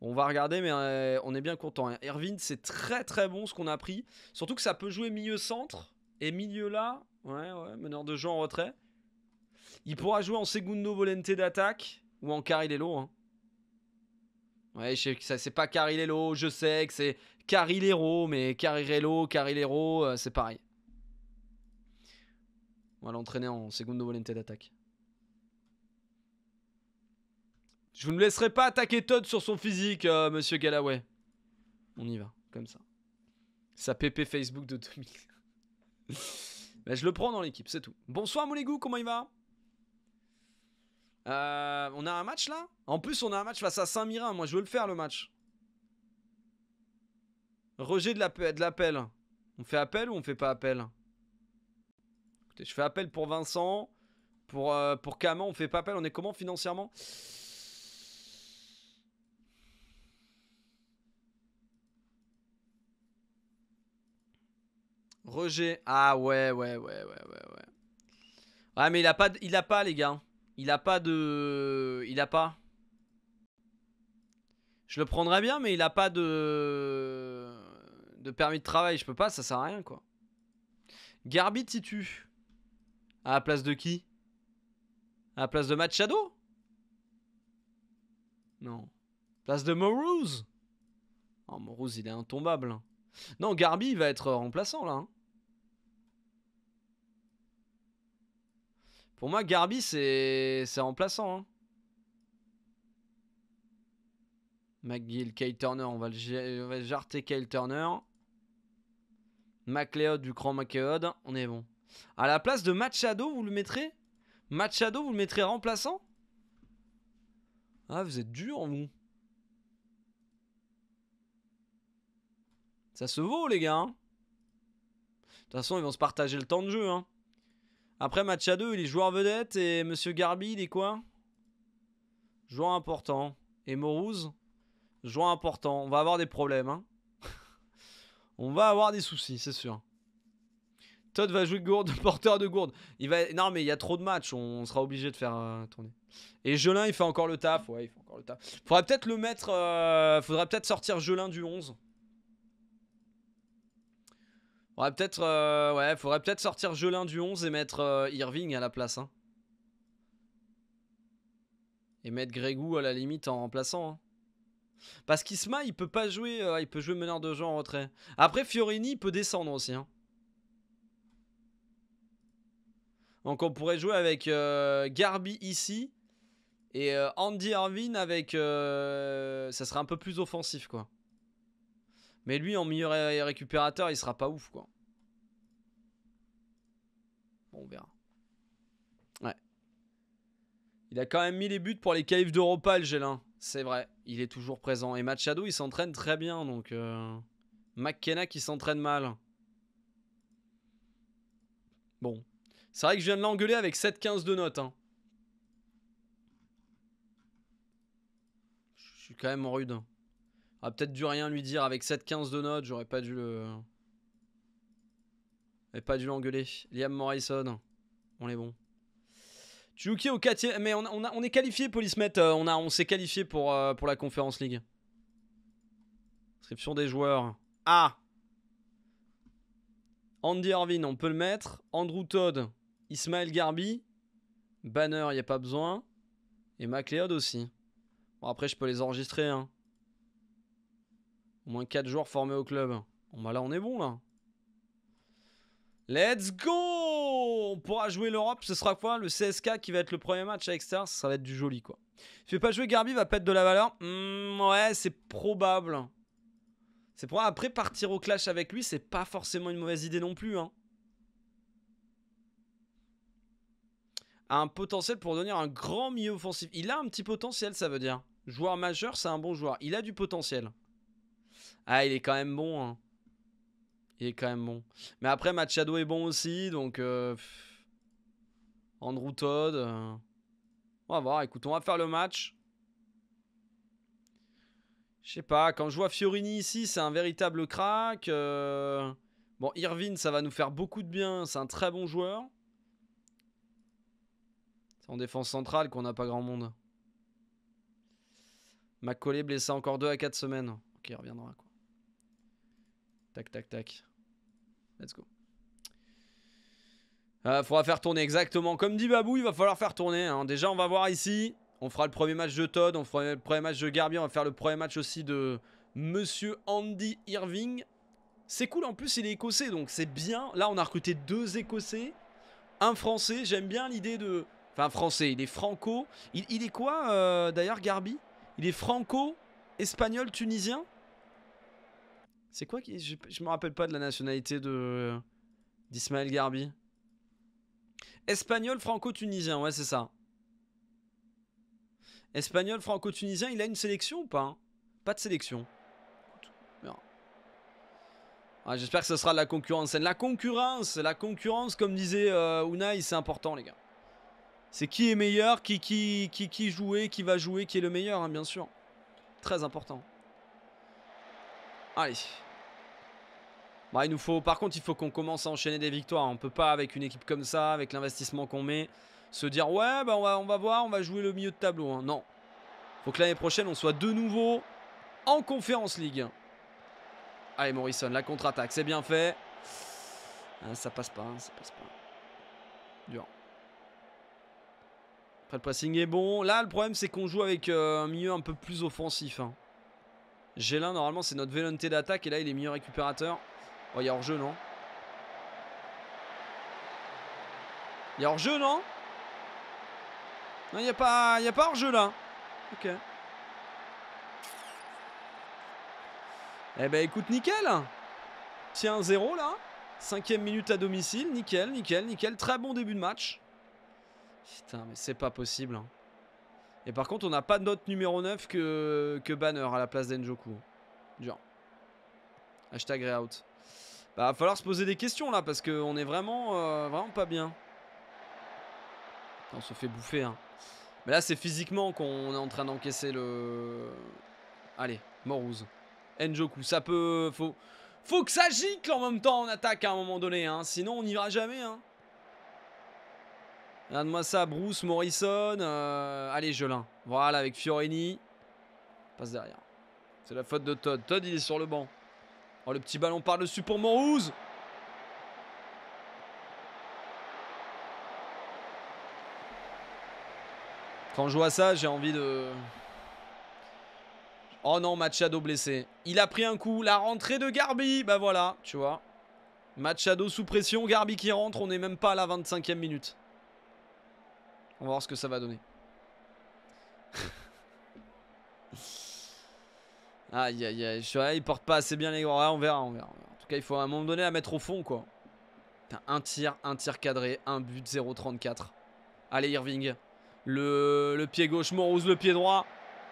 on va regarder, mais euh, on est bien content. Hein. c'est très très bon ce qu'on a pris. Surtout que ça peut jouer milieu-centre et milieu-là. Ouais, ouais, meneur de jeu en retrait. Il pourra jouer en segundo volente d'attaque ou en carilello. Hein. Ouais, je sais que c'est pas Carilello, je sais que c'est Carilero, mais Carirello, Carilero, euh, c'est pareil. On va l'entraîner en seconde volonté d'attaque. Je vous ne laisserai pas attaquer Todd sur son physique, euh, monsieur Galloway. On y va, comme ça. Sa PP Facebook de 2000. Mais *laughs* bah, je le prends dans l'équipe, c'est tout. Bonsoir Moulégou, comment il va euh, On a un match là En plus, on a un match face à Saint-Mirin. Moi, je veux le faire le match. Roger de l'appel. on fait appel ou on fait pas appel je fais appel pour Vincent. Pour, euh, on fait pas appel. On est comment financièrement Roger. Ah ouais, ouais, ouais, ouais, ouais, ouais. Ouais, ah, mais il a pas, il a pas, les gars. Il a pas de, il a pas. Je le prendrais bien, mais il a pas de, de permis de travail. Je peux pas, ça sert à rien, quoi. Garbi tu à la place de qui À la place de Machado Non. Place de Morose Oh, Morose, il est intombable. Non, Garby il va être remplaçant, là. Hein. Pour moi, Garby, c'est remplaçant. Hein. McGill, Kyle Turner, on va le, jarter Kyle Turner. McLeod du Grand McLeod, on est bon. À la place de Machado, vous le mettrez Machado, vous le mettrez remplaçant Ah, vous êtes dur, vous. Ça se vaut, les gars. Hein. de toute façon, ils vont se partager le temps de jeu. Hein. Après, Machado, il est joueur vedette. Et Monsieur Garbi, il est quoi Joueur important. Et Morouz Joueur important. On va avoir des problèmes. Hein. *laughs* On va avoir des soucis, c'est sûr. Todd va jouer gourde, *laughs* porteur de gourde. Il va... Non, mais il y a trop de matchs, on sera obligé de faire euh, tourner. Et Jelin, il fait encore le taf. Ouais, il fait encore le taf. Faudrait peut-être le mettre. Euh, faudrait peut-être sortir Jelin du 11. Faudrait peut-être. Euh, ouais, faudrait peut-être sortir Jelin du 11 et mettre Irving à la place. Hein. Et mettre Grégou à la limite en remplaçant. Hein. Parce qu'Isma, il peut pas jouer. il peut jouer meneur de jeu en retrait. Après, Fiorini, il peut descendre aussi. Hein. Donc on pourrait jouer avec Garby euh, Garbi ici et euh, Andy Irvine avec... Euh, ça serait un peu plus offensif quoi. Mais lui en milieu récupérateur il sera pas ouf quoi. Bon on verra. Ouais. Il a quand même mis les buts pour les Caïfs d'Europa le C'est vrai, il est toujours présent. Et Machado il s'entraîne très bien donc... McKenna qui s'entraîne mal. Bon, c'est vrai que je viens de l'engueuler avec 7-15 de notes. Hein. Je suis quand même rude. rude. Ah, peut-être dû rien lui dire avec 7-15 de notes. J'aurais pas dû le. J'aurais pas dû l'engueuler. Liam Morrison. On est bon. qui au 4 Mais on, on, est qualifié, Polismet. Euh, on, on s'est qualifié pour, euh, pour la Conférence League. Inscription des joueurs. Ah Andy Irvine, on peut le mettre. Andrew Todd, Ismaël Garbi, Banner, il n'y a pas besoin. Et Macleod aussi. Bon, après, je peux les enregistrer. Hein. Au moins 4 joueurs formés au club. Bon, bah là, on est bon, là. Let's go On pourra jouer l'Europe. Ce sera quoi Le CSK qui va être le premier match à Exeter. Ça va être du joli, quoi. Je fait pas jouer Garbi, va être de la valeur. Mmh, ouais, c'est probable. C'est probable. Après, partir au clash avec lui, c'est pas forcément une mauvaise idée non plus, hein. a un potentiel pour devenir un grand milieu offensif. Il a un petit potentiel, ça veut dire. Joueur majeur, c'est un bon joueur. Il a du potentiel. Ah, il est quand même bon. Hein. Il est quand même bon. Mais après, Machado est bon aussi, donc... Euh, Andrew Todd... Euh. On va voir, écoute, on va faire le match. Je sais pas, quand je vois Fiorini ici, c'est un véritable crack. Euh. Bon, Irvine, ça va nous faire beaucoup de bien. C'est un très bon joueur en défense centrale qu'on n'a pas grand monde. Macaulay blessé encore 2 à 4 semaines. Ok, reviendra quoi. Tac, tac, tac. Let's go. Il ah, faudra faire tourner exactement. Comme dit Babou, il va falloir faire tourner. Hein. Déjà, on va voir ici. On fera le premier match de Todd, on fera le premier match de Garbi, on va faire le premier match aussi de Monsieur Andy Irving. C'est cool, en plus il est écossais, donc c'est bien. Là on a recruté deux écossais, un français. J'aime bien l'idée de Enfin, français, il est franco. Il, est quoi euh, d'ailleurs, Garbi Il est franco-espagnol, tunisien C'est quoi qui. Je, ne me rappelle pas de la nationalité de d'Ismaël Garbi. Espagnol, franco-tunisien, ouais, c'est ça. Espagnol, franco-tunisien, il a une sélection ou pas hein Pas de sélection. Ah, J'espère que ce sera de la concurrence. La concurrence, la concurrence, comme disait ounaï euh, Unai, c'est important, les gars. C'est qui est meilleur, qui, qui, qui, qui jouait, qui va jouer, qui est le meilleur, hein, bien sûr. Très important. Allez. Bah, il nous faut, par contre, il faut qu'on commence à enchaîner des victoires. On peut pas, avec une équipe comme ça, avec l'investissement qu'on met, se dire ouais, bah, on, va, on va voir, on va jouer le milieu de tableau. Hein. Non. Faut que l'année prochaine, on soit de nouveau en Conférence League. Allez, Morrison, la contre-attaque, c'est bien fait. Ah, ça passe pas, hein, ça passe pas. Dur le pressing est bon. Là, le problème, c'est qu'on joue avec euh, un milieu un peu plus offensif. Hein. Gélin, normalement, c'est notre vélonté d'attaque. Et là, il est mieux récupérateur. Oh, il y a hors-jeu, non Il y a hors-jeu, non Non, il n'y a pas, a pas hors-jeu, là. Ok. Eh ben, écoute, nickel. Tiens, 0, là. Cinquième minute à domicile. Nickel, nickel, nickel. Très bon début de match. Putain, mais c'est pas possible. Hein. Et par contre, on n'a pas d'autre numéro 9 que, que Banner à la place d'Enjoku. Hein. Genre. Hashtag Reout. Bah, va falloir se poser des questions là parce que On est vraiment, euh, vraiment pas bien. On se fait bouffer. Hein. Mais là, c'est physiquement qu'on est en train d'encaisser le. Allez, Moruse Enjoku, ça peut. Faut, faut que ça gicle en même temps On attaque à un moment donné. Sinon, on n'ira jamais. Hein. Regarde-moi ça, Bruce Morrison. Euh, allez, Jolin. Voilà, avec Fiorini. Passe derrière. C'est la faute de Todd. Todd, il est sur le banc. Oh, le petit ballon par-dessus pour Morouz. Quand je vois ça, j'ai envie de... Oh non, Machado blessé. Il a pris un coup. La rentrée de Garbi. Bah voilà, tu vois. Machado sous pression. Garbi qui rentre. On n'est même pas à la 25e minute. On va voir ce que ça va donner. *laughs* aïe aïe aïe, je il porte pas assez bien les grands. on verra, on verra. En tout cas, il faut à un moment donné la mettre au fond quoi. un tir, un tir cadré, un but 0-34. Allez Irving. Le, pied gauche, morose, le pied droit.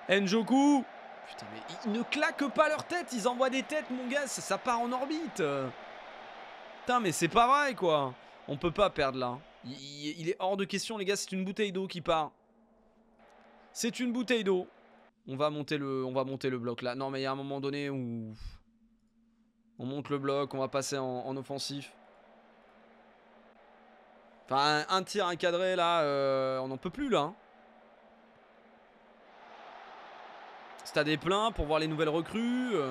Njoku Putain, mais ils ne claquent pas leur tête, ils envoient des têtes, mon gars, ça, part en orbite. Putain, mais c'est pas vrai, quoi. On peut pas perdre là. Il, est hors de question, les gars. C'est une bouteille d'eau qui part. C'est une bouteille d'eau. On va monter le, on va monter le bloc là. Non, mais il y a un moment donné où on monte le bloc, on va passer en, offensif. Enfin, un, tir encadré là, euh, on n'en peut plus là. Hein. Stade est plein pour voir les nouvelles recrues. Euh.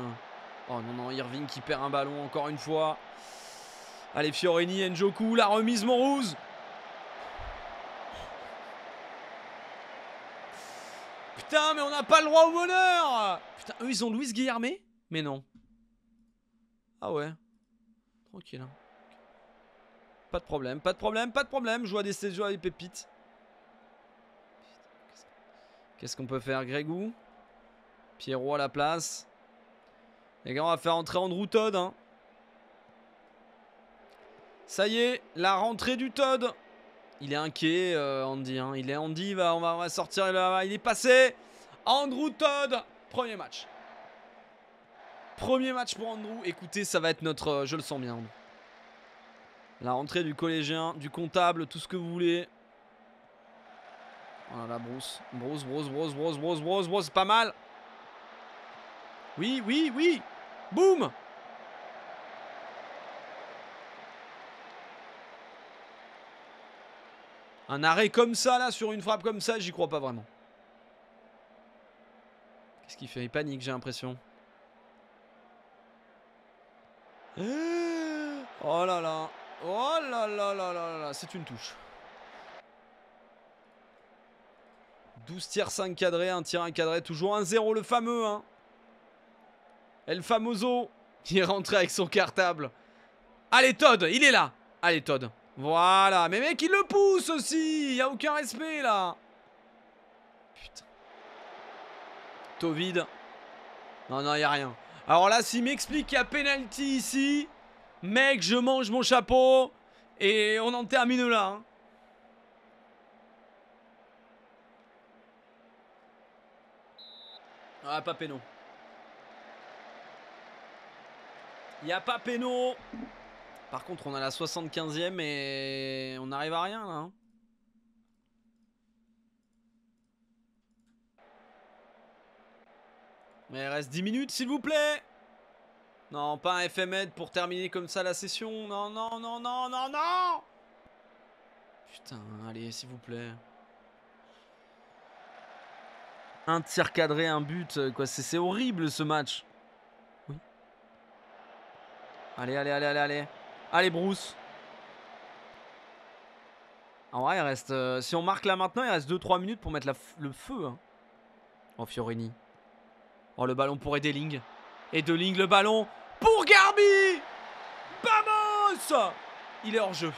Oh non, non, Irving qui perd un ballon encore une fois. Allez, Fiorini, Njoku, la remise Morouz. Putain, mais on n'a pas le droit au bonheur Putain, eux, ils ont Louise Guillermé Mais non. Ah ouais. Tranquille. Hein. Pas de problème, pas de problème, pas de problème. Je vois des, saisons avec des pépites. Qu'est-ce qu'on peut faire Grégou Pierrot à la place. Les gars, on va faire entrer Andrew Todd. Hein. Ça y est, la rentrée du Todd. Il est inquiet, euh, Andy. Hein. Il est Andy, va, on, va, va sortir. il est passé. Andrew Todd, premier match. Premier match pour Andrew. Écoutez, ça va être notre... Euh, je le sens bien. La rentrée du collégien, du comptable, tout ce que vous voulez. Oh là là, Bruce. Bruce, Bruce, Bruce, Bruce, Bruce, Bruce, Bruce, pas mal. Oui, oui, oui. Boum Un arrêt comme ça, là, sur une frappe comme ça, j'y crois pas vraiment. Qu'est-ce qu'il fait Il panique, j'ai l'impression. *gasps* Oh là là Oh là là là là là C'est une touche. 12 tiers 5 cadrés, 1 tir 1 cadré, toujours 1-0 le fameux hein. El Famoso il est rentré avec son cartable. Allez Todd, il est là. Allez Todd. Voilà. Mais mec, il le pousse aussi. Il a aucun respect, là. Putain. vide Non, non, il a rien. Alors là, s'il m'explique qu'il y a penalty ici, mec, je mange mon chapeau. Et on en termine là. Hein. Ah, pas péno. Il n'y a pas péno. Par contre, on a la 75e et on n'arrive à rien là. Hein. Mais il reste 10 minutes, s'il vous plaît Non, pas un FMED pour terminer comme ça la session. Non, non, non, non, non, non Putain, allez, s'il vous plaît. Un tir cadré, un but, euh, quoi. C'est horrible ce match. Oui. Allez, allez, allez, allez, allez. Allez, Bruce. En vrai, il reste. Euh, si on marque là maintenant, il reste 2-3 minutes pour mettre le feu. Hein. Oh, Fiorini. Oh, le ballon pour Edeling. Edeling, le ballon pour Garbi Vamos Il est hors jeu.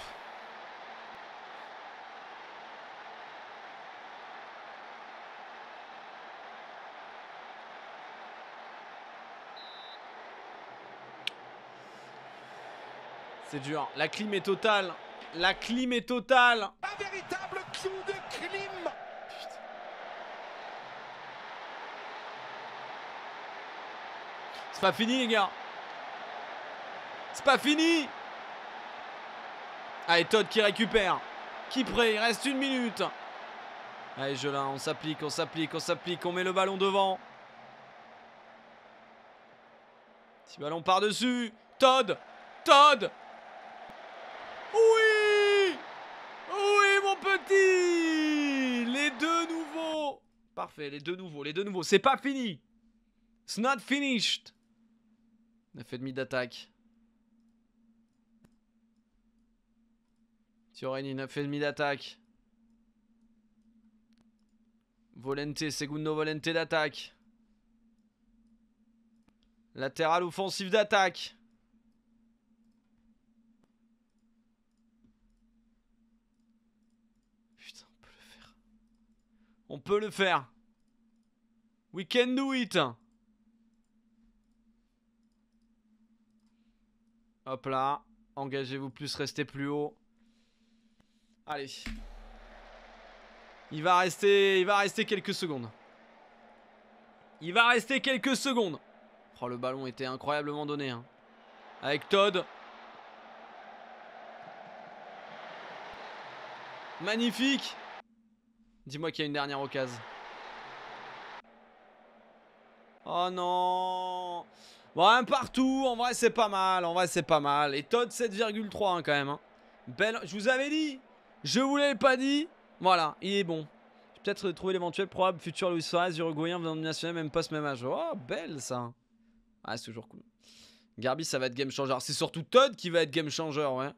C'est dur. La clim est totale. La clim est totale. Un véritable coup de clim. C'est pas fini, les gars. C'est pas fini. Allez, Todd qui récupère. Qui prêt Il reste une minute. Allez, je on s'applique, on s'applique, on s'applique. On met le ballon devant. Petit ballon par-dessus. Todd Todd Parfait, les deux nouveaux, les deux nouveaux. C'est pas fini It's not finished 9,5 d'attaque. Tioreni, 9,5 d'attaque. Volente, Segundo Volente d'attaque. Latéral offensif d'attaque. On peut le faire. We can do it. Hop là. Engagez-vous plus, restez plus haut. Allez. Il va rester, il va rester quelques secondes. Il va rester quelques secondes. Oh, le ballon était incroyablement donné. Hein. Avec Todd. Magnifique. Dis-moi qu'il y a une dernière occasion. Oh non Bon, un partout, en vrai c'est pas mal, en vrai c'est pas mal. Et Todd 7,3 hein, quand même. Hein. Belle... Je vous avais dit Je vous l'avais pas dit Voilà, il est bon. peut-être trouver l'éventuel probable futur louis Suarez, Uruguayen, venant du national, même poste, même âge. Oh, belle ça Ah, c'est toujours cool. Garbi, ça va être game changer. C'est surtout Todd qui va être game changer, ouais.